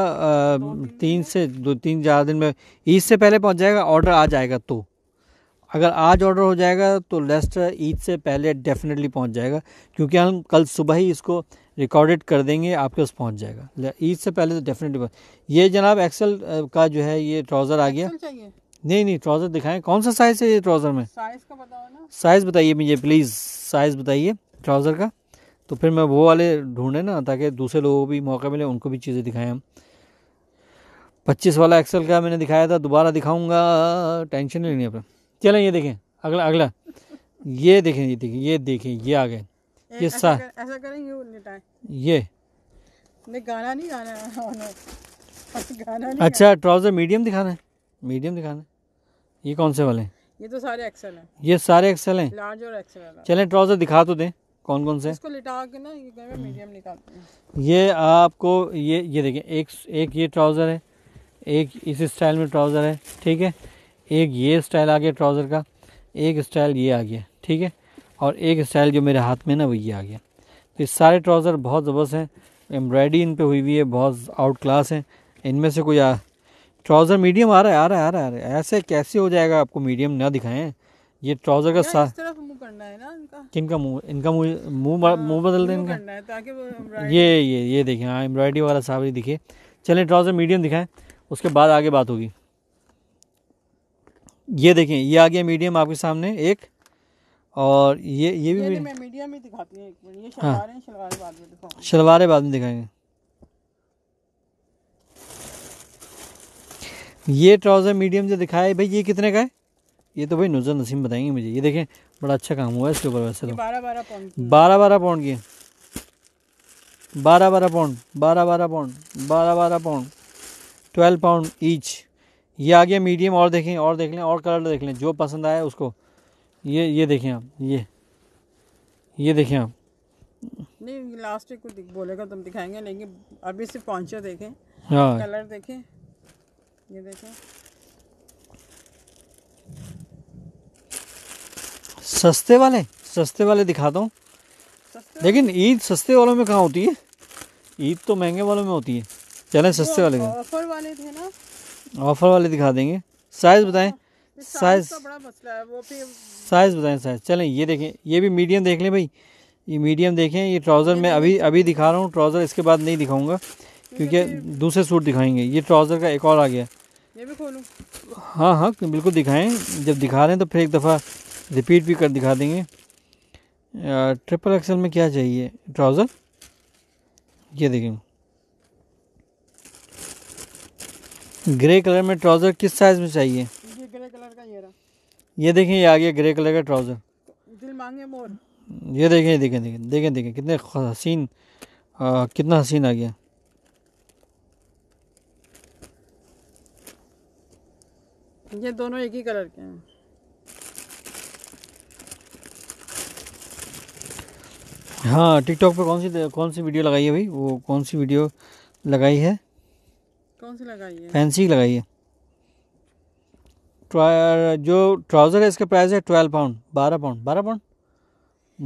S1: तीन से दो तीन चार दिन में ईद से पहले पहुंच जाएगा ऑर्डर आ जाएगा तो अगर आज ऑर्डर हो जाएगा तो लेस्टर ईद से पहले डेफिनेटली पहुंच जाएगा क्योंकि हम कल सुबह ही इसको रिकॉर्डेड कर देंगे आपके पास पहुंच जाएगा ईद से पहले तो डेफिनेटली ये जनाब एक्सेल का जो है ये ट्राउज़र आ गया नहीं नहीं ट्राउज़र दिखाएं कौन सा साइज़ है ये ट्राउज़र में साइज़ बताइए मुझे प्लीज़ साइज़ बताइए ट्राउज़र का तो फिर मैं वो वाले ढूंढे ना ताकि दूसरे लोगों को भी मौका मिले उनको भी चीज़ें दिखाएं हम पच्चीस वाला एक्सेल का मैंने दिखाया था दोबारा दिखाऊंगा टेंशन नहीं अपना चलें ये देखें अगला अगला ये देखें ये देखें ये देखें ये आ गए ये सा
S2: ऐसा करेंगे ये नहीं गाना नहीं गाना गाना नहीं
S1: अच्छा ट्राउज़र मीडियम दिखाना है मीडियम दिखाना है ये कौन से वाले हैं ये तो सारे एक्सेल हैं ये सारे एक्सेल हैं लार्ज और एक्सेल चलें ट्राउज़र दिखा तो दें कौन कौन से इसको
S2: लिटा के ना ये मीडियम निकालते
S1: हैं ये आपको ये ये देखिए एक एक ये ट्राउज़र है एक इस स्टाइल में ट्राउज़र है ठीक है एक ये स्टाइल आ गया ट्राउज़र का एक स्टाइल ये आ गया ठीक है और एक स्टाइल जो मेरे हाथ में ना वो ये आ गया तो ये सारे ट्राउज़र बहुत ज़बरदस्त हैं एम्ब्रॉयडरी इन पर हुई हुई है बहुत आउट क्लास हैं इनमें से कोई ट्राउज़र मीडियम आ रहा है आ रहा है आ रहा है ऐसे कैसे हो जाएगा आपको मीडियम ना दिखाएँ ये ट्राउजर का साथ तरफ मुंह करना है ना इनका किनका मुंह इनका मुंह मुंह हाँ, मुंह बदल दें इनका ये ये ये देखें हाँ एम्ब्रॉयडरी वाला साफ ही दिखे चलें ट्राउज़र मीडियम दिखाएं उसके बाद आगे बात होगी ये देखें ये आ गया मीडियम आपके सामने एक और ये ये भी तो
S2: मीडियम ही दिखाती हूँ ये हाँ
S1: शलवारें बाद में दिखाएंगे ये ट्राउज़र मीडियम जो दिखाए भाई ये कितने का है ये तो भाई नुजर नसीम बताएंगे मुझे ये देखें बड़ा अच्छा काम हुआ है इसके ऊपर वैसे तो बारह बारह पाउंड की बारह बारह पाउंड बारह बारह पाउंड बारह बारह पाउंड ट्वेल्व पाउंड ईच ये आ गया मीडियम और देखें और देख लें और कलर देख लें जो पसंद आया उसको ये ये देखें आप ये ये देखें आप
S2: नहीं लास्ट को दिख, बोलेगा तुम तो दिखाएंगे लेकिन अभी सिर्फ पहुँचे देखें हाँ कलर देखें ये देखें
S1: सस्ते वाले सस्ते वाले दिखाता हूँ लेकिन ईद सस्ते वालों में कहाँ होती है ईद तो महंगे वालों में होती है चलें सस्ते वाले
S2: ऑफर वाले थे ना
S1: ऑफर वाले दिखा देंगे साइज़ बताएं हाँ, साइज साइज बताएं साइज चलें ये देखें ये भी मीडियम देख लें भाई ये मीडियम देखें ये ट्राउज़र मैं अभी अभी दिखा रहा हूँ ट्राउज़र इसके बाद नहीं दिखाऊंगा क्योंकि तो दूसरे सूट दिखाएंगे ये ट्राउज़र का एक और आ गया ये भी हाँ हाँ बिल्कुल दिखाएं जब दिखा रहे हैं तो फिर एक दफ़ा रिपीट भी कर दिखा देंगे ट्रिपल एक्सल में क्या चाहिए ट्राउज़र ये देखें ग्रे कलर में ट्राउज़र किस साइज़ में चाहिए ये
S2: ग्रे कलर का ये
S1: ये देखें ये आ गया ग्रे कलर का ट्राउज़र
S2: दिल मांगे मोर
S1: ये देखें देखें देखें देखें देखें कितने हसीन कितना हसीन आ गया
S2: ये दोनों एक ही कलर के हैं
S1: हाँ टिकटॉक पे कौन सी कौन सी वीडियो लगाई है भाई वो कौन सी वीडियो लगाई है
S2: कौन सी लगाई है
S1: फैंसी लगाई है जो ट्राउज़र है इसका प्राइस है ट्वेल्व पाउंड बारह पाउंड बारह पाउंड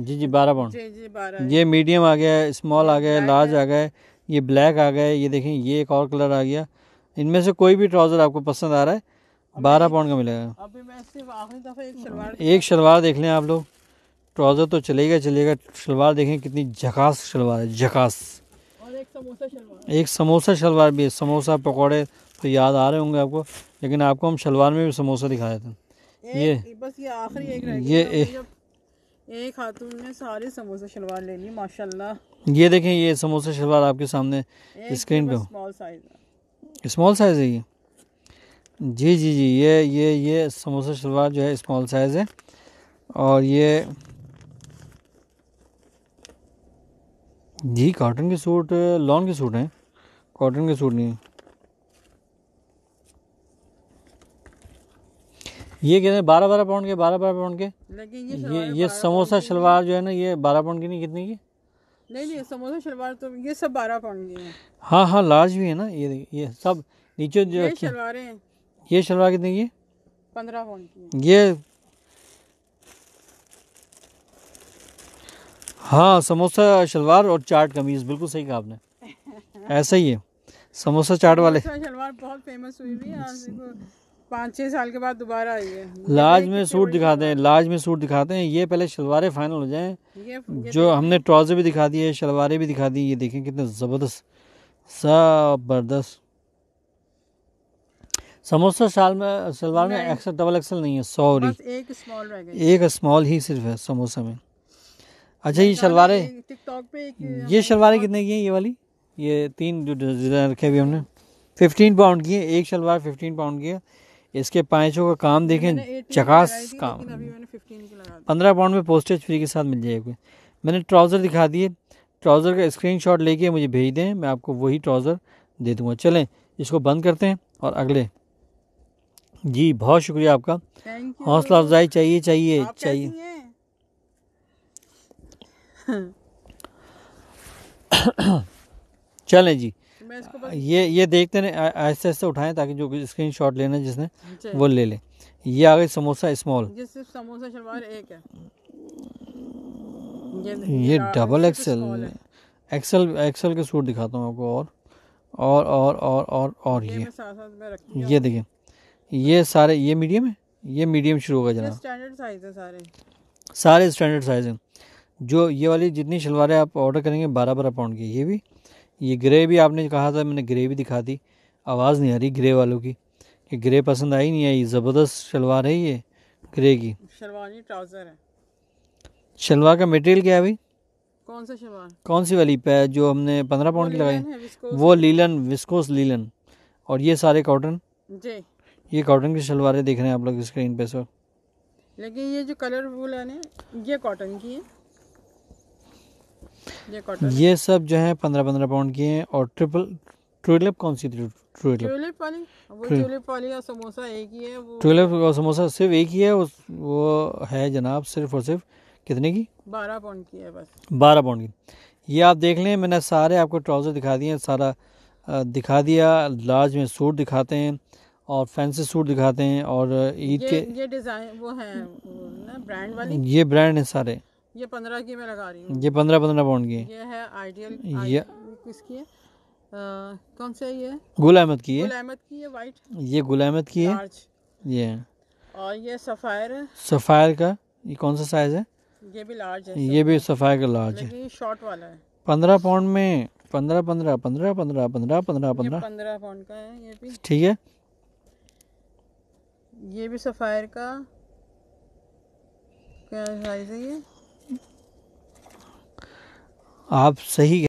S1: जी जी बारह पाउंड ये मीडियम आ गया स्मॉल आ गया लार्ज आ गया ये ब्लैक आ गया ये देखें ये एक और कलर आ गया इनमें से कोई भी ट्राउज़र आपको पसंद आ रहा है बारह पाउंड का मिलेगा अभी मैं सिर्फ आखिरी दफ़ा एक शलवार एक शलवार देख लें आप लोग ट्राउज़र तो चलेगा चलेगा शलवार देखें कितनी झकास शलवार है झकास एक समोसा शलवार भी है समोसा पकौड़े तो याद आ रहे होंगे आपको लेकिन आपको हम शलवार में भी समोसा दिखा देते हैं ये बस ये आखिरी एक रह ये एक
S2: एक खातून ने सारे समोसा शलवार ले ली माशाल्लाह
S1: ये देखें ये समोसा शलवार आपके सामने स्क्रीन पे स्मॉल साइज स्मॉल साइज है ये जी जी जी ये ये ये समोसा शलवार जो है स्मॉल साइज़ है और ये जी कॉटन के सूट लॉन के सूट हैं कॉटन के सूट नहीं हैं ये कितने बारह बारह पाउंड के बारह बारह पाउंड के लेकिन ये ये, ये समोसा शलवार जो है ना ये बारह पाउंड की नहीं कितने की
S2: नहीं नहीं समोसा शलवार तो ये सब बारह पाउंड की हैं
S1: हाँ हाँ लार्ज भी है ना ये ये सब नीचे जो ये शलवार कितने की
S2: पंद्रह पाउंड की
S1: ये हाँ समोसा शलवार और चाट कमीज बिल्कुल सही कहा आपने ऐसा ही है समोसा चाट वाले
S2: शलवार बहुत फेमस हुई भी पाँच छः साल के बाद दोबारा आई है
S1: तो लाज में सूट दिखाते हैं लाज में सूट दिखाते हैं ये पहले शलवारें फाइनल हो जाएं जो हमने ट्राउज़र भी दिखा दिए शलवारें भी दिखा दी ये देखें कितने ज़बरदस्त ज़बरदस्त समोसा साल में सलवार में एक्सल डबल एक्सल नहीं है सॉरी एक स्मॉल ही सिर्फ है समोसा में अच्छा ये शलवारें टिकटॉक पे ये शलवारें कितने की हैं ये वाली ये तीन जो डिज़ाइन रखे हुए हमने फिफ्टीन पाउंड की है एक शलवार फिफ्टीन पाउंड की है इसके पाँचों का काम देखें चकास काम पंद्रह पाउंड में पोस्टेज फ्री के साथ मिल जाएगा मैंने ट्राउज़र दिखा दिए ट्राउज़र का स्क्रीन शॉट लेके मुझे भेज दें मैं आपको वही ट्राउज़र दे दूँगा चलें इसको बंद करते हैं और अगले जी बहुत शुक्रिया आपका हौसला अफजाई चाहिए चाहिए चाहिए चलें जी ये ये देखते रहे ऐसे ऐसे उठाएं ताकि जो स्क्रीन शॉट लेना जिसने वो ले लें ये आ गई समोसा स्मॉल
S2: ये समोसा शलवार एक है ये
S1: डबल एक्सएल एक्सल एक्सल के सूट दिखाता हूँ आपको और और और और और और ये ये देखिए ये सारे ये मीडियम है ये मीडियम शुरू होगा जनाब
S2: स्टैंडर्ड साइज है सारे
S1: सारे स्टैंडर्ड साइज हैं जो ये वाली जितनी शलवारें आप ऑर्डर करेंगे बारह बारह पाउंड की ये भी ये ग्रे भी आपने कहा था मैंने ग्रे भी दिखा दी आवाज़ नहीं आ रही ग्रे वालों की कि ग्रे पसंद आई नहीं आई ज़बरदस्त शलवार है ये ग्रे की
S2: शलवार
S1: शलवार का मटेरियल क्या है भाई
S2: कौन सा शलवार
S1: कौन सी वाली पे जो हमने पंद्रह पाउंड की लगाई वो लीलन विस्कोस लीलन और ये सारे कॉटन जी ये कॉटन की शलवारें देख रहे हैं आप लोग स्क्रीन पे सर
S2: लेकिन ये जो कलरफुल है ना ये कॉटन की है ये,
S1: सब जो है पंद्रह पंद्रह पाउंड की हैं और ट्रिपल ट्यूलिप कौन सी थी ट्यूलिप ट्यूलिप और समोसा सिर्फ एक ही है वो है जनाब सिर्फ और सिर्फ कितने की
S2: बारह पाउंड की है बस
S1: बारह पाउंड की ये आप देख लें मैंने सारे आपको ट्राउज़र दिखा दिए सारा दिखा दिया लार्ज में सूट दिखाते हैं और फैंसी सूट दिखाते हैं और ईद के
S2: ये डिज़ाइन वो है ना ब्रांड वाली ये
S1: ब्रांड है सारे
S2: ये पंद्रह की मैं लगा रही हूँ ये
S1: पंद्रह पंद्रह पाउंड की
S2: ये है आइडियल ये किसकी है आ, कौन सा ये
S1: गुल अहमद की है
S2: अहमद की है वाइट
S1: ये गुल अहमद की है ये
S2: और ये सफ़ायर है
S1: सफ़ायर का ये कौन सा साइज़ है
S2: ये भी लार्ज है ये भी सफ़ायर का लार्ज है शॉर्ट वाला है
S1: पंद्रह पाउंड में पंद्रह पंद्रह पंद्रह पंद्रह पंद्रह पंद्रह पंद्रह
S2: पंद्रह पाउंड का है ये भी ठीक है ये भी सफ़ायर का क्या साइज़ है ये
S1: आप सही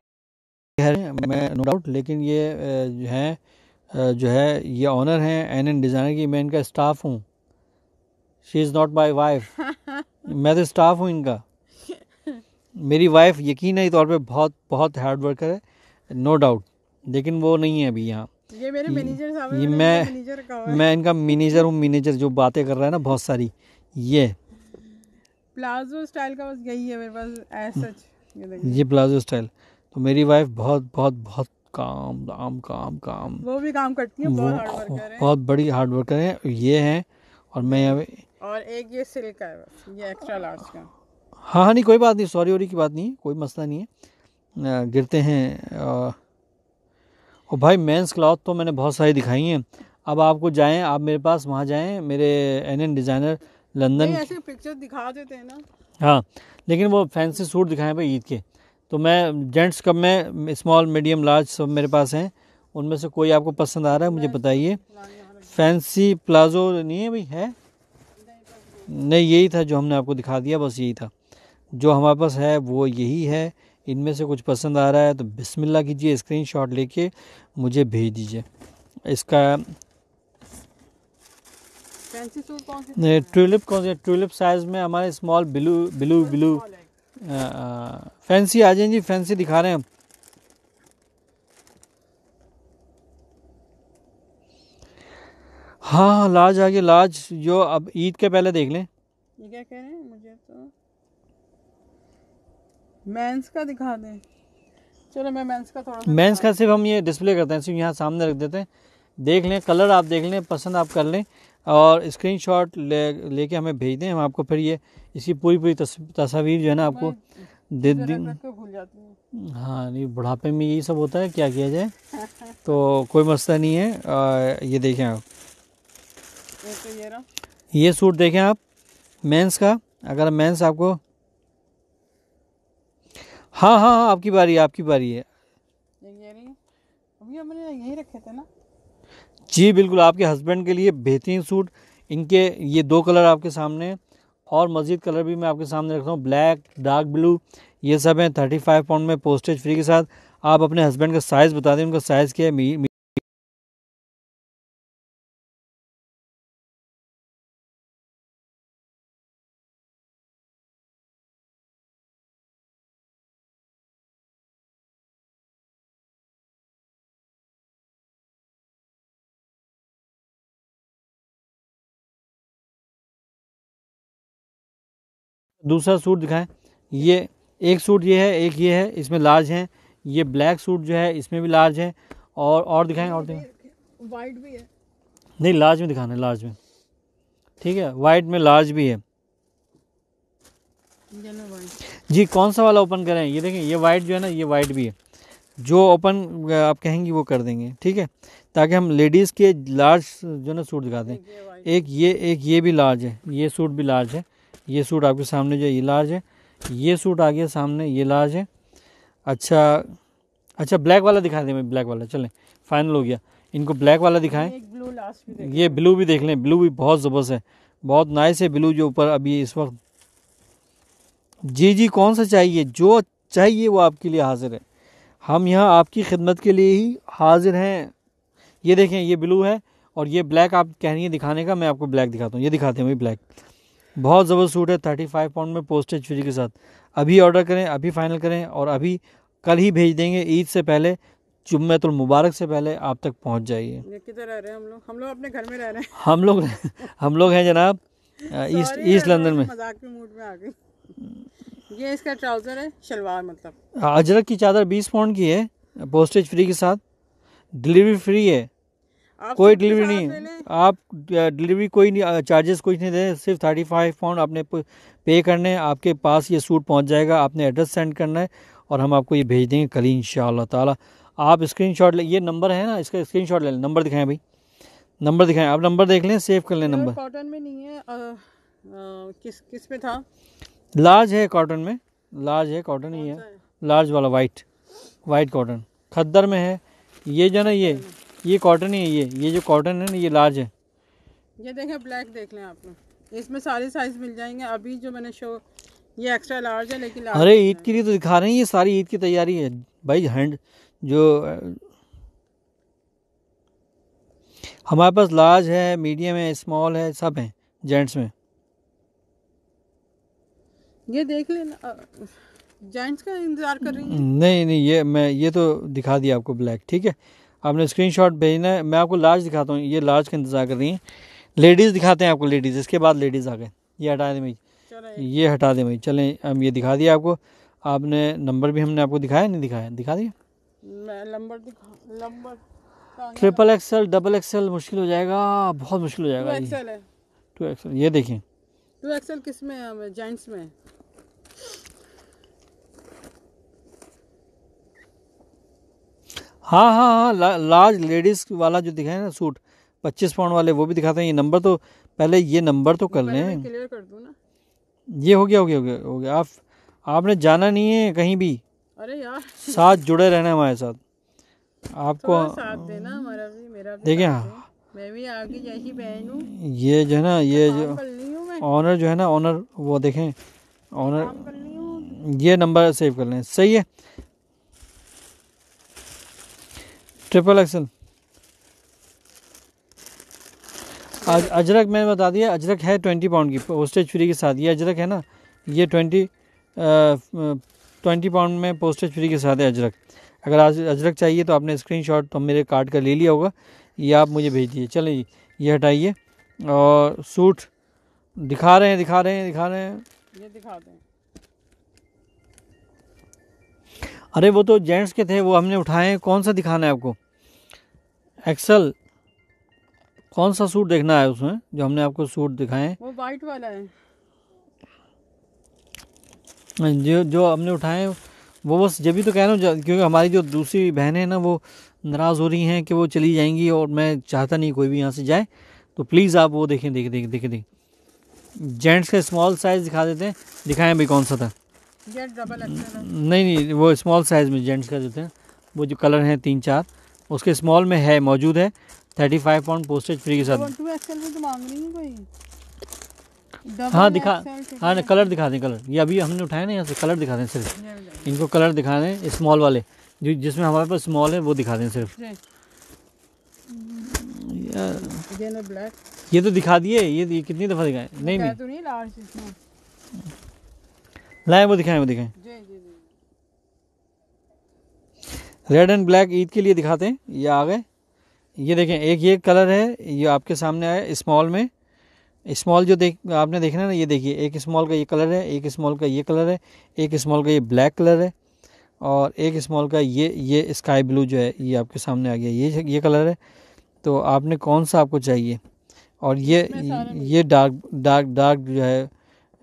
S1: कह रहे हैं मैं नो डाउट लेकिन ये जो है जो है ये ऑनर हैं एन एन डिज़ाइनर की मैं इनका स्टाफ हूँ she is not my wife मैं तो स्टाफ हूँ इनका मेरी वाइफ यकीन तौर पे बहुत बहुत हार्ड वर्कर है नो डाउट लेकिन वो नहीं है अभी यहाँ
S2: ये मेरे मैनेजर साहब ये मैं मैं इनका
S1: मैनेजर हूँ मैनेजर जो बातें कर रहा है ना बहुत सारी ये
S2: प्लाजो स्टाइल का बस यही है मेरे पास एज सच ये,
S1: प्लाजो स्टाइल तो मेरी वाइफ बहुत बहुत बहुत काम काम काम काम वो
S2: भी काम करती है बहुत हार्ड वर्क है बहुत
S1: बड़ी हार्ड वर्क है ये है और मैं हम्म।
S2: अब और एक ये सिल्क है ये एक्स्ट्रा लार्ज का
S1: हाँ हाँ नहीं कोई बात नहीं सॉरी वॉरी की बात नहीं है कोई मसला नहीं है गिरते हैं और भाई मेंस क्लॉथ तो मैंने बहुत सारी दिखाई हैं अब आपको जाएं आप मेरे पास वहाँ जाएं मेरे एन एन डिज़ाइनर लंदन
S2: ऐसे पिक्चर दिखा देते हैं ना
S1: हाँ लेकिन वो फैंसी सूट दिखाएं भाई ईद के तो मैं जेंट्स कब में स्मॉल मीडियम लार्ज सब मेरे पास हैं उनमें से कोई आपको पसंद आ रहा है मुझे बताइए फैंसी प्लाजो नहीं है भाई है नहीं यही था जो हमने आपको दिखा दिया बस यही था जो हमारे पास है वो यही है इनमें से कुछ पसंद आ रहा है तो बिस्मिल्लाह कीजिए स्क्रीनशॉट लेके मुझे भेज दीजिए इसका
S2: ये
S1: ट्यूलिप कौन सी ट्यूलिप साइज में हमारे small blue blue blue fancy आ जाए जी फैंसी दिखा रहे हैं हम हाँ लाज आगे गई लाज जो अब ईद के पहले देख लें
S2: ये क्या कह रहे हैं मुझे तो मेंस का दिखा दें चलो मैं मेंस का थोड़ा मेंस
S1: का सिर्फ हम ये डिस्प्ले करते हैं सिर्फ यहाँ सामने रख देते हैं देख लें कलर आप देख लें पसंद आप कर लें और स्क्रीन शॉट ले लेके हमें भेज दें हम आपको फिर ये इसकी पूरी पूरी तस्वीर जो है ना आपको दे दें हाँ नहीं बुढ़ापे में यही सब होता है क्या किया जाए तो कोई मसला नहीं है आ, ये देखें आप
S2: तो
S1: ये सूट देखें आप मेंस का अगर मेंस आपको हाँ हाँ हाँ आपकी बारी आपकी बारी है
S2: यही रखे थे ना
S1: जी बिल्कुल आपके हस्बैंड के लिए बेहतरीन सूट इनके ये दो कलर आपके सामने और मज़ीद कलर भी मैं आपके सामने रखता हूँ ब्लैक डार्क ब्लू ये सब हैं थर्टी फाइव पाउंड में पोस्टेज फ्री के साथ आप अपने हस्बैंड का साइज़ बता दें उनका साइज़ क्या है दूसरा सूट दिखाएं ये एक सूट ये है एक ये है इसमें लार्ज है ये ब्लैक सूट जो है इसमें भी लार्ज है और और दिखाएं और दिखाएं वाइट भी है नहीं लार्ज में दिखाना है लार्ज में ठीक है वाइट में लार्ज भी है जी कौन सा वाला ओपन करें ये देखें ये वाइट जो है ना ये वाइट भी है जो ओपन आप कहेंगी वो कर देंगे ठीक है ताकि हम लेडीज़ के लार्ज जो ना सूट दिखा दें एक ये एक ये भी लार्ज है ये सूट भी लार्ज है ये सूट आपके सामने जो ये लार्ज है ये सूट आ गया सामने ये लार्ज है अच्छा अच्छा ब्लैक वाला दिखा दें मैं ब्लैक वाला चलें फाइनल हो गया इनको ब्लैक वाला दिखाएं
S2: ब्लू लास्ट
S1: ये ब्लू भी देख लें ब्लू भी बहुत ज़बरदस्त है बहुत नाइस है ब्लू जो ऊपर अभी इस वक्त जी जी कौन सा चाहिए जो चाहिए वो आपके लिए हाजिर है हम यहाँ आपकी खिदमत के लिए ही हाजिर हैं ये देखें ये ब्लू है और ये ब्लैक आप कह रही हैं दिखाने का मैं आपको ब्लैक दिखाता हूँ ये दिखाते हैं वही ब्लैक बहुत ज़बरदस्त सूट है थर्टी फाइव पाउंड में पोस्टेज फ्री के साथ अभी ऑर्डर करें अभी फाइनल करें और अभी कल ही भेज देंगे ईद से पहले जुम्मतुल मुबारक से पहले आप तक पहुंच जाइए
S2: किधर रह रहे हैं हम लोग हम लोग अपने घर में रह रहे हैं
S1: हम लोग हम लोग हैं जनाब ईस्ट ईस्ट लंदन में
S2: मजाक के मूड में आ गई ये इसका ट्राउज़र है शलवार मतलब
S1: अजरक की चादर बीस पाउंड की है पोस्टेज फ्री के साथ डिलीवरी फ्री है कोई डिलीवरी नहीं आप डिलीवरी कोई नहीं चार्जेस कुछ नहीं दे सिर्फ थर्टी फाइव पाउंड आपने पे करने हैं आपके पास ये सूट पहुंच जाएगा आपने एड्रेस सेंड करना है और हम आपको ये भेज देंगे कल इन ताला आप स्क्रीन शॉट ले ये नंबर है ना इसका स्क्रीन शॉट ले लें नंबर दिखाएं भाई नंबर दिखाएं आप नंबर देख लें सेव कर लें नंबर
S2: कॉटन में नहीं है किस किस में था
S1: लार्ज है कॉटन में लार्ज है कॉटन ही है लार्ज वाला वाइट वाइट कॉटन खद्दर में है ये जो ना ये ये कॉटन ही है ये ये जो कॉटन है ना ये लार्ज है
S2: ये देखें ब्लैक देख लें आपने इसमें सारे साइज मिल जाएंगे अभी जो मैंने शो ये एक्स्ट्रा लार्ज है लेकिन अरे
S1: ईद के लिए तो दिखा रहे हैं ये सारी ईद की तैयारी है भाई हैंड जो हमारे पास लार्ज है मीडियम है स्मॉल है सब है जेंट्स में
S2: ये देख लेना जेंट्स का इंतजार कर रही है
S1: नहीं नहीं ये मैं ये तो दिखा दिया आपको ब्लैक ठीक है आपने स्क्रीन शॉट भेजना है मैं आपको लार्ज दिखाता हूँ ये लार्ज का इंतजार कर रही हैं लेडीज़ दिखाते हैं आपको लेडीज़ इसके बाद लेडीज़ आ गए ये हटा दें भाई ये हटा दें भाई चलें हम ये दिखा दिया आपको आपने नंबर भी हमने आपको दिखाया नहीं दिखाया दिखा
S3: दिया
S2: number triple
S1: XL double XL मुश्किल हो जाएगा बहुत मुश्किल हो जाएगा टू एक्सएल ये देखें
S2: टू एक्सएल किस में जेंट्स में
S1: हाँ हाँ हाँ ला, लार्ज लेडीज़ वाला जो दिखाए ना सूट पच्चीस पाउंड वाले वो भी दिखाते हैं ये नंबर तो पहले ये नंबर तो कर लें
S3: कर
S1: ये हो गया हो गया हो गया हो गया आप आपने जाना नहीं है कहीं भी अरे यार साथ जुड़े रहना हमारे साथ आपको
S2: साथ देना हमारा भी मेरा भी देखिए हाँ मैं भी आगे यही ये जो है ना ये जो ऑनर जो है
S1: ना ऑनर वो देखें ऑनर ये नंबर सेव कर लें सही है ट्रिपल एक्सल आज अजरक मैंने बता दिया अजरक है ट्वेंटी पाउंड की पोस्टेज फ्री के साथ ये अजरक है ना ये ट्वेंटी ट्वेंटी पाउंड में पोस्टेज फ्री के साथ है अजरक अगर आज अजरक चाहिए तो आपने स्क्रीनशॉट तो मेरे कार्ड का ले लिया होगा ये आप मुझे भेज दिए चलिए ये हटाइए और सूट दिखा रहे हैं दिखा रहे हैं दिखा रहे हैं ये दिखा दें अरे वो तो जेंट्स के थे वो हमने उठाए हैं कौन सा दिखाना है आपको एक्सल कौन सा सूट देखना है उसमें जो हमने आपको सूट दिखाए
S2: वो वाइट वाला है
S1: जो जो हमने उठाए वो बस जब भी तो कह रहा हूँ क्योंकि हमारी जो दूसरी बहनें हैं ना वो नाराज़ हो रही हैं कि वो चली जाएंगी और मैं चाहता नहीं कोई भी यहाँ से जाए तो प्लीज़ आप वो देखें देखें देखें देखें देखें जेंट्स का स्मॉल साइज़ दिखा देते हैं दिखाएं भाई कौन सा था
S2: नहीं
S1: नहीं वो स्मॉल साइज़ में जेंट्स का जो थे वो जो कलर हैं तीन चार उसके स्मॉल में है मौजूद है thirty five pound postage free के साथ तो
S2: हाँ दिखा हाँ ना कलर
S1: दिखा दें कलर ये अभी हमने उठाया ना यहाँ से कलर दिखा दें सिर्फ इनको कलर दिखा दें स्मॉल वाले जो जिसमें हमारे पास स्मॉल है वो दिखा दें सिर्फ ये तो दिखा दिए ये, कितनी दफ़ा दिखाए नहीं नहीं तो लाए वो दिखाएं वो दिखाएं रेड एंड ब्लैक ईद के लिए दिखाते हैं ये आ गए ये देखें एक ये कलर है ये आपके सामने आया स्मॉल में स्मॉल जो देख आपने देखना है ना ये देखिए एक स्मॉल का ये कलर है एक स्मॉल का ये कलर है एक स्मॉल का ये ब्लैक कलर है और एक स्मॉल का ये ये स्काई ब्लू जो है ये आपके सामने आ गया ये ये कलर है तो आपने कौन सा आपको चाहिए और ये ये डार्क डार्क डार्क जो है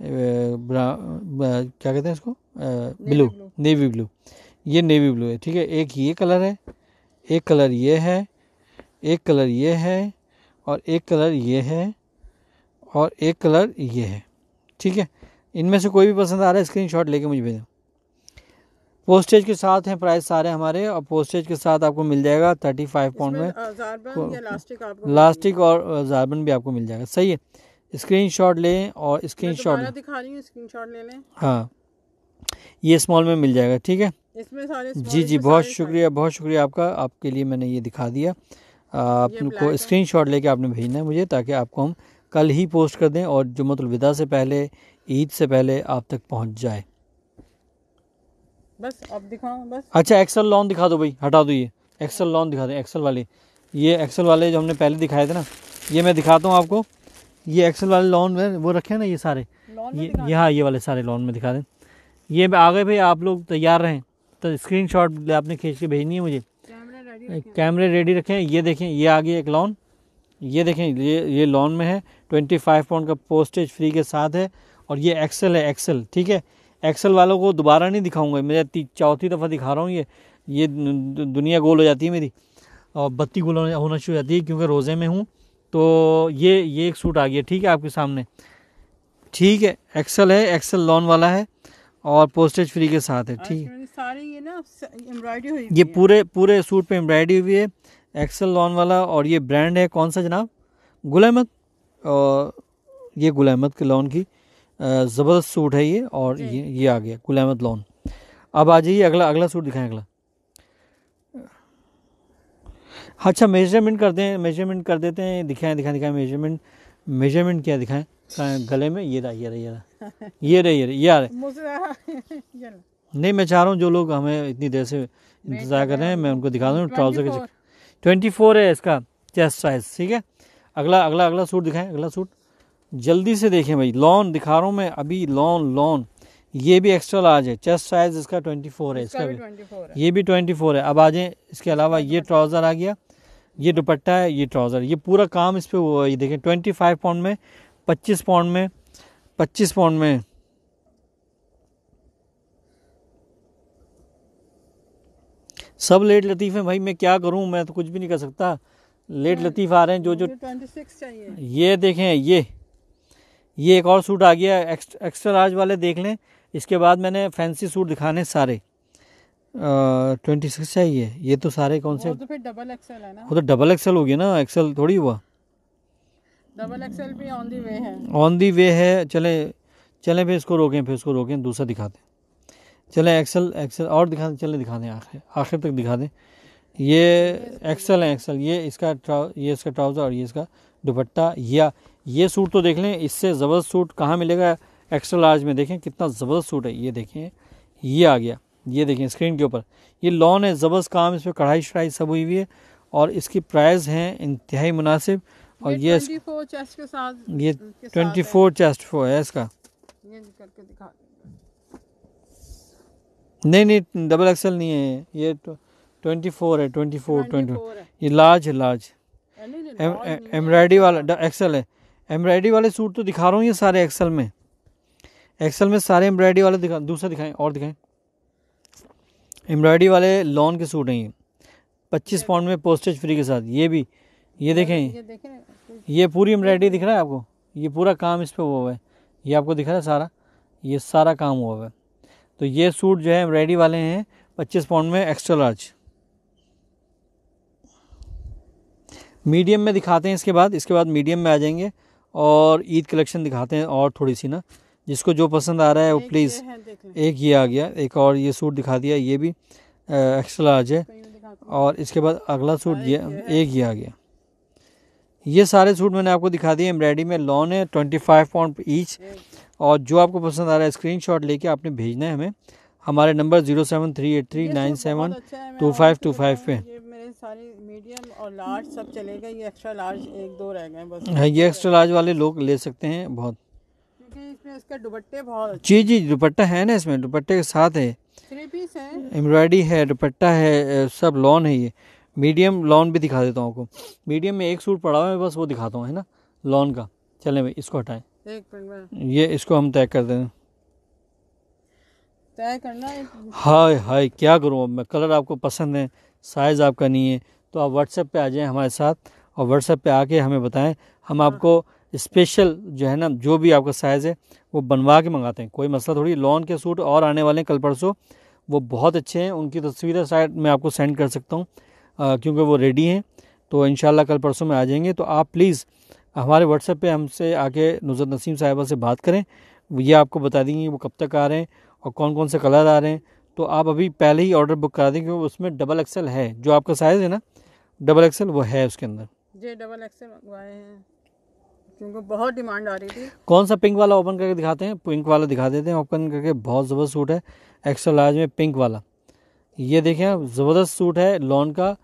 S1: क्या कहते हैं इसको ब्लू नेवी ब्लू ये नेवी ब्लू है ठीक है एक ये कलर है एक कलर ये है एक कलर ये है और एक कलर ये है और एक कलर ये है ठीक है इनमें से कोई भी पसंद आ रहा है स्क्रीनशॉट लेके मुझे भेजें पोस्टेज के साथ हैं प्राइस सारे हमारे और पोस्टेज के साथ आपको मिल जाएगा थर्टी फाइव पाउंड में लास्टिक और जारबन भी आपको मिल जाएगा सही है स्क्रीन शॉट लें और तो स्क्रीनशॉट
S2: दिखा रही हूँ स्क्रीनशॉट ले लें
S1: हाँ ये स्मॉल में मिल जाएगा ठीक है इसमें सारे जी जी बहुत शुक्रिया बहुत शुक्रिया आपका आपके लिए मैंने ये दिखा दिया आपको स्क्रीन शॉट लेके आपने भेजना है मुझे ताकि आपको हम कल ही पोस्ट कर दें और जुमतुलविदा से पहले ईद से पहले आप तक पहुँच जाए
S2: बस अब दिखाओ बस
S1: अच्छा एक्सल लॉन दिखा दो भाई हटा दो ये एक्सल लॉन दिखा दें एक्सल वाले ये एक्सल वाले जो हमने पहले दिखाए थे ना ये मैं दिखाता हूँ आपको ये एक्सल वाले लॉन में वो रखे ना ये सारे ये ये हाँ ये वाले सारे लॉन में दिखा दें ये आ गए भाई आप लोग तैयार रहें तो स्क्रीन शॉट आपने खींच के भेजनी है मुझे कैमरे रेडी रखें ये देखें ये आ गया एक लॉन ये देखें ये ये लॉन में है ट्वेंटी फाइव पाउंड का पोस्टेज फ्री के साथ है और ये एक्सेल है एक्सेल ठीक है एक्सेल वालों को दोबारा नहीं दिखाऊंगा मेरा चौथी दफ़ा दिखा रहा हूँ ये ये दुनिया गोल हो जाती है मेरी और बत्ती गोल होना शुरू हो जाती है क्योंकि रोज़े में हूँ तो ये ये एक सूट आ गया ठीक है आपके सामने ठीक है एक्सल है एक्सल लॉन वाला है और पोस्टेज फ्री के साथ है ठीक
S2: है अच्छा, सारे ये ना हुई
S1: पूरे पूरे सूट पे एम्ब्रॉयडरी हुई है एक्सल लॉन वाला और ये ब्रांड है कौन सा जनाब गुल अहमद और ये गुल अहमद के लॉन की ज़बरदस्त सूट है ये और ये ये आ गया गुल अहमद लॉन अब आ जाइए अगला अगला सूट दिखाएं अगला अच्छा मेजरमेंट कर दें मेजरमेंट कर देते हैं दिखाएं दिखाएं दिखाएं मेजरमेंट मेजरमेंट क्या दिखाएं गले में ये रहा ये रहा
S3: ये रहा ये रहा ये रहा ये
S1: नहीं मैं चाह रहा हूँ जो लोग हमें इतनी देर से इंतज़ार कर रहे हैं मैं उनको दिखा दूँ ट्राउज़र के ट्वेंटी फोर है इसका चेस्ट साइज ठीक है अगला अगला अगला सूट दिखाएं अगला सूट जल्दी से देखें भाई लॉन दिखा रहा हूँ मैं अभी लॉन लॉन ये भी एक्स्ट्रा लार्ज है चेस्ट साइज इसका ट्वेंटी फोर है इसका
S3: भी
S1: ये भी ट्वेंटी फोर है अब आ जाए इसके अलावा ये ट्राउज़र आ गया ये दुपट्टा है ये ट्राउज़र ये पूरा काम इस पर हुआ ये देखें ट्वेंटी फाइव पाउंड में पच्चीस पाउंड में पच्चीस पाउंड में सब लेट लतीफ़ हैं भाई मैं क्या करूं मैं तो कुछ भी नहीं कर सकता लेट लतीफ़ आ रहे हैं जो जो
S2: ट्वेंटी
S1: ये देखें ये ये एक और सूट आ गया एक्स्ट्रा लार्ज वाले देख लें इसके बाद मैंने फैंसी सूट दिखाने सारे ट्वेंटी सिक्स चाहिए ये तो सारे कौन से
S2: डबल ना वो तो
S1: डबल एक्सएल हो गया ना एक्सएल थोड़ी हुआ
S2: डबल भी ऑन दी वे है
S1: ऑन दी वे है चले चले फिर इसको रोकें फिर इसको रोकें दूसरा दें चले एक्सेल एक्सेल और दिखा दें चले दिखा दें आखिर आखिर तक दिखा दें ये एक्सेल है एक्सेल ये इसका ये इसका ट्राउज़र और ये इसका दुपट्टा या ये सूट तो देख लें इससे ज़बरदस्त सूट कहाँ मिलेगा एक्सेल लार्ज में देखें कितना ज़बरदस्त सूट है ये देखें ये आ गया ये देखें स्क्रीन के ऊपर ये लॉन है ज़बरदस्त काम इस पर कढ़ाई शढ़ाई सब हुई हुई है और इसकी प्राइस है इंतहाई मुनासिब और ये
S2: ये
S1: ट्वेंटी फोर चेस्ट फो है इसका नहीं नहीं डबल एक्सल नहीं है ये ट्वेंटी फोर है ट्वेंटी फोर ट्वेंटी ये लार्ज है लार्ज एम्ब्रायडरी वाला एक्सल है एम्ब्रायडरी वाले सूट तो दिखा रहा हूँ ये सारे एक्सल में एक्सल में सारे एम्ब्रायडरी वाले दिखा दूसरा दिखाएं और दिखाएं एम्ब्रॉयडरी वाले लॉन के सूट हैं ये पच्चीस पाउंड में पोस्टेज फ्री के साथ ये भी ये देखें ये देखें ये पूरी एम्ब्रॉयडरी दिख रहा है आपको ये पूरा काम इस पर हुआ हुआ है ये आपको दिख रहा है सारा ये सारा काम हुआ है तो ये सूट जो है एम्ब्रॉयडरी वाले हैं पच्चीस पाउंड में एक्स्ट्रा लार्ज मीडियम में दिखाते हैं इसके बाद इसके बाद मीडियम में आ जाएंगे और ईद कलेक्शन दिखाते हैं और थोड़ी सी ना जिसको जो पसंद आ रहा है वो प्लीज़ एक ये आ गया एक और ये सूट दिखा दिया ये भी एक्स्ट्रा लार्ज है और इसके बाद अगला सूट हाँ, ये एक ये आ गया ये सारे सूट मैंने आपको दिखा दिए एम्ब्रायडरी में लॉन है ट्वेंटी फाइव पाउंड ईच और जो आपको पसंद आ रहा है स्क्रीन शॉट लेके आपने भेजना है हमें हमारे number zero seven three eight three nine seven two five two five पे सारी मीडियम और लार्ज सब चलेगा ये एक्स्ट्रा लार्ज एक दो रह गए बस हाँ, ये एक्स्ट्रा लार्ज वाले लोग ले सकते हैं बहुत
S2: इसमें जी
S1: जी दुपट्टा है ना इसमें दुपट्टे के साथ है है एम्ब्रॉयडरी है दुपट्टा है सब लॉन है ये मीडियम लॉन भी दिखा देता हूँ आपको मीडियम में एक सूट पड़ा हुआ है बस वो दिखाता हूँ है ना लॉन का चले भाई इसको हटाएं ये इसको हम तय कर देना तय करना हाय हाय क्या करूँ अब मैं कलर आपको पसंद है साइज़ आपका नहीं है तो आप व्हाट्सएप पे आ जाएं हमारे साथ और व्हाट्सएप पे आके हमें बताएं हम आपको स्पेशल जो है ना जो भी आपका साइज़ है वो बनवा के मंगाते हैं कोई मसला थोड़ी लॉन के सूट और आने वाले हैं कल परसों वो बहुत अच्छे हैं उनकी तस्वीरें शायद मैं आपको सेंड कर सकता हूँ क्योंकि वो रेडी हैं तो इन कल परसों में आ जाएंगे तो आप प्लीज़ हमारे व्हाट्सएप पे हमसे आके नुजरत नसीम साहिबा से बात करें ये आपको बता देंगे वो कब तक आ रहे हैं और कौन कौन से कलर आ रहे हैं तो आप अभी पहले ही ऑर्डर बुक करा दें क्योंकि उसमें डबल एक्सेल है जो आपका साइज़ है ना डबल एक्सेल वो है उसके अंदर
S2: जी डबल एक्सल मंगवाए हैं क्योंकि बहुत डिमांड आ रही थी
S1: कौन सा पिंक वाला ओपन करके दिखाते हैं पिंक वाला दिखा देते हैं ओपन करके बहुत ज़बरदस्त सूट है एक्स्ट्रा लार्ज में पिंक वाला ये देखें आप ज़बरदस्त सूट है लॉन का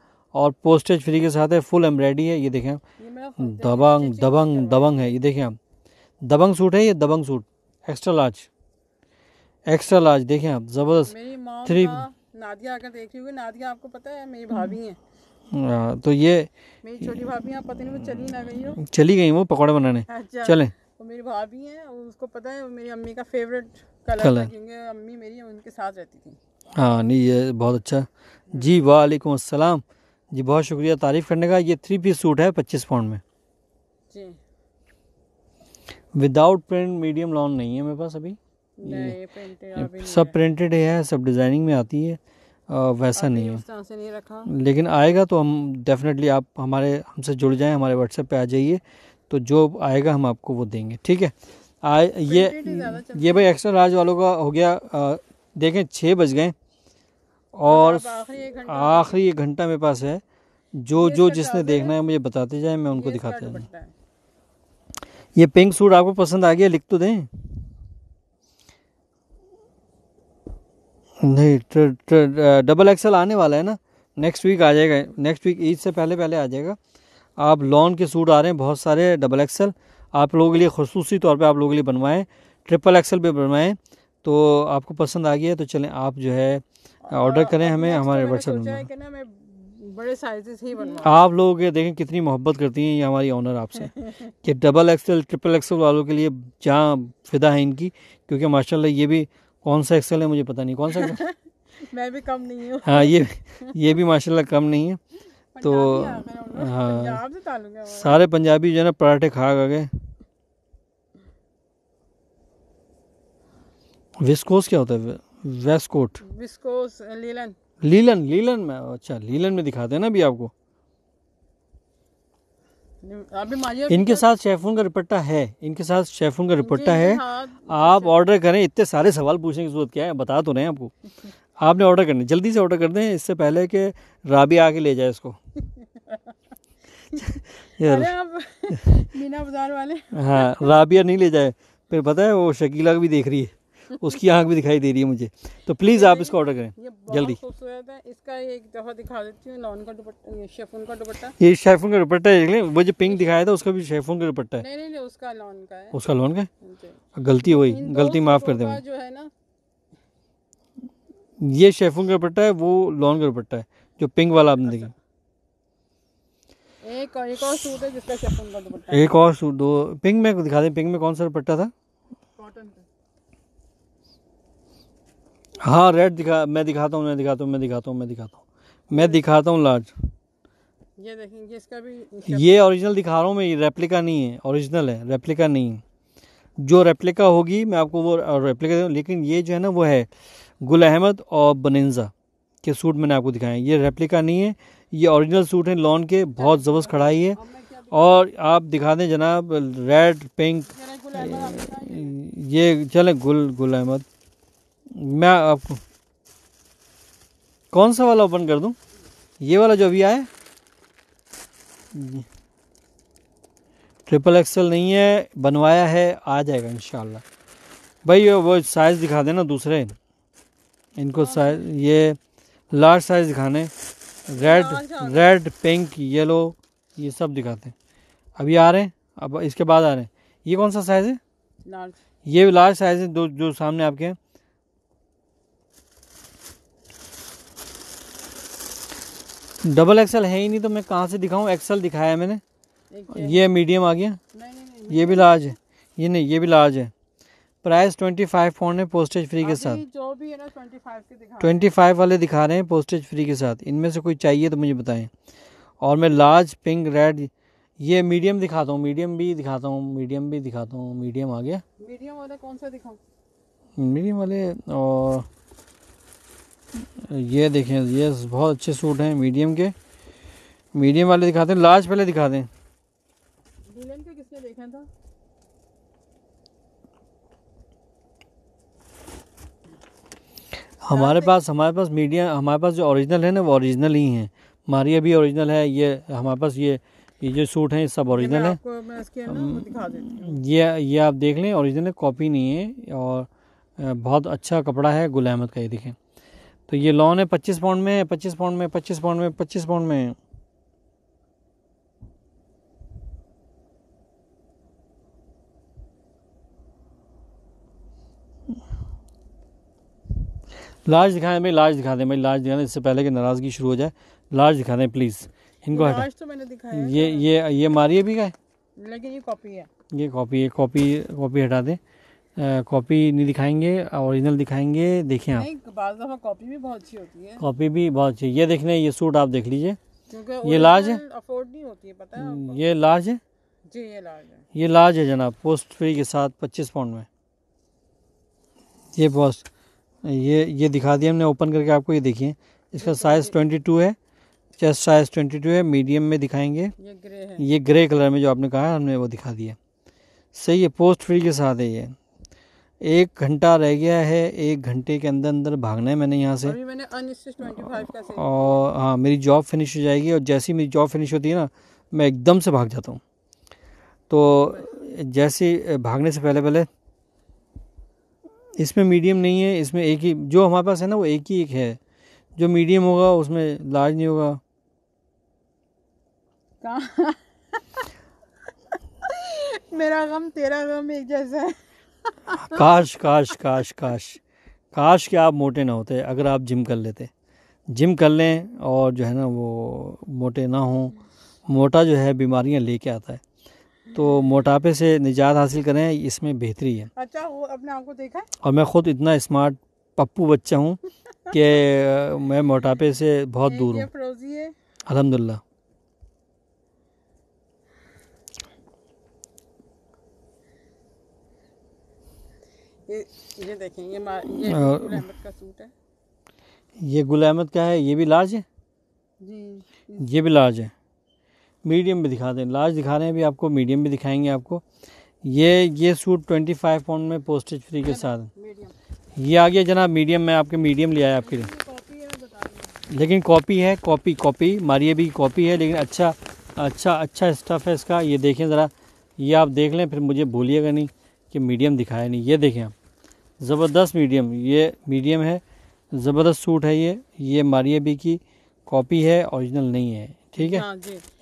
S1: और पोस्टेज फ्री के साथ है फुल एम्ब्रॉयडरी है ये देखें आप दबंग दबंग दबंग है ये देखें आप दबंग सूट है ये दबंग suit extra large extra large देखें आप ज़बरदस्त थ्री
S2: नादिया अगर देख रही होगी नादिया आपको पता है मेरी भाभी हैं
S1: हाँ, तो ये
S2: मेरी छोटी भाभी यहाँ पता वो चली ना गई हो
S1: चली गई वो पकौड़े बनाने अच्छा। चले वो मेरी भाभी हैं
S2: उसको पता है मेरी अम्मी का फेवरेट कलर, कलर। क्योंकि अम्मी मेरी उनके साथ रहती थी
S1: हाँ नहीं ये बहुत अच्छा जी वालेकुम अस्सलाम जी बहुत शुक्रिया तारीफ़ करने का ये थ्री पीस सूट है पच्चीस पाउंड में जी विदाउट प्रिंट मीडियम लॉन्ग नहीं है मेरे पास अभी नहीं, ये, प्रिंटेड सब प्रिंटेड है सब डिज़ाइनिंग में आती है वैसा नहीं है नहीं रखा लेकिन आएगा तो हम डेफिनेटली आप हमारे हमसे जुड़ जाएं हमारे व्हाट्सएप पे आ जाइए तो जो आएगा हम आपको वो देंगे ठीक है आ, ये ये भाई एक्स्ट्रा लार्ज वालों का हो गया आ, देखें छः बज गए और आखिरी एक घंटा मेरे पास है जो जो जिसने देखना है मुझे बताते जाए मैं उनको दिखाते जाऊँ ये पिंक सूट आपको पसंद आ गया लिख तो दें नहीं डबल तो, एक्सल तो, आने वाला है ना नेक्स्ट वीक आ जाएगा नेक्स्ट वीक ईद से पहले पहले आ जाएगा आप लॉन के सूट आ रहे हैं बहुत सारे डबल एक्सल आप लोगों के लिए खसूस तौर पर आप लोगों के लिए बनवाएँ ट्रिपल एक्सल पर बनवाएँ तो आपको पसंद आ गया तो चलें आप जो है ऑर्डर हाँ, करें हमें हमारे व्हाट्सएप नंबर
S2: बड़े ही आप
S1: लोग देखें कितनी मोहब्बत करती हैं ये हमारी ऑनर आपसे कि डबल एक्सल ट्रिपल एक्सल वालों के लिए जहाँ फिदा है इनकी क्योंकि माशाल्लाह ये भी कौन सा एक्सेल है मुझे पता नहीं कौन सा
S2: मैं भी कम नहीं हूँ हाँ ये
S1: ये भी माशाल्लाह कम नहीं है तो हाँ सारे पंजाबी जो है ना पराठे खा खा गए विस्कोस क्या होता है waistcoat
S2: viscose linen
S1: linen linen में अच्छा लीलन में दिखाते हैं ना अभी आपको
S2: इनके तो-
S1: साथ शेफून का रिपट्टा है इनके साथ शेफून का रिपट्टा है हाँ, आप ऑर्डर करें इतने सारे सवाल पूछने की जरूरत क्या है बता तो रहे हैं आपको आपने ऑर्डर करने जल्दी से ऑर्डर कर दें इससे पहले कि राबी आके ले जाए इसको
S2: यार मीना बाजार वाले
S1: हाँ राबिया नहीं ले जाए फिर पता है वो शकीला भी देख रही है उसकी आँख भी दिखाई दे रही है मुझे तो प्लीज़ आप इसको ऑर्डर करें जल्दी
S2: खूबसूरत है इसका एक दफ़ा दिखा देती हूँ ये शेफून का
S1: दुपट्टा वो जो पिंक दिखाया था उसका भी शेफून का दुपट्टा
S2: है उसका
S1: लोन का है गलती हुई गलती माफ़ कर दे जो है ना ये शेफून का दुपट्टा है वो लोन का दुपट्टा है जो पिंक वाला आपने देखा
S2: एक और सूट है जिसका शेफून का दुपट्टा एक और
S1: सूट दो पिंक में दिखा दें पिंक में कौन सा दुपट्टा था कॉटन हाँ रेड दिखा मैं दिखाता हूँ मैं दिखाता हूँ मैं दिखाता हूँ मैं दिखाता हूँ मैं दिखाता हूँ लार्ज
S3: ये देखेंगे इसका भी इसका ये
S1: ओरिजिनल दिखा रहा हूँ मैं ये रेप्लिका नहीं है ओरिजिनल है रेप्लिका नहीं है जो रेप्लिका होगी मैं आपको वो रेप्लिका दूँ लेकिन ये जो है ना वो है गुल अहमद और बनेंजा के सूट मैंने आपको दिखाए ये रेप्लिका नहीं है ये ओरिजिनल सूट हैं लॉन के बहुत ज़बरदस्त कढ़ाई है और आप दिखा दें जनाब रेड पिंक ये चलें गुल गुल अहमद मैं आप, कौन सा वाला ओपन कर दूं ये वाला जो अभी आया ट्रिपल एक्सल नहीं है बनवाया है आ जाएगा इन भाई वो साइज़ दिखा देना दूसरे इनको साइज हाँ। ये लार्ज साइज़ दिखाने रेड रेड पिंक येलो ये सब दिखाते हैं अभी आ रहे हैं अब इसके बाद आ रहे हैं ये कौन सा साइज़ है लार्ज ये लार्ज साइज़ है दो जो सामने आपके हैं डबल एक्सल है ही नहीं तो मैं कहाँ से दिखाऊँ एक्सल दिखाया मैंने ये मीडियम आ गया नहीं, नहीं, नहीं, ये भी लार्ज है ये नहीं ये भी लार्ज है प्राइस ट्वेंटी फाइव फोन है पोस्टेज फ्री के
S2: साथ
S1: ट्वेंटी फाइव वाले दिखा रहे हैं पोस्टेज फ्री के साथ इनमें से कोई चाहिए तो मुझे बताएं और मैं लार्ज पिंक रेड ये मीडियम दिखाता हूँ मीडियम भी दिखाता हूँ मीडियम भी दिखाता हूँ मीडियम आ गया
S2: मीडियम वाले कौन सा दिखाऊँ
S1: मीडियम वाले और ये देखें ये बहुत अच्छे सूट हैं मीडियम के मीडियम वाले दिखाते हैं लार्ज पहले दिखा दें के था हमारे पास हमारे पास मीडिया हमारे पास जो ओरिजिनल है ना वो ओरिजिनल ही हैं हमारी भी ओरिजिनल है ये हमारे पास ये ये जो सूट हैं सब ओरिजिनल है ये ये आप देख लें ओरिजिनल कॉपी नहीं है और बहुत अच्छा कपड़ा है गुल अहमद का ये देखें तो ये लोन है पच्चीस पाउंड में पच्चीस पाउंड में पच्चीस पाउंड में पच्चीस पाउंड में लार्ज दिखाएं भाई लार्ज दिखा दें भाई लार्ज दिखा दें इससे पहले कि नाराज़गी शुरू हो जाए लार्ज दिखा दें प्लीज़ इनको हटा तो मैंने दिखाया ये ये ये मारिए भी का
S2: लेकिन ये कॉपी है
S1: ये कॉपी है कॉपी कॉपी हटा दें कॉपी नहीं दिखाएंगे ओरिजिनल दिखाएंगे देखिए आप
S2: कॉपी तो भी बहुत अच्छी होती
S1: है कॉपी भी बहुत अच्छी ये देखने ये सूट आप देख लीजिए ये लार्ज है
S2: अफोर्ड नहीं होती है पता है हम्म,
S1: ये लार्ज है जी ये लार्ज है ये लार्ज है जनाब पोस्ट फ्री के साथ पच्चीस पाउंड में ये पोस्ट ये ये दिखा दिया हमने ओपन करके आपको ये देखिए इसका साइज़ ट्वेंटी टू है चेस्ट साइज़ ट्वेंटी टू है मीडियम में दिखाएंगे ये ग्रे है ये ग्रे कलर में जो आपने कहा हमने वो दिखा दिया सही है पोस्ट फ्री के साथ है ये एक घंटा रह गया है एक घंटे के अंदर अंदर भागना है मैंने यहाँ से अभी
S2: मैंने का
S1: और हाँ मेरी जॉब फिनिश हो जाएगी और जैसी मेरी जॉब फिनिश होती है ना मैं एकदम से भाग जाता हूँ तो जैसे भागने से पहले पहले इसमें मीडियम नहीं है इसमें एक ही जो हमारे पास है ना वो एक ही एक है जो मीडियम होगा उसमें लार्ज नहीं होगा
S2: मेरा गम तेरा गम एक जैसा है काश
S1: काश काश काश काश कि आप मोटे ना होते अगर आप जिम कर लेते जिम कर लें और जो है ना वो मोटे ना हों मोटा जो है बीमारियां लेके आता है तो मोटापे से निजात हासिल करें इसमें बेहतरी है अच्छा वो अपने को देखा है? और मैं ख़ुद इतना स्मार्ट पप्पू बच्चा हूँ कि मैं मोटापे से बहुत दूर हूँ अलहमदिल्ला
S2: ये देखें ये
S1: ये गुल अहमद का है ये भी लार्ज है
S2: जी ये भी
S1: लार्ज है मीडियम भी दिखा दें लार्ज दिखा रहे हैं अभी आपको मीडियम भी दिखाएंगे आपको ये ये सूट ट्वेंटी फाइव पाउंड में पोस्टेज फ्री के साथ ये आ गया जनाब मीडियम में आपके मीडियम ले आया आपके लिए लेकिन कॉपी है कॉपी कॉपी मारिए भी कॉपी है लेकिन अच्छा अच्छा अच्छा स्टफ़ है इसका ये देखें ज़रा ये आप देख लें फिर मुझे भूलिएगा नहीं कि मीडियम दिखाया नहीं ये देखें आप ज़बरदस्त मीडियम ये मीडियम है ज़बरदस्त सूट है ये ये मारिया बी की कॉपी है ओरिजिनल नहीं है ठीक है हाँ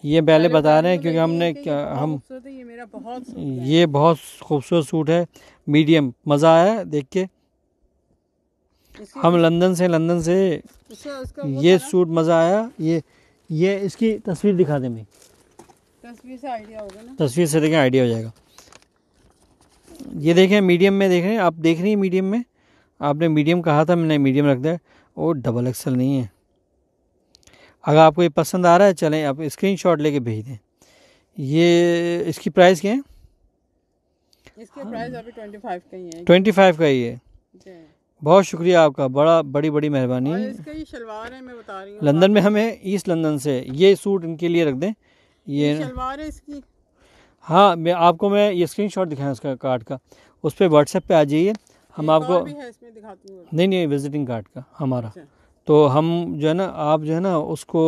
S1: ये पहले बता रहे हैं क्योंकि हमने हम ये मेरा बहुत ये बहुत खूबसूरत सूट है मीडियम मज़ा आया देख के हम लंदन से लंदन से अच्छा, ये सूट मज़ा आया ये ये इसकी तस्वीर दिखा दें
S2: तस्वीर से आइडिया होगा ना
S1: तस्वीर से देखें आइडिया हो जाएगा ये देखें मीडियम में देख रहे हैं आप देख रही हैं मीडियम में आपने मीडियम कहा था मैंने मीडियम रख दिया वो डबल एक्सल नहीं है अगर आपको ये पसंद आ रहा है चलें आप स्क्रीन शॉट लेके भेज दें ये इसकी प्राइस क्या है
S2: इसकी हाँ। प्राइस अभी ट्वेंटी फाइव का ही है
S1: ट्वेंटी फाइव का ही है बहुत शुक्रिया आपका बड़ा बड़ी बड़ी मेहरबानी
S2: शलवार है मैं बता रही
S1: लंदन में हमें ईस्ट लंदन से ये सूट इनके लिए रख दें ये
S2: शलवार है इसकी
S1: हाँ मैं आपको मैं ये स्क्रीन शॉट दिखाया उसका कार्ड का उस पर व्हाट्सएप पर आ जाइए हम आपको नहीं नहीं विजिटिंग कार्ड का हमारा अच्छा। तो हम जो है ना आप जो है ना उसको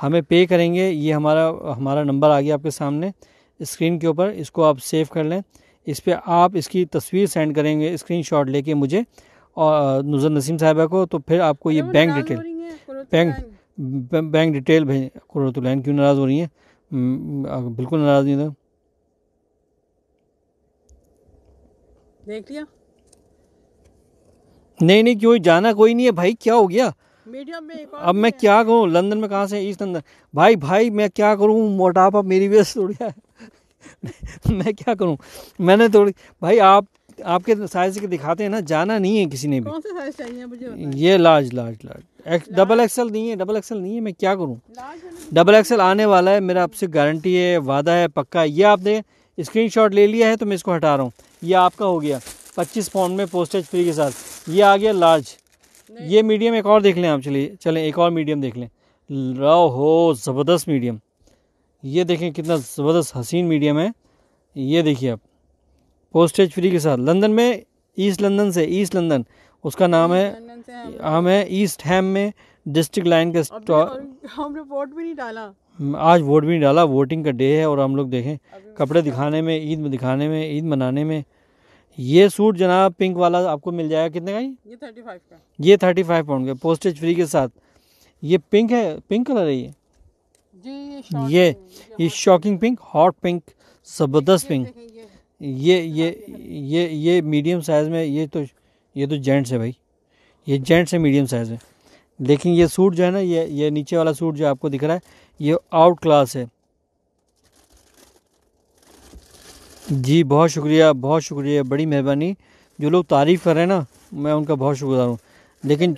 S1: हमें पे करेंगे ये हमारा हमारा नंबर आ गया आपके सामने स्क्रीन के ऊपर इसको आप सेव कर लें इस पर आप इसकी तस्वीर सेंड करेंगे स्क्रीन शॉट लेके मुझे और नुजर नसीम साहबा को तो फिर आपको ये bank detail bank bank detail भेज कुरतुलैन क्यों नाराज़ हो रही हैं हम्म, बिल्कुल नाराज़ नहीं था देख लिया नहीं नहीं क्यों जाना कोई नहीं है भाई क्या हो गया मीडियम में एक अब मैं क्या कहूँ लंदन में कहाँ से ईस्ट लंदन भाई भाई मैं क्या करूँ मोटापा मेरी वजह से थोड़ी है मैं क्या करूँ मैंने थोड़ी भाई आप आपके साइज के दिखाते हैं ना जाना नहीं है किसी ने भी कौन सा साइज चाहिए मुझे ये large large large X double XL नहीं है डबल एक्सल नहीं है मैं क्या करूँ डबल एक्सल आने वाला है मेरा आपसे गारंटी है वादा है पक्का है ये आपने स्क्रीन ले लिया है तो मैं इसको हटा रहा हूँ ये आपका हो गया पच्चीस पाउंड में पोस्टेज फ्री के साथ ये आ गया लार्ज ये मीडियम एक और देख लें आप चलिए चलें एक और मीडियम देख लें राव हो ज़बरदस्त मीडियम ये देखें कितना ज़बरदस्त हसीन मीडियम है ये देखिए आप पोस्टेज फ्री के साथ लंदन में ईस्ट लंदन से ईस्ट लंदन उसका नाम है हम है ईस्ट हैम में डिस्ट्रिक्ट लाइन का स्टॉक
S2: हम रिपोर्ट भी नहीं डाला
S1: आज वोट भी नहीं डाला वोटिंग का डे है और हम लोग देखें कपड़े दिखाने में ईद में दिखाने में ईद मनाने में ये सूट जनाब पिंक वाला आपको मिल जाएगा कितने का ही? ये थर्टी फाइव का ये थर्टी फाइव पाउंड का पोस्टेज फ्री के साथ ये पिंक है पिंक कलर है ये जी ये ये शॉकिंग पिंक हॉट पिंक ज़बरदस्त पिंक ये ये ये ये मीडियम साइज़ में ये तो ये तो जेंट्स है भाई ये जेंट्स है मीडियम साइज़ में लेकिन ये सूट जो है ना ये ये नीचे वाला सूट जो आपको दिख रहा है ये आउट क्लास है जी बहुत शुक्रिया बहुत शुक्रिया बड़ी मेहरबानी जो लोग तारीफ़ कर रहे हैं ना मैं उनका बहुत शुक्रगुजार हूँ लेकिन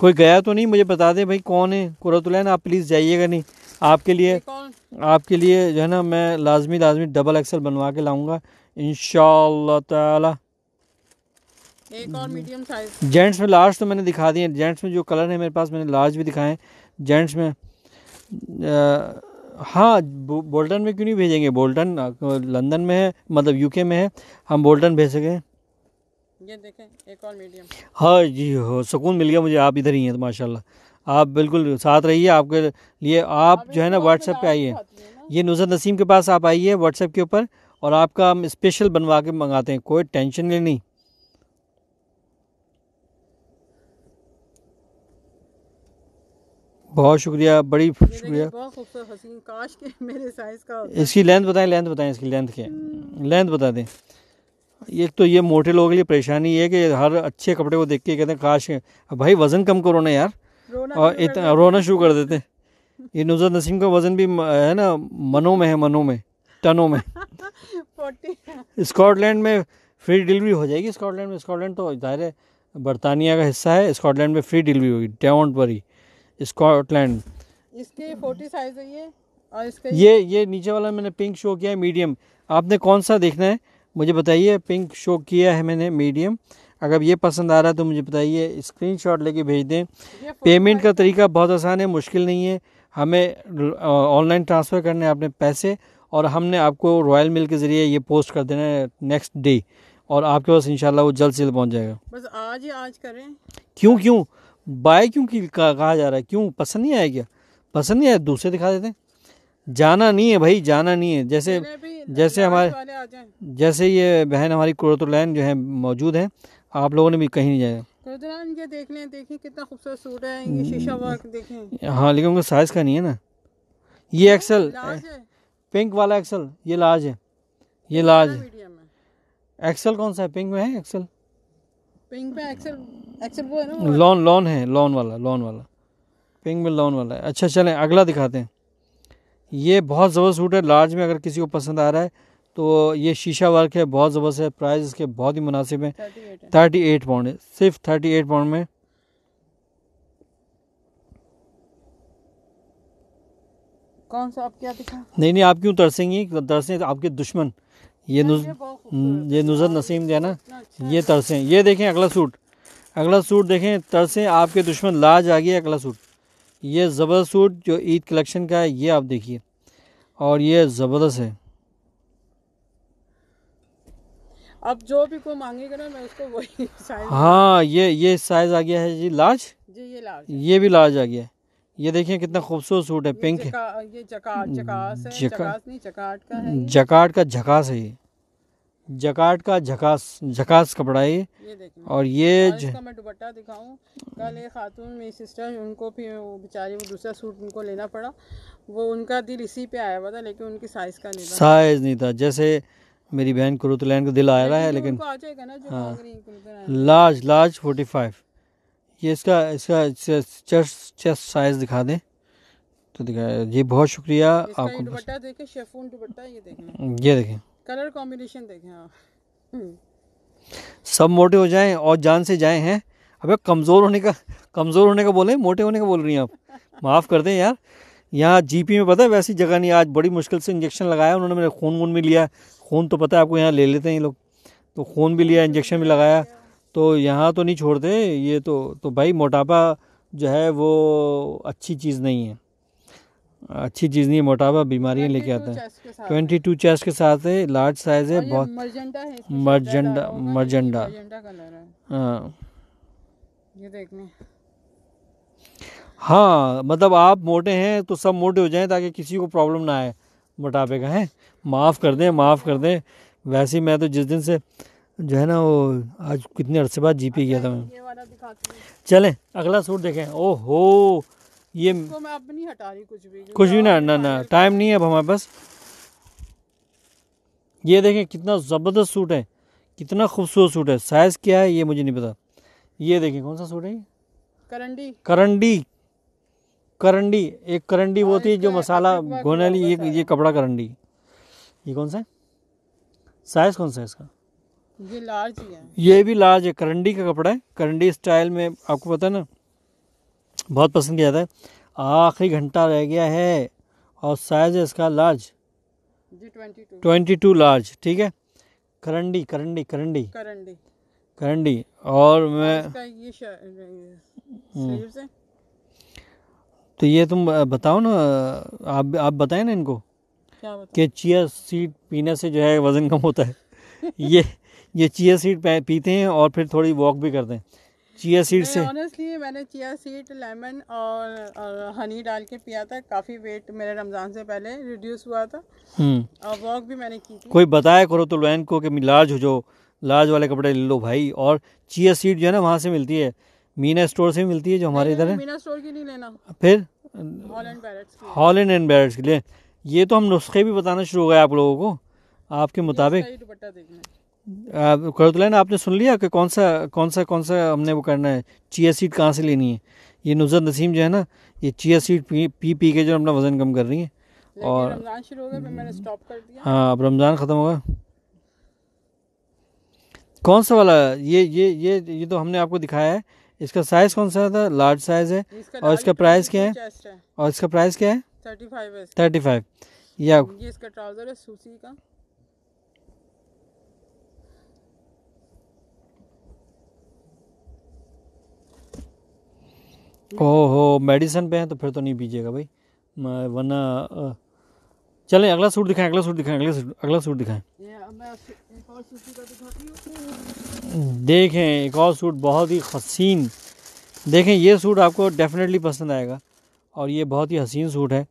S1: कोई गया तो नहीं मुझे बता दें भाई कौन है कुरतुलैन आप प्लीज़ जाइएगा नहीं आपके लिए आपके लिए जो है ना मैं लाजमी लाजमी डबल एक्सल बनवा के लाऊंगा इन ताला
S2: एक और मीडियम साइज
S1: जेंट्स में लार्ज तो मैंने दिखा दिए जेंट्स में जो कलर है मेरे पास मैंने लार्ज भी दिखाए हैं जेंट्स में हाँ बोल्टन में क्यों नहीं भेजेंगे बोल्टन लंदन में है मतलब यूके में है हम बोल्टन भेज सकें हाँ जी हो सुकून मिल गया मुझे आप इधर ही हैं तो माशाल्लाह आप बिल्कुल साथ रहिए आपके लिए आप जो है ना व्हाट्सएप तो पे आइए ये नुजर नसीम के पास आप आइए व्हाट्सएप के ऊपर और आपका हम स्पेशल बनवा के मंगाते हैं कोई टेंशन नहीं बहुत शुक्रिया बड़ी शुक्रिया
S2: काश के मेरे साइज का इसकी
S1: लेंथ बताएं लेंथ बताएं इसकी लेंथ के लेंथ बता दें एक तो ये मोटे लोगों के लिए परेशानी है कि हर अच्छे कपड़े को देख के कहते हैं काश भाई वज़न कम करो ना यार
S2: और इतना रोना शुरू
S1: कर देते ये नुजर नसीम का वज़न भी है ना मनों में है मनों में टनों में स्कॉटलैंड में फ्री डिलीवरी हो जाएगी स्कॉटलैंड में स्कॉटलैंड तो ज़ाहिर है बरतानिया का हिस्सा है स्कॉटलैंड में फ्री डिलीवरी होगी डोंट वरी स्कॉटलैंड
S2: इसकी फोर्टी साइज है ये और इसके ये ये
S1: नीचे वाला मैंने पिंक शो किया है मीडियम आपने कौन सा देखना है मुझे बताइए पिंक शो किया है मैंने मीडियम अगर ये पसंद आ रहा है तो मुझे बताइए स्क्रीन शॉट लेके भेज दें पेमेंट का तरीका बहुत आसान है मुश्किल नहीं है हमें ऑनलाइन ट्रांसफ़र करने हैं अपने पैसे और हमने आपको रॉयल मेल के ज़रिए ये पोस्ट कर देना है नेक्स्ट डे और आपके पास इंशाल्लाह वो जल्द से जल्द पहुँच जाएगा
S2: बस आज ही आज करें
S1: क्यों क्यों बाय क्यों की कहा जा रहा है क्यों पसंद नहीं आया क्या पसंद नहीं आया दूसरे दिखा देते जाना नहीं है भाई जाना नहीं है जैसे जैसे हमारे जैसे ये बहन हमारी कुरतुलैन जो है मौजूद है आप लोगों ने भी कहीं नहीं जाएगा
S2: देख लें देखें कितना खूबसूरत सूट है ये शीशा हम्म। वर्क देखें हाँ
S1: लेकिन उनका साइज़ का नहीं है ना ये एक्सल हाँ, पिंक वाला एक्सल ये लार्ज है ये लार्ज
S2: है
S1: एक्सल कौन सा है पिंक में है एक्सल
S2: पे एक्सेल एक्सेल वो है
S1: ना लॉन लॉन है लॉन वाला लॉन वाला पिंक में लॉन वाला है अच्छा चलें अगला दिखाते हैं ये बहुत ज़बरदस्त सूट है लार्ज में अगर किसी को पसंद आ रहा है तो ये शीशा वर्क है बहुत ज़बरदस्त है प्राइस इसके बहुत ही मुनासिब है थर्टी एट पाउंड है सिर्फ थर्टी एट पाउंड में
S2: कौन सा आप क्या दिखा
S1: नहीं नहीं आप क्यों तरसेंगी तरसें तो आपके दुश्मन ये नुज ये अच्छा, नुजर नसीम जो है ना अच्छा, अच्छा। ये तरसें ये देखें अगला सूट अगला सूट देखें तरसें आपके दुश्मन लाज आ गया अगला सूट ये ज़बरदस्त सूट जो ईद कलेक्शन का है ये आप देखिए और ये ज़बरदस्त है
S2: अब जो भी कोई मांगेगा ना मैं उसको वही साइज
S1: हाँ ये ये साइज आ गया है जी लार्ज जी ये लार्ज ये भी लार्ज आ गया है ये देखिए कितना खूबसूरत सूट है पिंक हम्म, है ये जकाट का झकास है ये जकाट का झकास झकास कपड़ा है ये और ये दुपट्टा
S2: दिखाऊं कल एक खातून मेरी सिस्टर उनको भी बेचारी वो दूसरा सूट उनको लेना पड़ा वो उनका दिल इसी पे आया हुआ था लेकिन उनकी साइज़ का नहीं था
S1: साइज़ नहीं था जैसे मेरी बहन कुरुतलैन का दिल आया रहा है लेकिन लार्ज लार्ज फोर्टी फाइव ये इसका इसका चेस्ट चेस्ट साइज दिखा दें तो दिखाया जी बहुत शुक्रिया आपको
S2: देखें शेफून दुपट्टा ये
S1: देखें ये देखें
S2: कलर कॉम्बिनेशन देखें आप हम्म।
S1: सब मोटे हो जाएं और जान से जाए हैं अबे कमज़ोर होने का कमज़ोर होने का बोले मोटे होने का बोल रही हैं आप माफ़ कर दें यार यहाँ जीपी में पता है वैसी जगह नहीं आज बड़ी मुश्किल से इंजेक्शन लगाया उन्होंने मेरे खून वून भी लिया खून तो पता है आपको यहाँ ले लेते हैं ये लोग तो खून भी लिया इंजेक्शन भी लगाया तो यहाँ तो नहीं छोड़ते ये तो तो भाई मोटापा जो है वो अच्छी चीज़ नहीं है अच्छी चीज़ नहीं है मोटापा बीमारियाँ लेके आता है ट्वेंटी टू चेस्ट के साथ है लार्ज साइज है बहुत मर्जेंडा मर्जेंडा हाँ हाँ मतलब आप मोटे हैं तो सब मोटे हो जाएं ताकि किसी को प्रॉब्लम ना आए मोटापे का है माफ़ कर दें माफ़ कर दें वैसे मैं तो जिस दिन से जो है ना वो आज कितने अरसे बाद जीपी गया था अच्छा, मैं चलें अगला सूट देखें ओहो ये मैं हटा रही कुछ भी कुछ भी ना ना ना टाइम नहीं है अब हमारे पास ये देखें कितना ज़बरदस्त सूट है कितना खूबसूरत सूट है साइज़ क्या है ये मुझे नहीं पता ये देखें कौन सा सूट है करंडी करंडी करंडी एक करंडी हाँ, वो थी जो मसाला घोने वाली ये ये कपड़ा करंडी ये कौन सा है साइज़ कौन सा है इसका
S2: ये लार्ज ही है
S1: ये भी लार्ज है करंडी का कपड़ा है करंडी स्टाइल में आपको पता है ना बहुत पसंद किया था आखिरी घंटा रह गया है और साइज है इसका लार्ज ट्वेंटी टू लार्ज ठीक है करंडी करंडी करंडी करंडी करंडी और मैं हम्म। तो ये तुम बताओ ना आप आप बताएं ना इनको कि चिया सीड पीने से जो है वज़न कम होता है ये ये चिया सीड पीते हैं और फिर थोड़ी वॉक भी करते हैं चिया सीड से
S2: ऑनेस्टली मैंने चिया सीड लेमन और, और हनी डाल के पिया था काफ़ी वेट मेरे रमज़ान से पहले रिड्यूस हुआ था हम्म। और वॉक भी मैंने की थी कोई
S1: बताया करो तो लैन को कि लार्ज हो जो लार्ज वाले कपड़े ले लो भाई और चिया सीड जो है ना वहाँ से मिलती है मीना स्टोर से मिलती है जो हमारे इधर है मीना
S2: स्टोर की नहीं लेना
S1: फिर हॉलैंड एंड बैरट्स के लिए ये तो हम नुस्खे भी बताना शुरू हो गए आप लोगों को आपके मुताबिक करतुलैन तो आपने सुन लिया कि कौन सा कौन सा कौन सा हमने वो करना है चिया सीड कहाँ से लेनी है ये नुजर नसीम जो है ना ये चिया सीड पी पी, पी के जो अपना वज़न कम कर रही है और हाँ अब रमज़ान ख़त्म होगा कौन सा वाला ये ये ये ये तो हमने आपको दिखाया है इसका साइज़ कौन सा था लार्ज साइज़ है और इसका प्राइस क्या है और इसका प्राइस क्या है थर्टी फाइव थर्टी फाइव ये
S2: इसका ट्राउज़र है सूसी का
S1: ओहो मेडिसिन पे हैं तो फिर तो नहीं पीजिएगा भाई वरना चलें अगला सूट दिखाएं अगला सूट दिखाएं अगला सूट अगला सूट दिखाएं तो देखें एक और सूट बहुत ही हसीन देखें ये सूट आपको डेफिनेटली पसंद आएगा और ये बहुत ही हसीन सूट है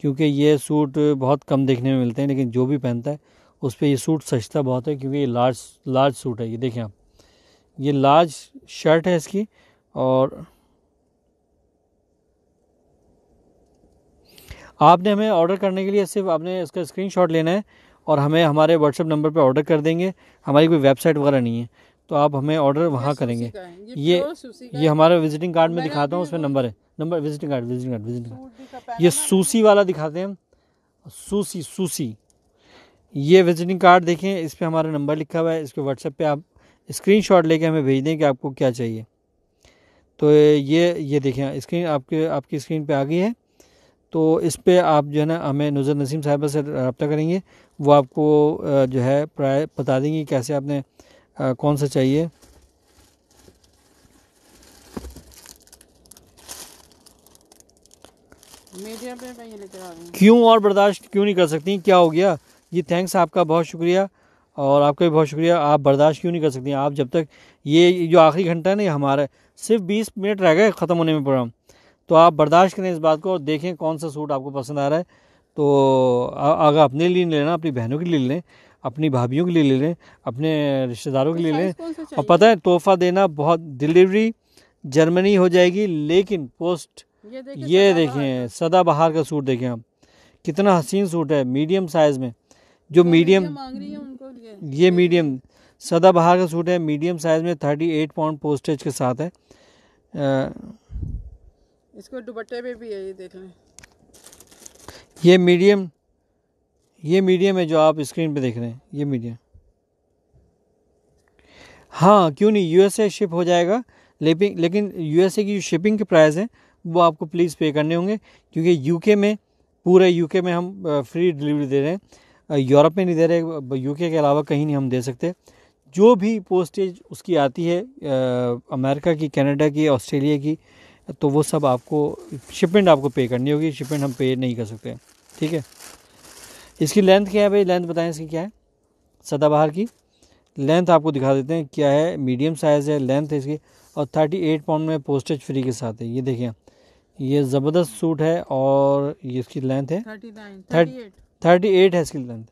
S1: क्योंकि ये सूट बहुत कम देखने में मिलते हैं लेकिन जो भी पहनता है उस पर यह सूट सजता बहुत है क्योंकि ये लार्ज लार्ज सूट है ये देखें आप ये लार्ज शर्ट है इसकी और आपने हमें ऑर्डर करने के लिए सिर्फ आपने इसका शॉट लेना है और हमें हमारे व्हाट्सअप नंबर पर ऑर्डर कर देंगे हमारी कोई वेबसाइट वगैरह नहीं है तो आप हमें ऑर्डर वहाँ करेंगे ये ये हमारा विजिटिंग कार्ड में दिखाता हूँ उसमें नंबर है number visiting card visiting card visiting card ये सूसी वाला दिखाते हैं सूसी सूसी ये विजिटिंग कार्ड देखें इस पर हमारा नंबर लिखा हुआ है इसके व्हाट्सएप पे आप स्क्रीनशॉट लेके हमें भेज दें कि आपको क्या चाहिए तो ये ये देखें स्क्रीन आपके आपकी स्क्रीन पे आ गई है तो इस पर आप जो है ना हमें नज़र नसीम साहिबा से रबता करेंगे वो आपको जो है प्राय बता देंगी कैसे आपने कौन सा चाहिए क्यों और बर्दाश्त क्यों नहीं कर सकती क्या हो गया जी थैंक्स आपका बहुत शुक्रिया और आपका भी बहुत शुक्रिया आप बर्दाश्त क्यों नहीं कर सकती आप जब तक ये जो आखिरी घंटा है ना हमारा सिर्फ बीस मिनट रह गए ख़त्म होने में प्रोग्राम तो आप बर्दाश्त करें इस बात को और देखें कौन सा सूट आपको पसंद आ रहा है तो अगर अपने लिए ले लेना अपनी बहनों के लिए ले लें अपनी भाभीियों के लिए ले लें अपने रिश्तेदारों के लिए लें और पता है तोहफा देना बहुत डिलीवरी जर्मनी हो जाएगी लेकिन पोस्ट ये देखें सदा बहार का सूट देखें आप कितना हसीन सूट है मीडियम साइज़ में जो तो मीडियम ये मीडियम सदा बहार का सूट है मीडियम साइज़ में थर्टी एट पाउंड पोस्टेज के साथ है
S2: इसको दुपट्टे पे भी है ये देख लें
S1: ये मीडियम ये मीडियम है जो आप स्क्रीन पे देख रहे हैं ये मीडियम हाँ क्यों नहीं यूएसए शिप हो जाएगा लेकिन लेकिन यूएसए की जो शिपिंग के प्राइस हैं वो आपको प्लीज़ पे करने होंगे क्योंकि यूके में पूरे यूके में हम फ्री डिलीवरी दे रहे हैं यूरोप में नहीं दे रहे यूके के अलावा कहीं नहीं हम दे सकते जो भी पोस्टेज उसकी आती है अमेरिका की कनाडा की ऑस्ट्रेलिया की तो वो सब आपको शिपमेंट आपको पे करनी होगी शिपमेंट हम पे नहीं कर सकते ठीक है इसकी लेंथ क्या है भाई लेंथ बताएं इसकी क्या है सदाबहार की लेंथ आपको दिखा देते हैं क्या है मीडियम साइज़ है लेंथ है इसकी और थर्टी एट पाउंड में पोस्टेज फ्री के साथ है ये देखिए ये ज़बरदस्त सूट है और ये इसकी लेंथ है थर्टी एट है इसकी length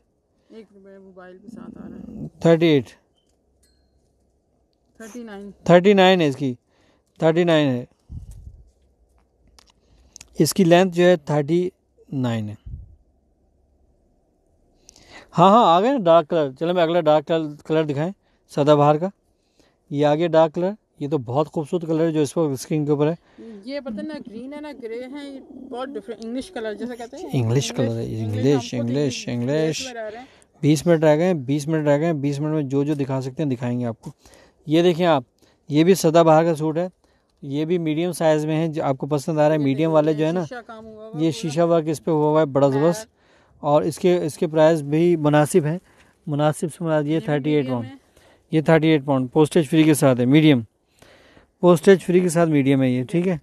S1: thirty eight thirty nine है इसकी थर्टी नाइन है इसकी लेंथ जो है थर्टी नाइन है हाँ हाँ आ गए ना डार्क कलर चलो मैं अगला डार्क कलर कलर दिखाएं सदाबहार का ये आ गया डार्क कलर ये तो बहुत खूबसूरत कलर है जो इस पर स्क्रीन के ऊपर है
S2: ये पता ना ग्रीन है ना ग्रे है बहुत डिफरेंट इंग्लिश कलर जैसे कहते हैं इंग्लिश कलर है इंग्लिश
S1: इंग्लिश इंग्लिश बीस मिनट रह गए बीस मिनट रह गए बीस मिनट में जो जो दिखा सकते हैं दिखाएंगे आपको ये देखें आप ये भी सदाबहार का सूट है ये भी मीडियम साइज में है जो आपको पसंद आ रहा है मीडियम वाले जो है ना ये शीशा वर्क इस पर हुआ हुआ है बड़ा जबरदस्त और इसके इसके प्राइस भी मुनासिब हैं मुनासिब से मुनासिब ये थर्टी एट पाउंड ये thirty eight pound postage free के साथ है मीडियम पोस्टेज फ्री के साथ मीडियम है ये ठीक है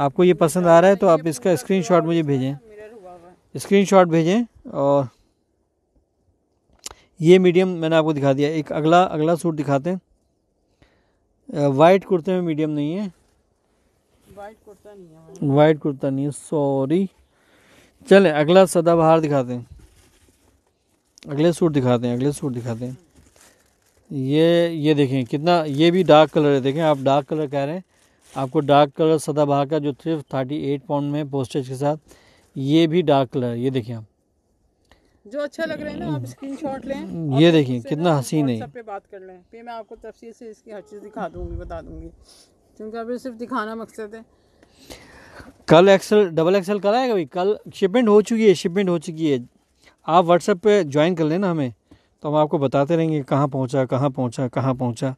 S1: आपको ये पसंद आ रहा है तो आप इसका शॉट मुझे भेजें शॉट भेजें और ये मीडियम मैंने आपको दिखा दिया एक अगला अगला सूट दिखाते हैं वाइट कुर्ते में मीडियम नहीं है वाइट कुर्ता नहीं है वाइट कुर्ता नहीं है सॉरी चले अगला सदाबहार दिखाते हैं अगले सूट दिखाते हैं अगले सूट दिखाते हैं ये ये देखें कितना ये भी डार्क कलर है देखें आप डार्क कलर कह रहे हैं आपको डार्क कलर सदाबहार का जो सिर्फ थर्टी एट पाउंड में पोस्टेज के साथ ये भी डार्क कलर ये देखें आप
S2: जो अच्छा लग रहा है ना आप स्क्रीनशॉट लें ये देखिए कितना हसीन है पे बात कर लें फिर मैं आपको तफसील से इसकी हर चीज़ दिखा दूंगी बता दूंगी क्योंकि तो अभी सिर्फ दिखाना मकसद है
S1: कल एक्सल डबल एक्सल कल आएगा भाई कल शिपमेंट हो चुकी है शिपमेंट हो चुकी है आप व्हाट्सएप पे ज्वाइन कर लेना हमें तो हम आपको बताते रहेंगे कहाँ पहुँचा कहाँ पहुँचा कहाँ पहुँचा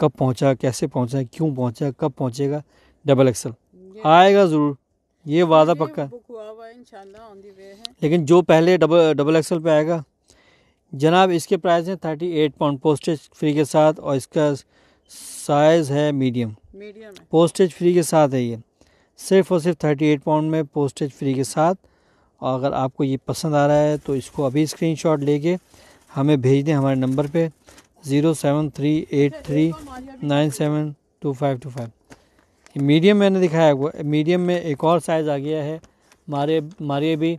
S1: कब पहुँचा कैसे पहुँचा क्यों पहुँचा कब पहुँचेगा डबल एक्सल आएगा ज़रूर ये वादा पक्का लेकिन जो पहले डबल डबल एक्सेल पर आएगा जनाब इसके प्राइस हैं thirty eight pound postage free के साथ और इसका साइज़ है मीडियम मीडियम पोस्टेज फ्री के साथ है ये सिर्फ और सिर्फ थर्टी एट पाउंड में पोस्टेज फ्री के साथ और अगर आपको ये पसंद आ रहा है तो इसको अभी स्क्रीन शॉट लेके हमें भेज दें हमारे नंबर पे zero seven three eight three nine seven two five two five medium मैंने दिखाया आपको मीडियम में एक और साइज़ आ गया है मारे मारिए भी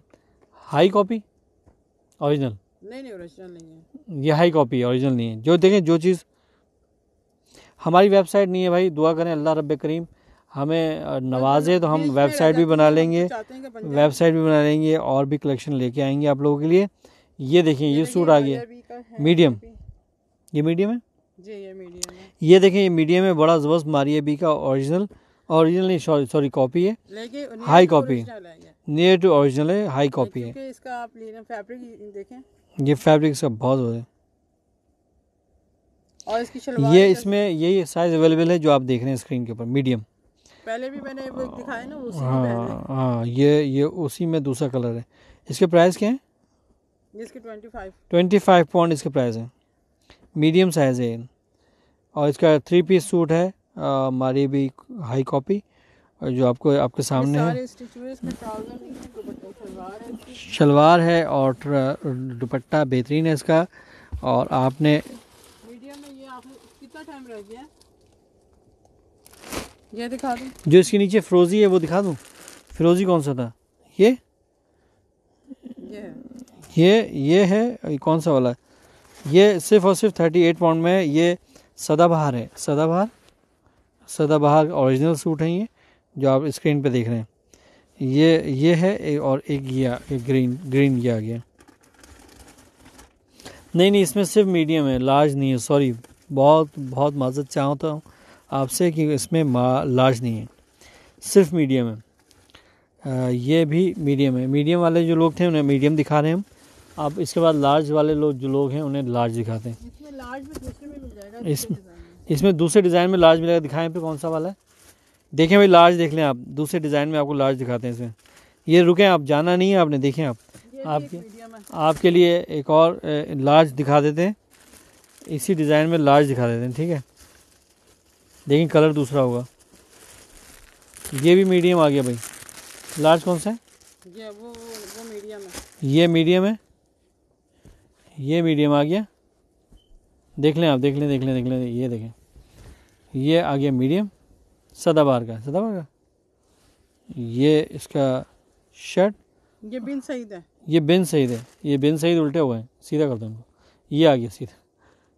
S1: हाई कॉपी ओरिजिनल
S2: नहीं नहीं ओरिजिनल नहीं
S1: है ये हाई कॉपी ओरिजिनल नहीं है जो देखें जो चीज़ हमारी वेबसाइट नहीं है भाई दुआ करें अल्लाह रब करीम हमें नवाजे तो हम वेबसाइट भी बना लेंगे वेबसाइट भी बना लेंगे और भी कलेक्शन लेके आएंगे आप लोगों के लिए ये देखें ये सूट आ गया मीडियम ये मीडियम है ये देखें ये मीडियम है बड़ा ज़बरदस्त मारिया बी का ओरिजिनल ओरिजिनल नहीं सॉरी कॉपी है high copy near to original है हाई कॉपी है
S2: इसका आप फैब्रिक देखें
S1: ये फैब्रिक बहुत है
S2: और इसकी शलवार ये इसमें
S1: यही साइज़ अवेलेबल है जो आप देख रहे हैं स्क्रीन के ऊपर मीडियम
S2: पहले भी मैंने वो दिखाया ना उसी हाँ
S1: हाँ ये ये उसी में दूसरा कलर है इसके प्राइस क्या है
S2: इसके twenty five
S1: twenty five pound इसके प्राइस है मीडियम साइज़ है और इसका थ्री पीस सूट है हमारी भी हाई कॉपी और जो आपको आपके सामने है शलवार है और दुपट्टा बेहतरीन है इसका और आपने ये दिखा दूँ जो इसके नीचे फ्रोजी है वो दिखा दूँ फ्रोजी कौन सा था ये ये ये है कौन सा वाला ये सिर्फ और सिर्फ थर्टी एट पाउंड में ये सदाबहार है सदाबहार सदाबहार ओरिजिनल सूट है ये जो आप स्क्रीन पे देख रहे हैं ये ये है ए, और एक ये एक ग्रीन ग्रीन ये गया नहीं नहीं इसमें सिर्फ मीडियम है लार्ज नहीं है सॉरी बहुत बहुत माजत चाहता हूँ आपसे कि इसमें लार्ज नहीं है सिर्फ मीडियम है ये भी मीडियम है मीडियम वाले जो लोग थे उन्हें मीडियम दिखा रहे हैं हम अब इसके बाद लार्ज वाले लोग जो लोग हैं उन्हें लार्ज दिखाते हैं
S3: इसमें
S1: दूसरे इसमें इसमें दूसरे डिज़ाइन में लार्ज मिलेगा दिखाएं पे कौन सा वाला है देखें भाई लार्ज देख लें आप दूसरे डिज़ाइन में आपको लार्ज दिखाते हैं इसमें ये रुकें आप जाना नहीं है आपने देखें आप आपके आपके लिए एक और लार्ज दिखा देते हैं इसी डिज़ाइन में लार्ज दिखा देते हैं ठीक है लेकिन कलर दूसरा होगा ये भी मीडियम आ गया भाई लार्ज कौन सा है ये वो वो मीडियम है ये मीडियम है ये मीडियम आ गया देख लें आप देख लें देख लें देख लें ये देखें ये आ गया मीडियम सदाबार का सदाबार का ये इसका शर्ट
S2: ये बिन सईद है
S1: ये बिन सईद है ये बिन सईद उल्टे हुए हैं सीधा कर दो ये आ गया सीधा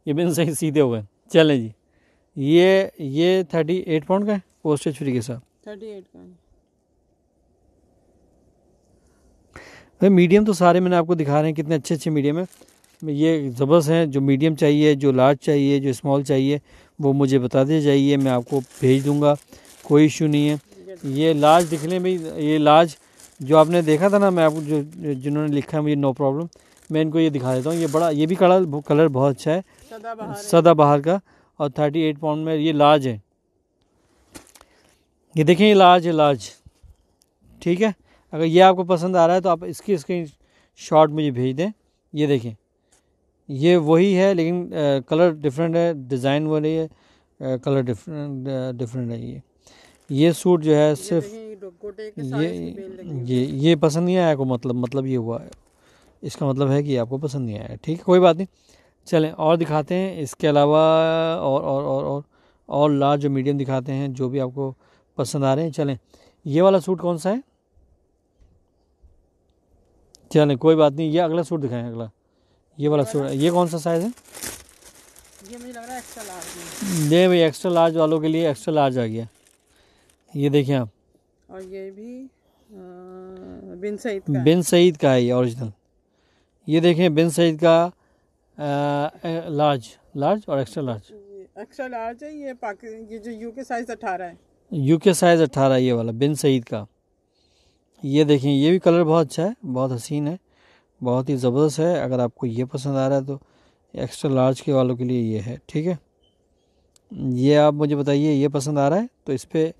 S1: ये बिन सही सीधे हो गए चलें जी ये ये थर्टी एट पाउंड का है पोस्टेज फ्री के साथ थर्टी एट का भाई मीडियम तो सारे मैंने आपको दिखा रहे हैं कितने अच्छे अच्छे मीडियम है ये ज़बरदस्त हैं जो मीडियम चाहिए जो लार्ज चाहिए जो स्मॉल चाहिए वो मुझे बता दिया जाइए मैं आपको भेज दूँगा कोई इशू नहीं है ये लार्ज दिख लें भाई ये लार्ज जो आपने देखा था ना मैं आपको जो जिन्होंने लिखा है मुझे नो प्रॉब्लम मैं इनको ये दिखा देता हूँ ये बड़ा ये भी कलर कलर बहुत अच्छा है सदाबहार का और थर्टी एट पाउंड में ये लार्ज है ये देखें ये लार्ज है लार्ज ठीक है अगर ये आपको पसंद आ रहा है तो आप इसकी स्क्रीन शॉट मुझे भेज दें ये देखें ये वही है लेकिन आ, कलर डिफरेंट है डिज़ाइन वो नहीं है आ, कलर डिफरेंट डिफरेंट है ये ये सूट जो है सिर्फ ये ये ये पसंद नहीं आया को मतलब मतलब ये हुआ है इसका मतलब है कि आपको पसंद नहीं आया ठीक है कोई बात नहीं चलें और दिखाते हैं इसके अलावा और और और और और लार्ज और मीडियम दिखाते हैं जो भी आपको पसंद आ रहे हैं चलें ये वाला सूट कौन सा है चलें कोई बात नहीं ये अगला सूट दिखाएं अगला ये वाला सूट ये कौन सा साइज़ है
S2: ये मुझे लग रहा है एक्स्ट्रा
S1: लार्ज भाई एक्स्ट्रा लार्ज वालों के लिए एक्स्ट्रा लार्ज आ गया ये देखिए आप
S2: और ये भी बिन सईद
S1: बिन सईद का है ये ओरिजिनल ये देखें बिन सईद का लार्ज लार्ज और एक्स्ट्रा लार्ज
S2: एक्स्ट्रा लार्ज है ये ये जो यू के साइज अठारह है
S1: यूके साइज अठारह ये वाला बिन सईद का ये देखें ये भी कलर बहुत अच्छा है बहुत हसीन है बहुत ही ज़बरदस्त है अगर आपको ये पसंद आ रहा है तो एक्स्ट्रा लार्ज के वालों के लिए ये है ठीक है ये आप मुझे बताइए ये पसंद आ रहा है तो इस पर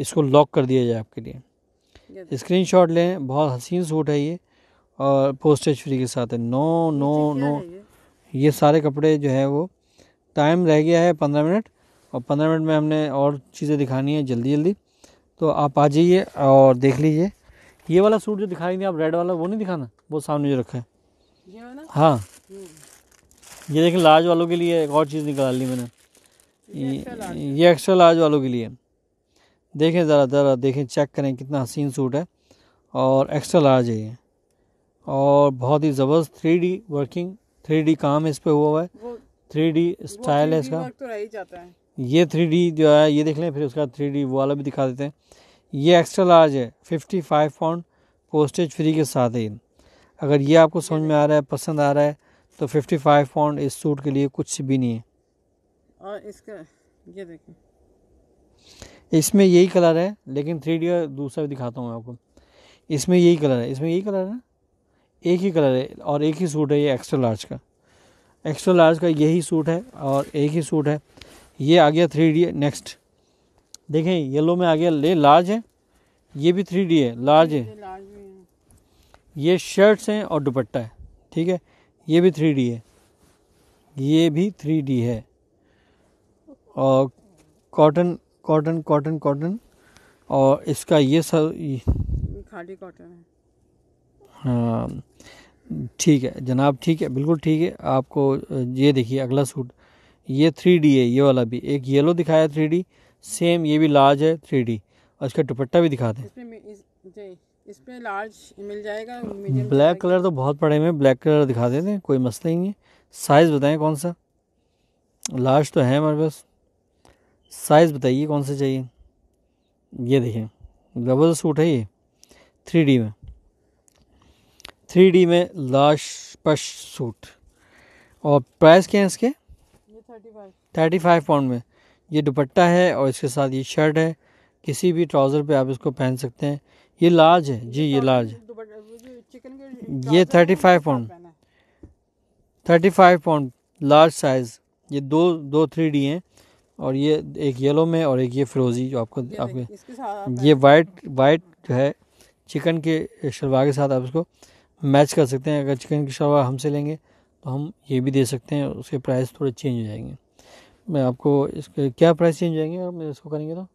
S1: इसको लॉक कर दिया जाए आपके लिए स्क्रीन शॉट लें बहुत हसीन सूट है ये और पोस्टेज फ्री के साथ है नो नो नो ये सारे कपड़े जो है वो टाइम रह गया है पंद्रह मिनट और पंद्रह मिनट में हमने और चीज़ें दिखानी है जल्दी जल्दी तो आप आ जाइए और देख लीजिए ये वाला सूट जो दिखाई नहीं आप रेड वाला वो नहीं दिखाना वो सामने जो रखा है ये हाँ हम्म। ये देखें लार्ज वालों के लिए एक और चीज़ निकाल ली मैंने ये, ये एक्स्ट्रा लार्ज वालों के लिए देखें ज़रा ज़रा देखें चेक करें कितना हसीन सूट है और एक्स्ट्रा लार्ज है ये और बहुत ही ज़बरदस्त थ्री वर्किंग थ्री डी काम इस पर हुआ हुआ है थ्री डी स्टाइल है इसका तो जाता है ये थ्री डी जो है ये देख लें फिर उसका थ्री डी वाला भी दिखा देते हैं ये एक्स्ट्रा लार्ज है fifty five pound postage free के साथ है अगर ये आपको समझ में आ रहा है पसंद आ रहा है तो फिफ्टी फाइव पाउंड इस सूट के लिए कुछ भी नहीं है
S2: और इसका ये देखें
S1: इसमें यही कलर है लेकिन थ्री डी दूसरा भी दिखाता हूँ आपको इसमें यही कलर है इसमें यही कलर है एक ही कलर है और एक ही सूट है ये एक्स्ट्रा लार्ज का एक्स्ट्रा लार्ज का यही सूट है और एक ही सूट है ये आ गया थ्री डी नेक्स्ट देखें येलो में आ गया ले लार्ज है ये भी थ्री डी है लार्ज है ये शर्ट्स हैं और दुपट्टा है ठीक है ये भी थ्री डी है ये भी थ्री डी है और कॉटन कॉटन कॉटन कॉटन और इसका ये सब
S2: खाली कॉटन है
S1: हाँ। ठीक है जनाब ठीक है बिल्कुल ठीक है आपको ये देखिए अगला सूट ये थ्री डी है ये वाला भी एक येलो दिखाया थ्री डी सेम ये भी लार्ज है थ्री डी और इसका दुपट्टा भी दिखा दें
S2: इस पे लार्ज मिल जाएगा ब्लैक
S1: कलर तो बहुत पड़े हुए ब्लैक कलर दिखा देते हैं कोई मसला ही नहीं है साइज़ बताएं कौन सा लार्ज तो है हमारे पास साइज़ बताइए कौन सा चाहिए ये देखें ज़बरदस्त सूट है ये थ्री डी में थ्री डी में लाश पश सूट और प्राइस क्या है इसके थर्टी फाइव पाउंड में ये दुपट्टा है और इसके साथ ये शर्ट है किसी भी ट्राउज़र पे आप इसको पहन सकते हैं ये लार्ज है जी ये लार्ज है ये thirty five pound thirty five pound large size ये दो दो थ्री डी हैं और ये एक येलो में और एक ये फिरोजी जो आपको आपके ये वाइट वाइट जो है चिकन के शलवार के साथ आप इसको मैच कर सकते हैं अगर चिकन की शवा हमसे लेंगे तो हम ये भी दे सकते हैं उसके प्राइस थोड़े चेंज हो जाएंगे मैं आपको इसके क्या प्राइस चेंज हो जाएंगे मैं इसको करेंगे तो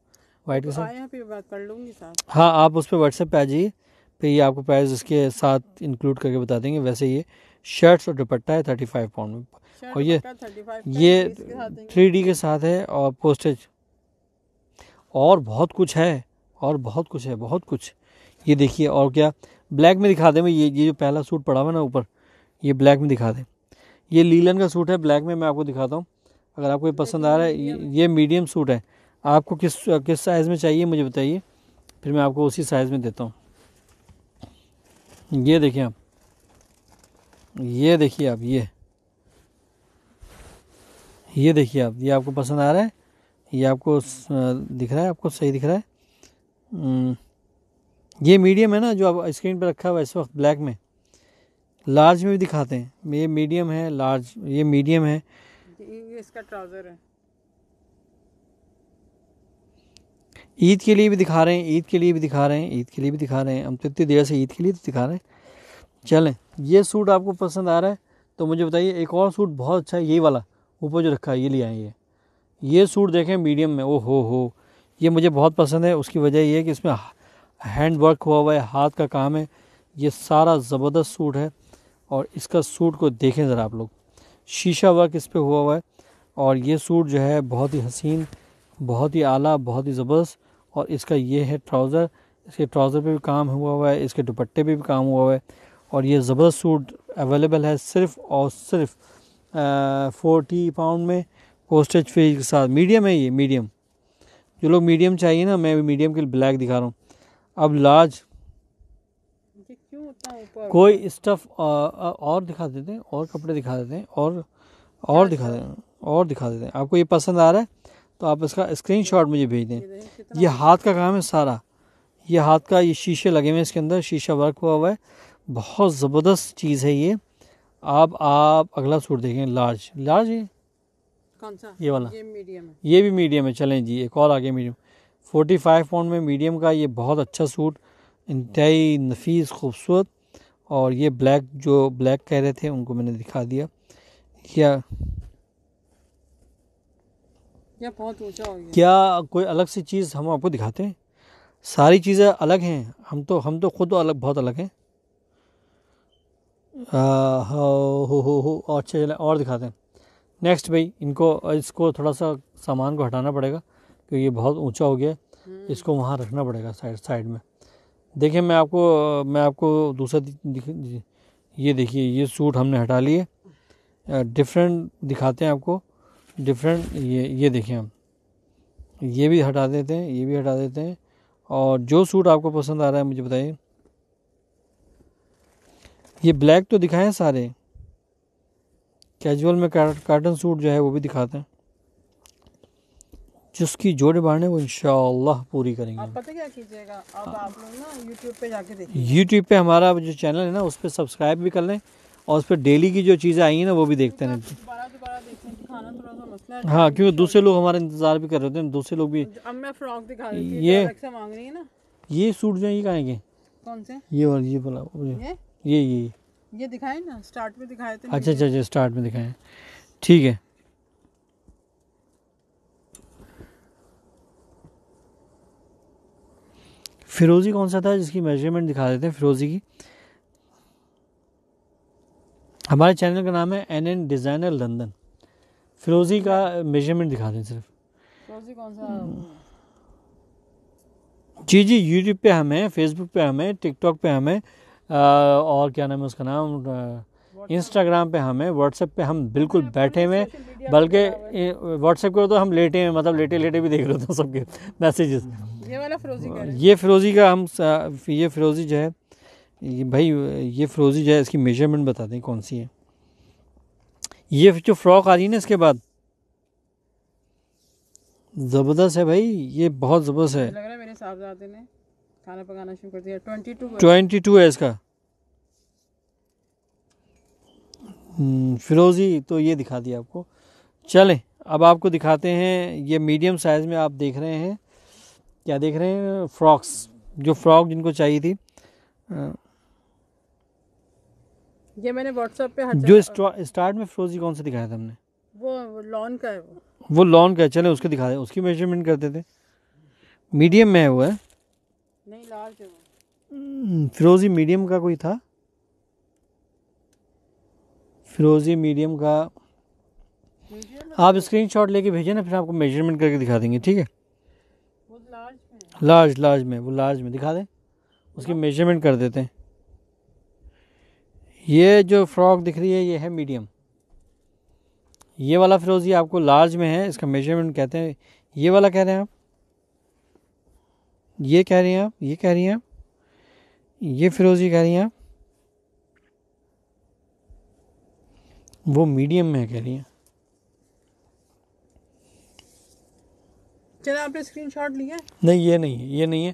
S1: वाइट के
S2: तो साथ
S1: हाँ आप उस पर व्हाट्सएप पर आ जाइए फिर ये आपको प्राइस इसके साथ इंक्लूड करके बता देंगे वैसे ये शर्ट्स और दुपट्टा है थर्टी फाइव पाउंड में और ये ये थ्री डी के साथ है और पोस्टेज और बहुत कुछ है और बहुत कुछ है बहुत कुछ ये देखिए और क्या ब्लैक में दिखा दें ये ये जो पहला सूट पड़ा हुआ ना ऊपर ये ब्लैक में दिखा दें ये लीलन का सूट है ब्लैक में मैं आपको दिखाता हूँ अगर आपको ये पसंद आ रहा है ये मीडियम सूट है आपको किस किस साइज़ में चाहिए मुझे बताइए फिर मैं आपको उसी साइज़ में देता हूँ ये देखिए आप ये देखिए आप ये ये देखिए आप ये आपको पसंद आ रहा है ये आपको दिख रहा है आपको सही दिख रहा है ये मीडियम है ना जो अब स्क्रीन पर रखा हुआ है इस वक्त ब्लैक में लार्ज में भी दिखाते हैं ये मीडियम है लार्ज ये मीडियम है ये
S2: इसका ट्राउज़र है
S1: ईद के लिए भी दिखा रहे हैं ईद के लिए भी दिखा रहे हैं ईद के लिए भी दिखा रहे हैं हम तो इतनी देर से ईद के लिए तो दिखा रहे हैं चलें ये सूट आपको पसंद आ रहा है तो मुझे बताइए एक और सूट बहुत अच्छा है यही वाला ऊपर जो रखा है ये लिया है ये ये सूट देखें मीडियम में ओ हो हो ये मुझे बहुत पसंद है उसकी वजह ये है कि इसमें हैंड वर्क हुआ हुआ है हाथ का काम है ये सारा ज़बरदस्त सूट है और इसका सूट को देखें ज़रा आप लोग शीशा वर्क इस पर हुआ हुआ है और ये सूट जो है बहुत ही हसीन बहुत ही आला बहुत ही ज़बरदस्त और इसका ये है ट्राउज़र इसके ट्राउज़र पे भी काम हुआ हुआ है इसके दुपट्टे पे भी काम हुआ हुआ है और ये ज़बरदस्त सूट अवेलेबल है सिर्फ और सिर्फ फोर्टी पाउंड में पोस्टेज फीस के साथ मीडियम है ये मीडियम जो लोग मीडियम चाहिए ना मैं भी मीडियम के ब्लैक दिखा रहा हूँ अब लार्ज कोई स्टफ और दिखा देते हैं और कपड़े दिखा देते हैं और और दिखा देते हैं और दिखा देते हैं आपको ये पसंद आ रहा है तो आप इसका स्क्रीनशॉट मुझे भेज दें ये हाथ का काम है सारा ये हाथ का ये शीशे लगे हुए हैं इसके अंदर शीशा वर्क हुआ हुआ है बहुत ज़बरदस्त चीज़ है ये आप आप अगला सूट देखें लार्ज लार्ज ये कौन सा ये वाला ये मीडियम है ये भी मीडियम है चलें जी एक और आगे मीडियम फोर्टी फाइव पाउंड में मीडियम का ये बहुत अच्छा सूट इंतहाई नफीस खूबसूरत और ये ब्लैक जो ब्लैक कह रहे थे उनको मैंने दिखा दिया क्या
S2: बहुत ऊंचा क्या
S1: कोई अलग सी चीज़ हम आपको दिखाते हैं सारी चीज़ें अलग हैं हम तो हम तो खुद अलग बहुत अलग हैं हो हो हो और अच्छा चले और दिखाते हैं नेक्स्ट भाई इनको इसको थोड़ा सा सामान को हटाना पड़ेगा क्योंकि ये बहुत ऊंचा हो गया इसको वहाँ रखना पड़ेगा साइड साइड में देखिए मैं आपको मैं आपको दूसरा ये देखिए ये सूट हमने हटा लिए डिफरेंट दिखाते हैं आपको डिफरेंट ये ये देखें हम ये भी हटा देते हैं ये भी हटा देते हैं और जो सूट आपको पसंद आ रहा है मुझे बताइए ये ब्लैक तो दिखाए सारे कैजुअल में कार्टन सूट जो है वो भी दिखाते हैं जिसकी जोड़े बाढ़ने वो इनशाला पूरी करेंगे आप
S2: पता क्या कीजिएगा अब हाँ। आप लोग ना YouTube पे जाके देखिए
S1: YouTube पे हमारा जो चैनल है ना उस पर सब्सक्राइब भी कर लें और उस पर डेली की जो चीज़ें आई हैं ना वो भी देखते रहते हैं हाँ क्योंकि दूसरे लोग हमारा इंतजार भी कर रहे होते हैं दूसरे लोग भी
S2: अब मैं फ्रॉक दिखा ये मांग रही है ना
S1: ये सूट जो ये कहेंगे ये और ये बोला ये ये
S2: ये दिखाए ना स्टार्ट अच्छा, में दिखाए अच्छा अच्छा अच्छा
S1: स्टार्ट में दिखाए ठीक है फिरोज़ी कौन सा था जिसकी मेजरमेंट दिखा देते हैं फिरोज़ी की हमारे चैनल का नाम है एन एन डिज़ाइनर लंदन फिरोज़ी का मेजरमेंट दिखा दें सिर्फ फिरोज़ी कौन सा जी जी यूट्यूब पे हमें फेसबुक पे हमें टिकटॉक पे हमें और क्या नाम है उसका नाम इंस्टाग्राम पे हमें व्हाट्सएप पे हम बिल्कुल बैठे हुए बल्कि व्हाट्सएप पर तो हम लेटे हैं मतलब लेटे लेटे भी देख रहे थे सबके मैसेजेस ये वाला फ्रोजी का ये फिरोजी का हम ये फिरोजी जो है ये भाई ये फिरोजी जो है इसकी मेजरमेंट बता दें कौन सी है ये जो फ्रॉक आ रही है ना इसके बाद ज़बरदस्त है भाई ये बहुत ज़बरदस्त है
S2: खाना पकाना कर ट्वेंटी टू ट्वेंटी
S1: टू है इसका हम्म, फिरोज़ी तो ये दिखा दिया आपको चलें अब आपको दिखाते हैं ये मीडियम साइज़ में आप देख रहे हैं क्या देख रहे हैं फ्रॉक्स जो फ्रॉक जिनको चाहिए थी
S2: ये मैंने व्हाट्सएप पे जो
S1: स्टार्ट में फ्रोजी कौन सा दिखाया था हमने
S2: वो लॉन का है वो
S1: वो लॉन का है चले उसके दिखा दे उसकी मेजरमेंट करते थे मीडियम में है वो है
S2: नहीं लार्ज है वो
S1: हम्म, फिरोजी मीडियम का कोई था फिरोजी मीडियम का आप स्क्रीनशॉट लेके भेजें ना फिर आपको मेजरमेंट करके दिखा देंगे ठीक है लार्ज लार्ज में वो लार्ज में दिखा दें उसकी मेजरमेंट कर देते हैं ये जो फ्रॉक दिख रही है ये है मीडियम ये वाला फिरोज़ी आपको लार्ज में है इसका मेजरमेंट कहते हैं ये वाला कह रहे हैं आप ये कह रही हैं आप ये कह रही हैं आप ये फिरोज़ी कह रही हैं आप वो मीडियम में कह रही हैं
S2: चला आपने शॉट लिया
S1: नहीं ये नहीं ये नहीं है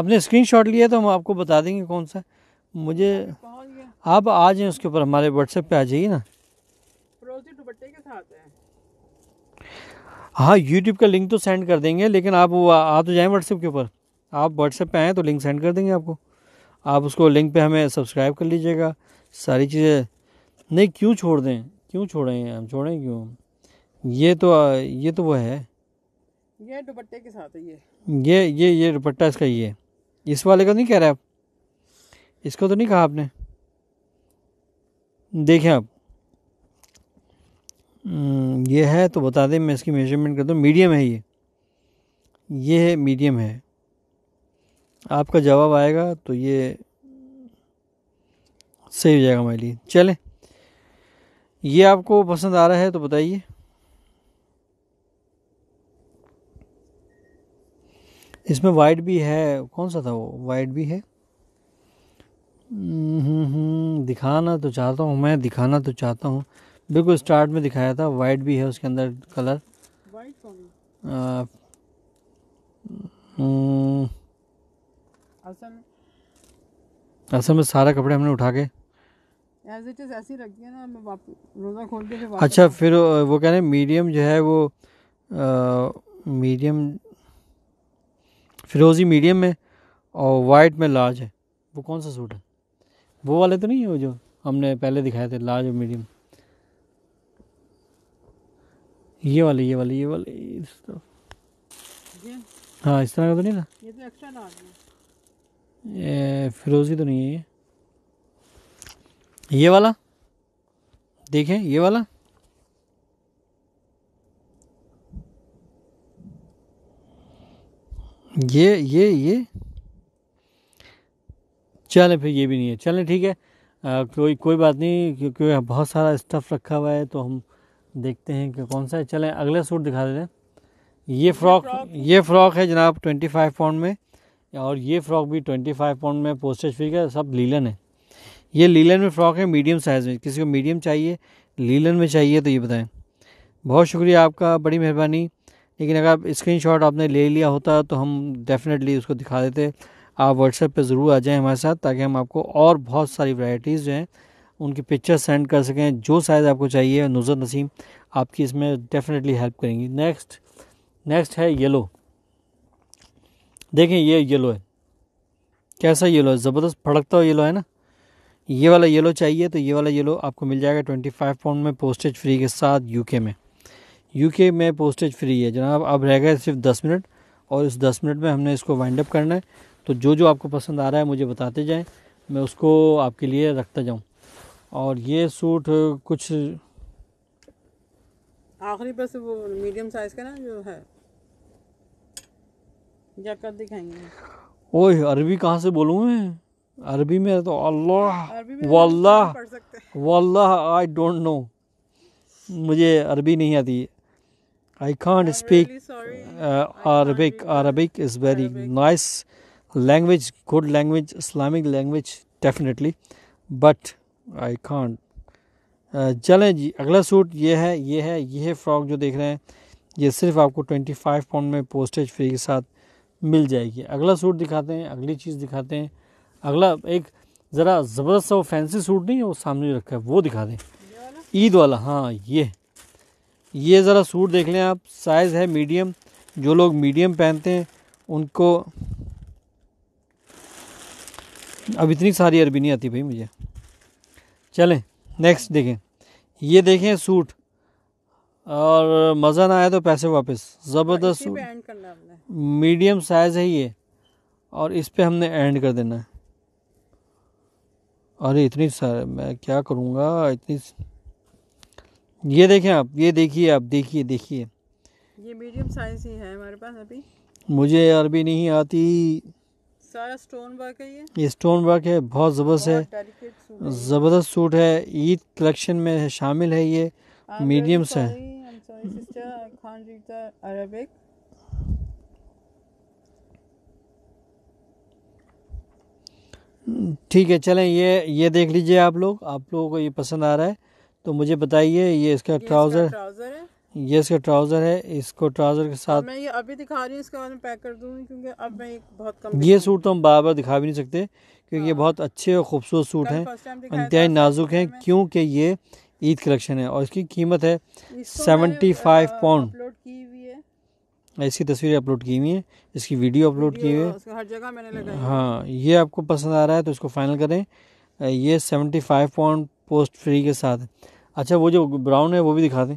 S1: आपने शॉट लिया तो हम आपको बता देंगे कौन सा मुझे आप आ जाए उसके ऊपर हमारे व्हाट्सएप पे आ जाइए ना हाँ यूट्यूब का लिंक तो सेंड कर देंगे लेकिन आप वो आ तो जाएँ व्हाट्सएप के ऊपर आप व्हाट्सएप पे आएँ तो लिंक सेंड कर देंगे आपको आप उसको लिंक पे हमें सब्सक्राइब कर लीजिएगा सारी चीज़ें नहीं क्यों छोड़ दें क्यों छोड़ें हम छोड़ें क्यों ये तो ये तो वो है
S2: ये दुपट्टे के साथ है ये
S1: ये ये ये दुपट्टा इसका ये इस वाले का नहीं कह रहे आप इसको तो नहीं कहा आपने देखें आप हम्म, ये है तो बता दें मैं इसकी मेजरमेंट कर दूँ मीडियम है ये ये है मीडियम है आपका जवाब आएगा तो ये सही हो जाएगा मेरे लिए चलें ये आपको पसंद आ रहा है तो बताइए इसमें वाइट भी है कौन सा था वो वाइट भी है हम्म, हम्म, हम्म, दिखाना तो चाहता हूँ मैं दिखाना तो चाहता हूँ बिल्कुल स्टार्ट में दिखाया था वाइट भी है उसके अंदर कलर असल में सारा कपड़े हमने उठा के अच्छा फिर वो कह रहे हैं मीडियम जो है वो मीडियम फिरोज़ी मीडियम में और वाइट में लार्ज है वो कौन सा सूट है वो वाले तो नहीं है वो जो हमने पहले दिखाए थे लार्ज और मीडियम ये वाले ये वाले ये वाले इस हाँ इस तरह का तो नहीं था ये तो एक्स्ट्रा लार्ज है ये फिरोज़ी तो नहीं है ये ये वाला देखें ये वाला ये ये ये चलें फिर ये भी नहीं है चलें ठीक है आ, कोई कोई बात नहीं क्योंकि बहुत सारा स्टफ़ रखा हुआ है तो हम देखते हैं कि कौन सा है चलें अगला सूट दिखा देते हैं ये फ्रॉक ये फ्रॉक है जनाब ट्वेंटी फाइव पाउंड में और ये फ्रॉक भी ट्वेंटी फाइव पाउंड में पोस्टेज फ्री का सब लीलन है ये लीलन में फ़्रॉक है मीडियम साइज़ में किसी को मीडियम चाहिए लीलन में चाहिए तो ये बताएं बहुत शुक्रिया आपका बड़ी मेहरबानी लेकिन अगर आप स्क्रीन आपने ले लिया होता तो हम डेफिनेटली उसको दिखा देते आप व्हाट्सएप पे ज़रूर आ जाएं हमारे साथ ताकि हम आपको और बहुत सारी वैरायटीज़ जो हैं उनकी पिक्चर सेंड कर सकें जो साइज़ आपको चाहिए नुजर नसीम आपकी इसमें डेफिनेटली हेल्प करेंगी नेक्स्ट नेक्स्ट है येलो देखें ये येलो है कैसा येलो है ज़बरदस्त फड़कता हुआ येलो है ना ये वाला येलो चाहिए तो ये वाला येलो आपको मिल जाएगा ट्वेंटी फाइव पाउंड में पोस्टेज फ्री के साथ यूके में यूके में पोस्टेज फ्री है जनाब अब रह गए सिर्फ दस मिनट और इस दस मिनट में हमने इसको वाइंड अप करना है तो जो जो आपको पसंद आ रहा है मुझे बताते जाएं मैं उसको आपके लिए रखता जाऊं और ये सूट कुछ
S2: आखिरी से वो मीडियम साइज का ना जो है जैकेट दिखाएंगे
S1: ओए अरबी कहाँ से बोलूँ मैं अरबी में तो अल्लाह तो वल्लाह वल्लाह आई डोंट नो मुझे अरबी नहीं आती I can't I'm speak really uh, Arabic. Can't Arabic is very Arabic. nice language, good language, Islamic language, definitely. But I can't. Uh, चलें जी अगला सूट ये है ये है ये है फ्रॉक जो देख रहे हैं ये सिर्फ आपको 25 पाउंड में पोस्टेज फ्री के साथ मिल जाएगी अगला सूट दिखाते हैं अगली चीज़ दिखाते हैं अगला एक ज़रा ज़बरदस्त वो फैंसी सूट नहीं है वो सामने रखा है वो दिखा दें ईद वाला हाँ ये ये ज़रा सूट देख लें आप साइज़ है मीडियम जो लोग मीडियम पहनते हैं उनको अब इतनी सारी अरबी नहीं आती भाई मुझे चलें नेक्स्ट देखें ये देखें सूट और मज़ा ना आया तो पैसे वापस ज़बरदस्त सूट मीडियम साइज़ है ये और इस पर हमने एंड कर देना है अरे इतनी सारे मैं क्या करूँगा इतनी ये देखें आप ये देखिए आप देखिए देखिए
S2: ये मीडियम साइज ही है हमारे पास अभी
S1: मुझे अरबी नहीं आती सारा स्टोन वर्क है ये ये स्टोन वर्क है बहुत ज़बरदस्त है ज़बरदस्त सूट है ईद कलेक्शन में शामिल है ये मीडियम तो से अरबिक ठीक है चलें ये ये देख लीजिए आप लोग आप लोगों को ये पसंद आ रहा है तो मुझे बताइए ये इसका ट्राउज़र ये इसका ट्राउज़र है इसको ट्राउज़र के साथ मैं
S2: ये अभी दिखा रही हूँ इसका मैं पैक कर दूंगी क्योंकि अब मैं बहुत कम ये
S1: सूट तो हम बार बार दिखा भी नहीं सकते क्योंकि हाँ। ये बहुत अच्छे और ख़ूबसूरत सूट हैं इंतहाई नाजुक हैं क्योंकि ये ईद कलेक्शन है और इसकी कीमत है सेवेंटी फाइव पाउंड इसकी तस्वीरें अपलोड की हुई हैं इसकी वीडियो अपलोड की हुई
S2: है हाँ
S1: ये आपको पसंद आ रहा है तो इसको फाइनल करें ये seventy five pound post free के साथ अच्छा वो जो ब्राउन है वो भी दिखा दें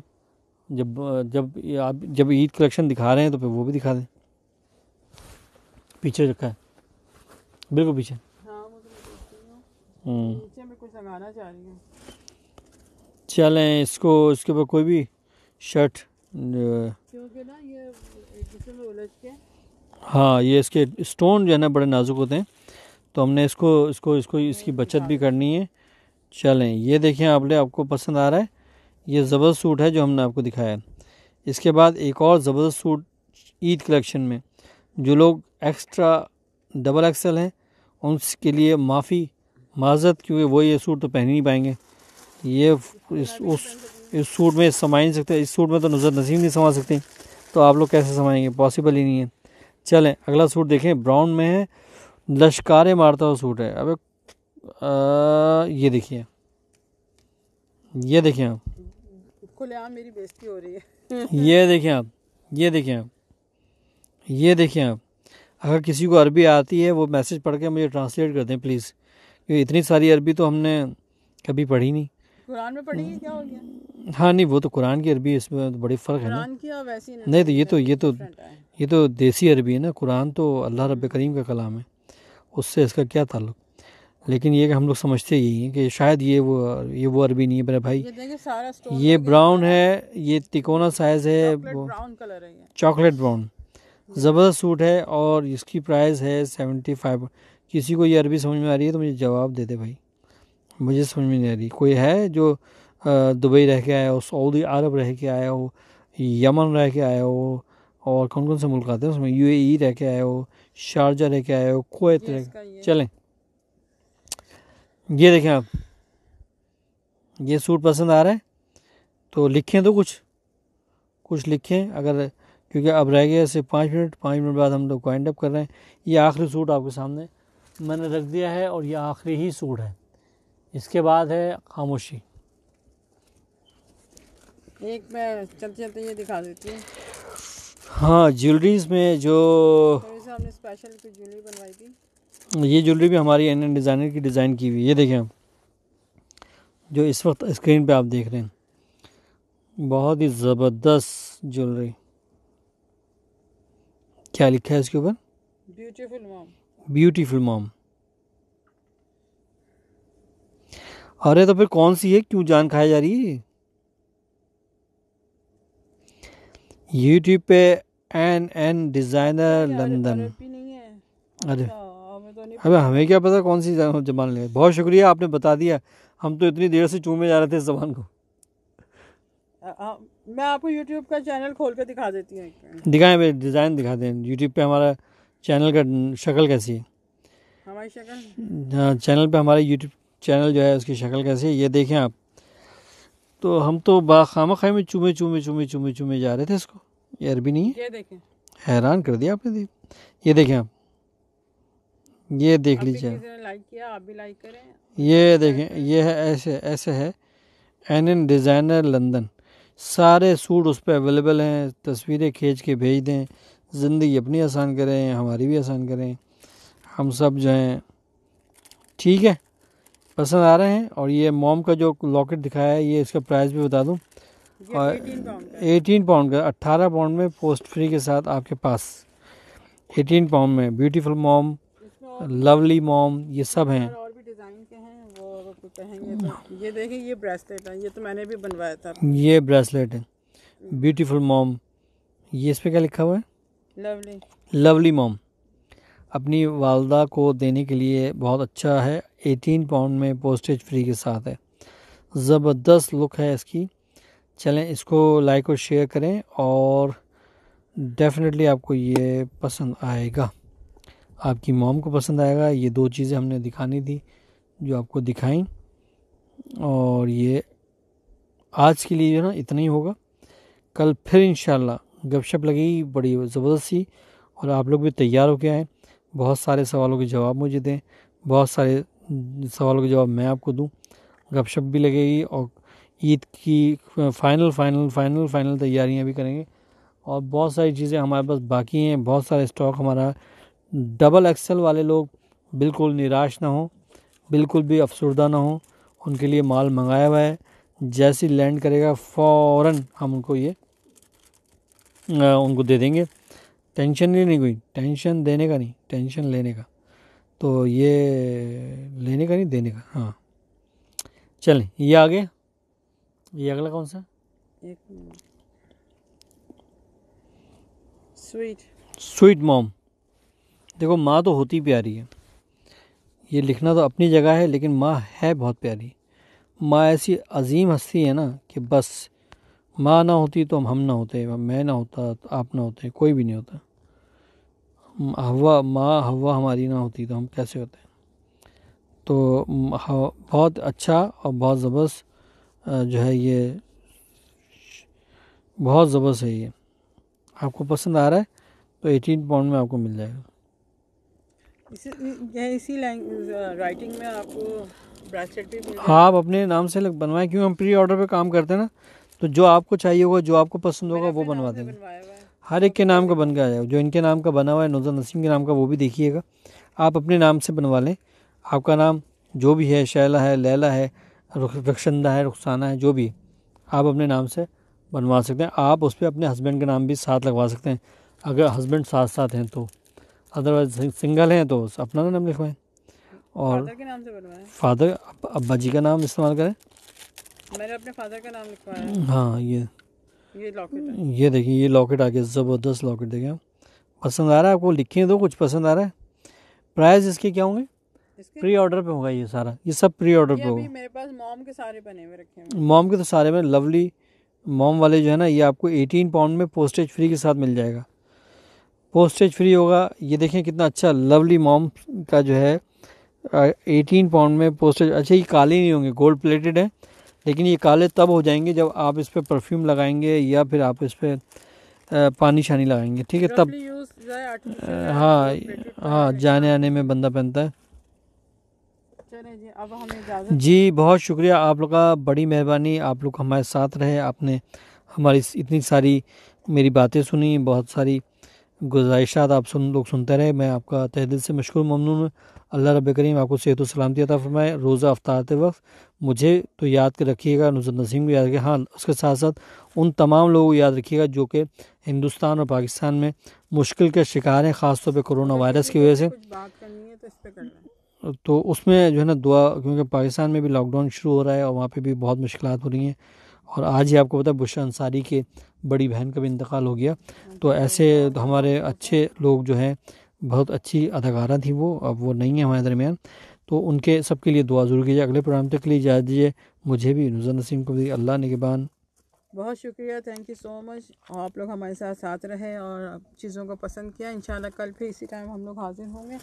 S1: जब जब आप जब ईद कलेक्शन दिखा रहे हैं तो फिर वो भी दिखा दें पीछे रखा है बिल्कुल पीछे हाँ, तो हम्म। चलें इसको इसके ऊपर कोई भी शर्ट हाँ ये इसके स्टोन जो है ना बड़े नाजुक होते हैं तो हमने इसको इसको इसको इसकी बचत भी हाँ। करनी है चलें ये देखें लोग आपको पसंद आ रहा है ये ज़बरदस्त सूट है जो हमने आपको दिखाया है इसके बाद एक और ज़बरदस्त सूट ईद कलेक्शन में जो लोग एक्स्ट्रा डबल एक्सल हैं उनके लिए माफ़ी माजत क्योंकि वो ये सूट तो पहन ही पाएंगे ये इस उस इस सूट में समा नहीं सकते इस सूट में तो नज़र नसीम नहीं समा सकते तो आप लोग कैसे समाएंगे पॉसिबल ही नहीं है चलें अगला सूट देखें ब्राउन में है लश्कारे मारता हुआ सूट है अब ये देखिए ये देखिए आप
S2: खुलेआम मेरी बेइज्जती हो रही है
S1: ये देखिए आप ये देखिए आप ये देखिए आप अगर किसी को अरबी आती है वो मैसेज पढ़ के मुझे ट्रांसलेट कर दें प्लीज़ क्योंकि इतनी सारी अरबी तो हमने कभी पढ़ी नहीं
S2: कुरान में पढ़ी है क्या हो
S1: गया हाँ नहीं वो तो कुरान की अरबी इसमें तो बड़ी फ़र्क है ना
S2: नहीं, नहीं तो ये तो ये तो
S1: ये तो देसी अरबी है ना कुरान तो अल्लाह रब करीम का कलाम है उससे इसका क्या ताल्लुक़ लेकिन ये कि हम लोग समझते यही हैं कि शायद ये वो ये वो अरबी नहीं है मेरा भाई ये, ये ब्राउन है ये तिकोना साइज है चॉकलेट ब्राउन ज़बरदस्त सूट है और इसकी प्राइस है सेवेंटी फाइव किसी को ये अरबी समझ में आ रही है तो मुझे जवाब दे दे भाई मुझे समझ में नहीं आ रही कोई है जो दुबई रह के आया हो सऊदी अरब रह के आया हो यमन रह के आया हो और कौन कौन से मुल्क आते हैं उसमें यूएई e रह के आया हो शारजा रह के आए हो कोत रह चलें ये देखें आप ये सूट पसंद आ रहा है तो लिखें तो कुछ कुछ लिखें अगर क्योंकि अब रह गया सिर्फ पाँच मिनट पाँच मिनट बाद हम लोग वाइंड अप कर रहे हैं ये आखिरी सूट आपके सामने मैंने रख दिया है और ये आखिरी ही सूट है इसके बाद है खामोशी
S2: एक मैं चलते चलते ये दिखा देती हूँ
S1: हाँ ज्वेलरीज में जो
S2: तो स्पेशल ज्वेलरी बनवाई थी
S1: ये ज्वेलरी भी हमारी एन डिज़ाइनर की डिज़ाइन की हुई है ये देखें जो इस वक्त स्क्रीन पे आप देख रहे हैं बहुत ही ज़बरदस्त ज्वेलरी क्या लिखा है इसके ऊपर
S2: ब्यूटीफुल मॉम
S1: ब्यूटीफुल मॉम अरे तो फिर कौन सी है क्यों जान खाई जा रही है यूट्यूब पे एन एन डिज़ाइनर लंदन अरे नहीं अबे हमें क्या पता कौन सी जबान ले बहुत शुक्रिया आपने बता दिया हम तो इतनी देर से चूमे जा रहे थे इस जबान को
S2: आ, मैं आपको यूट्यूब का चैनल खोल कर दिखा देती हूँ
S1: दिखाएं भाई डिज़ाइन दिखा दें यूट्यूब पे हमारा चैनल का शक्ल कैसी है हमारी शक्ल चैनल हाँ, पे हमारे यूट्यूब चैनल जो है उसकी शक्ल कैसी है ये देखें आप तो हम तो खामा खाई में चूमे चूमे चूमे चूमे चूमे जा रहे थे इसको ये अरबी नहीं है ये देखें हैरान कर दिया आपने ये देखें आप ये देख लीजिए
S2: लाइक किया आप भी लाइक करें
S1: ये देखें ये है ऐसे ऐसे है एन एन डिज़ाइनर लंदन सारे सूट उस पर अवेलेबल हैं तस्वीरें खींच के भेज दें ज़िंदगी अपनी आसान करें हमारी भी आसान करें हम सब जो हैं ठीक है पसंद आ रहे हैं और ये मोम का जो लॉकेट दिखाया है ये इसका प्राइस भी बता दूँ और एटीन पाउंड का अट्ठारह पाउंड में पोस्ट फ्री के साथ आपके पास एटीन पाउंड में ब्यूटीफुल मोम लवली मॉम ये सब हैं और भी डिज़ाइन के हैं
S2: वो अगर कोई कहेंगे तो ये देखिए ये ब्रेसलेट है ये तो मैंने भी बनवाया था
S1: ये ब्रेसलेट है ब्यूटीफुल मॉम ये इस पर क्या लिखा हुआ है लवली लवली मॉम अपनी वालदा को देने के लिए बहुत अच्छा है एटीन पाउंड में पोस्टेज फ्री के साथ है ज़बरदस्त लुक है इसकी चलें इसको लाइक और शेयर करें और डेफिनेटली आपको ये पसंद आएगा आपकी मॉम को पसंद आएगा ये दो चीज़ें हमने दिखानी थी जो आपको दिखाई और ये आज के लिए जो ना इतना ही होगा कल फिर इन गपशप लगेगी बड़ी ज़बरदस्त सी और आप लोग भी तैयार हो के आएँ बहुत सारे सवालों के जवाब मुझे दें बहुत सारे सवालों के जवाब मैं आपको दूँ गपशप भी लगेगी और ईद की फाइनल फाइनल फाइनल फाइनल तैयारियां भी करेंगे और बहुत सारी चीज़ें हमारे पास बाकी हैं बहुत सारे स्टॉक हमारा डबल एक्सल वाले लोग बिल्कुल निराश ना हों बिल्कुल भी अफसरदा ना हो उनके लिए माल मंगाया हुआ है जैसे लैंड करेगा फ़ौर हम उनको ये उनको दे देंगे टेंशन नहीं कोई टेंशन देने का नहीं टेंशन लेने का तो ये लेने का नहीं देने का हाँ चलें ये आगे ये अगला कौन सा स्वीट स्वीट मॉम देखो माँ तो होती प्यारी है ये लिखना तो अपनी जगह है लेकिन माँ है बहुत प्यारी माँ ऐसी अजीम हस्ती है ना कि बस माँ ना होती तो हम ना होते मैं ना होता तो आप ना होते कोई भी नहीं होता हवा माँ हवा हमारी ना होती तो हम कैसे होते तो बहुत अच्छा और बहुत ज़बरदस्त जो है ये बहुत ज़बरदस्त है ये आपको पसंद आ रहा है तो एटीन पाउंड में आपको मिल जाएगा
S2: इसी इसी राइटिंग में आपको ब्रेसलेट भी हाँ
S1: आप अपने नाम से बनवाएं क्योंकि हम प्री ऑर्डर पे काम करते हैं ना तो जो आपको चाहिए होगा जो आपको पसंद होगा वो बनवा देंगे हर एक के नाम का बन के आ जाएगा जो इनके नाम का बना हुआ है नौजर नसीम के नाम का वो भी देखिएगा आप अपने नाम से बनवा लें आपका नाम जो भी है शैला है लैला है रक्षंदा है रुखसाना है जो भी आप अपने नाम से बनवा सकते हैं आप उस पर अपने हस्बैंड का नाम भी साथ लगवा सकते हैं अगर हस्बैंड साथ साथ हैं तो अदरवाइज सिंगल हैं तो अपना तो नाम लिखवाएं और फादर के नाम से फादर अब, अब्बा जी का नाम इस्तेमाल करें
S2: मैंने अपने फादर का नाम लिखवाया हाँ ये ये लॉकेट
S1: ये देखिए ये लॉकेट आ गया ज़बरदस्त लॉकेट देखें पसंद आ रहा है आपको लिखें दो तो कुछ पसंद आ रहा है प्राइस इसके क्या होंगे प्री ऑर्डर पे होगा ये सारा ये सब प्री ऑर्डर पे होगा मेरे पास मॉम के सारे बने हुए रखे हैं मॉम के तो सारे में लवली मॉम वाले जो है ना ये आपको 18 पाउंड में पोस्टेज फ्री के साथ मिल जाएगा पोस्टेज फ्री होगा ये देखें कितना अच्छा लवली मॉम का जो है एटीन पाउंड में पोस्टेज अच्छा ये काले नहीं होंगे गोल्ड प्लेटेड है लेकिन ये काले तब हो जाएंगे जब आप इस पर परफ्यूम लगाएंगे या फिर आप इस पर पानी शानी लगाएंगे ठीक है तब हाँ हाँ जाने आने में बंदा पहनता है जी बहुत शुक्रिया आप लोग का बड़ी मेहरबानी आप लोग हमारे साथ रहे आपने हमारी इतनी सारी मेरी बातें सुनी बहुत सारी गुजाइशात तो आप सुन लोग सुनते रहे मैं आपका तहदिल से मशहूर ममनून अल्लाह रब करीम आपको सेहत सलामती अता फरमाए रोज़ा अफ्तारते वक्त मुझे तो याद कर रखिएगा नुजर नसीम को याद रखिए हाँ उसके साथ साथ उन तमाम लोगों को याद रखिएगा जो कि हिंदुस्तान और पाकिस्तान में मुश्किल के शिकार हैं ख़ासतौर पर कोरोना अच्छा, वायरस की वजह से तो, तो उसमें जो है ना दुआ क्योंकि पाकिस्तान में भी लॉकडाउन शुरू हो रहा है और वहाँ पर भी बहुत मुश्किल हो रही हैं और आज ही आपको पता है बुश अंसारी के बड़ी बहन का भी इंतकाल हो गया हाँ, तो, तो ऐसे तो हमारे अच्छे लोग जो हैं बहुत अच्छी अदाकारा थी वो अब वो नहीं है हमारे दरमियान तो उनके सबके लिए दुआ ज़रूर कीजिए अगले प्रोग्राम तक के लिए जा दीजिए मुझे भी नुजर नसीम को भी अल्लाह निगबान
S2: बहुत शुक्रिया थैंक यू सो मच आप लोग हमारे साथ साथ रहे और चीज़ों को पसंद किया इन कल फिर इसी टाइम हम लोग हाजिर होंगे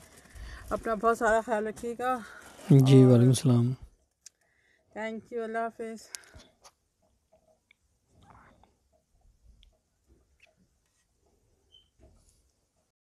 S2: अपना बहुत सारा ख्याल रखिएगा
S1: जी वालेकुम सलाम
S2: थैंक यू अल्लाह हाफिज़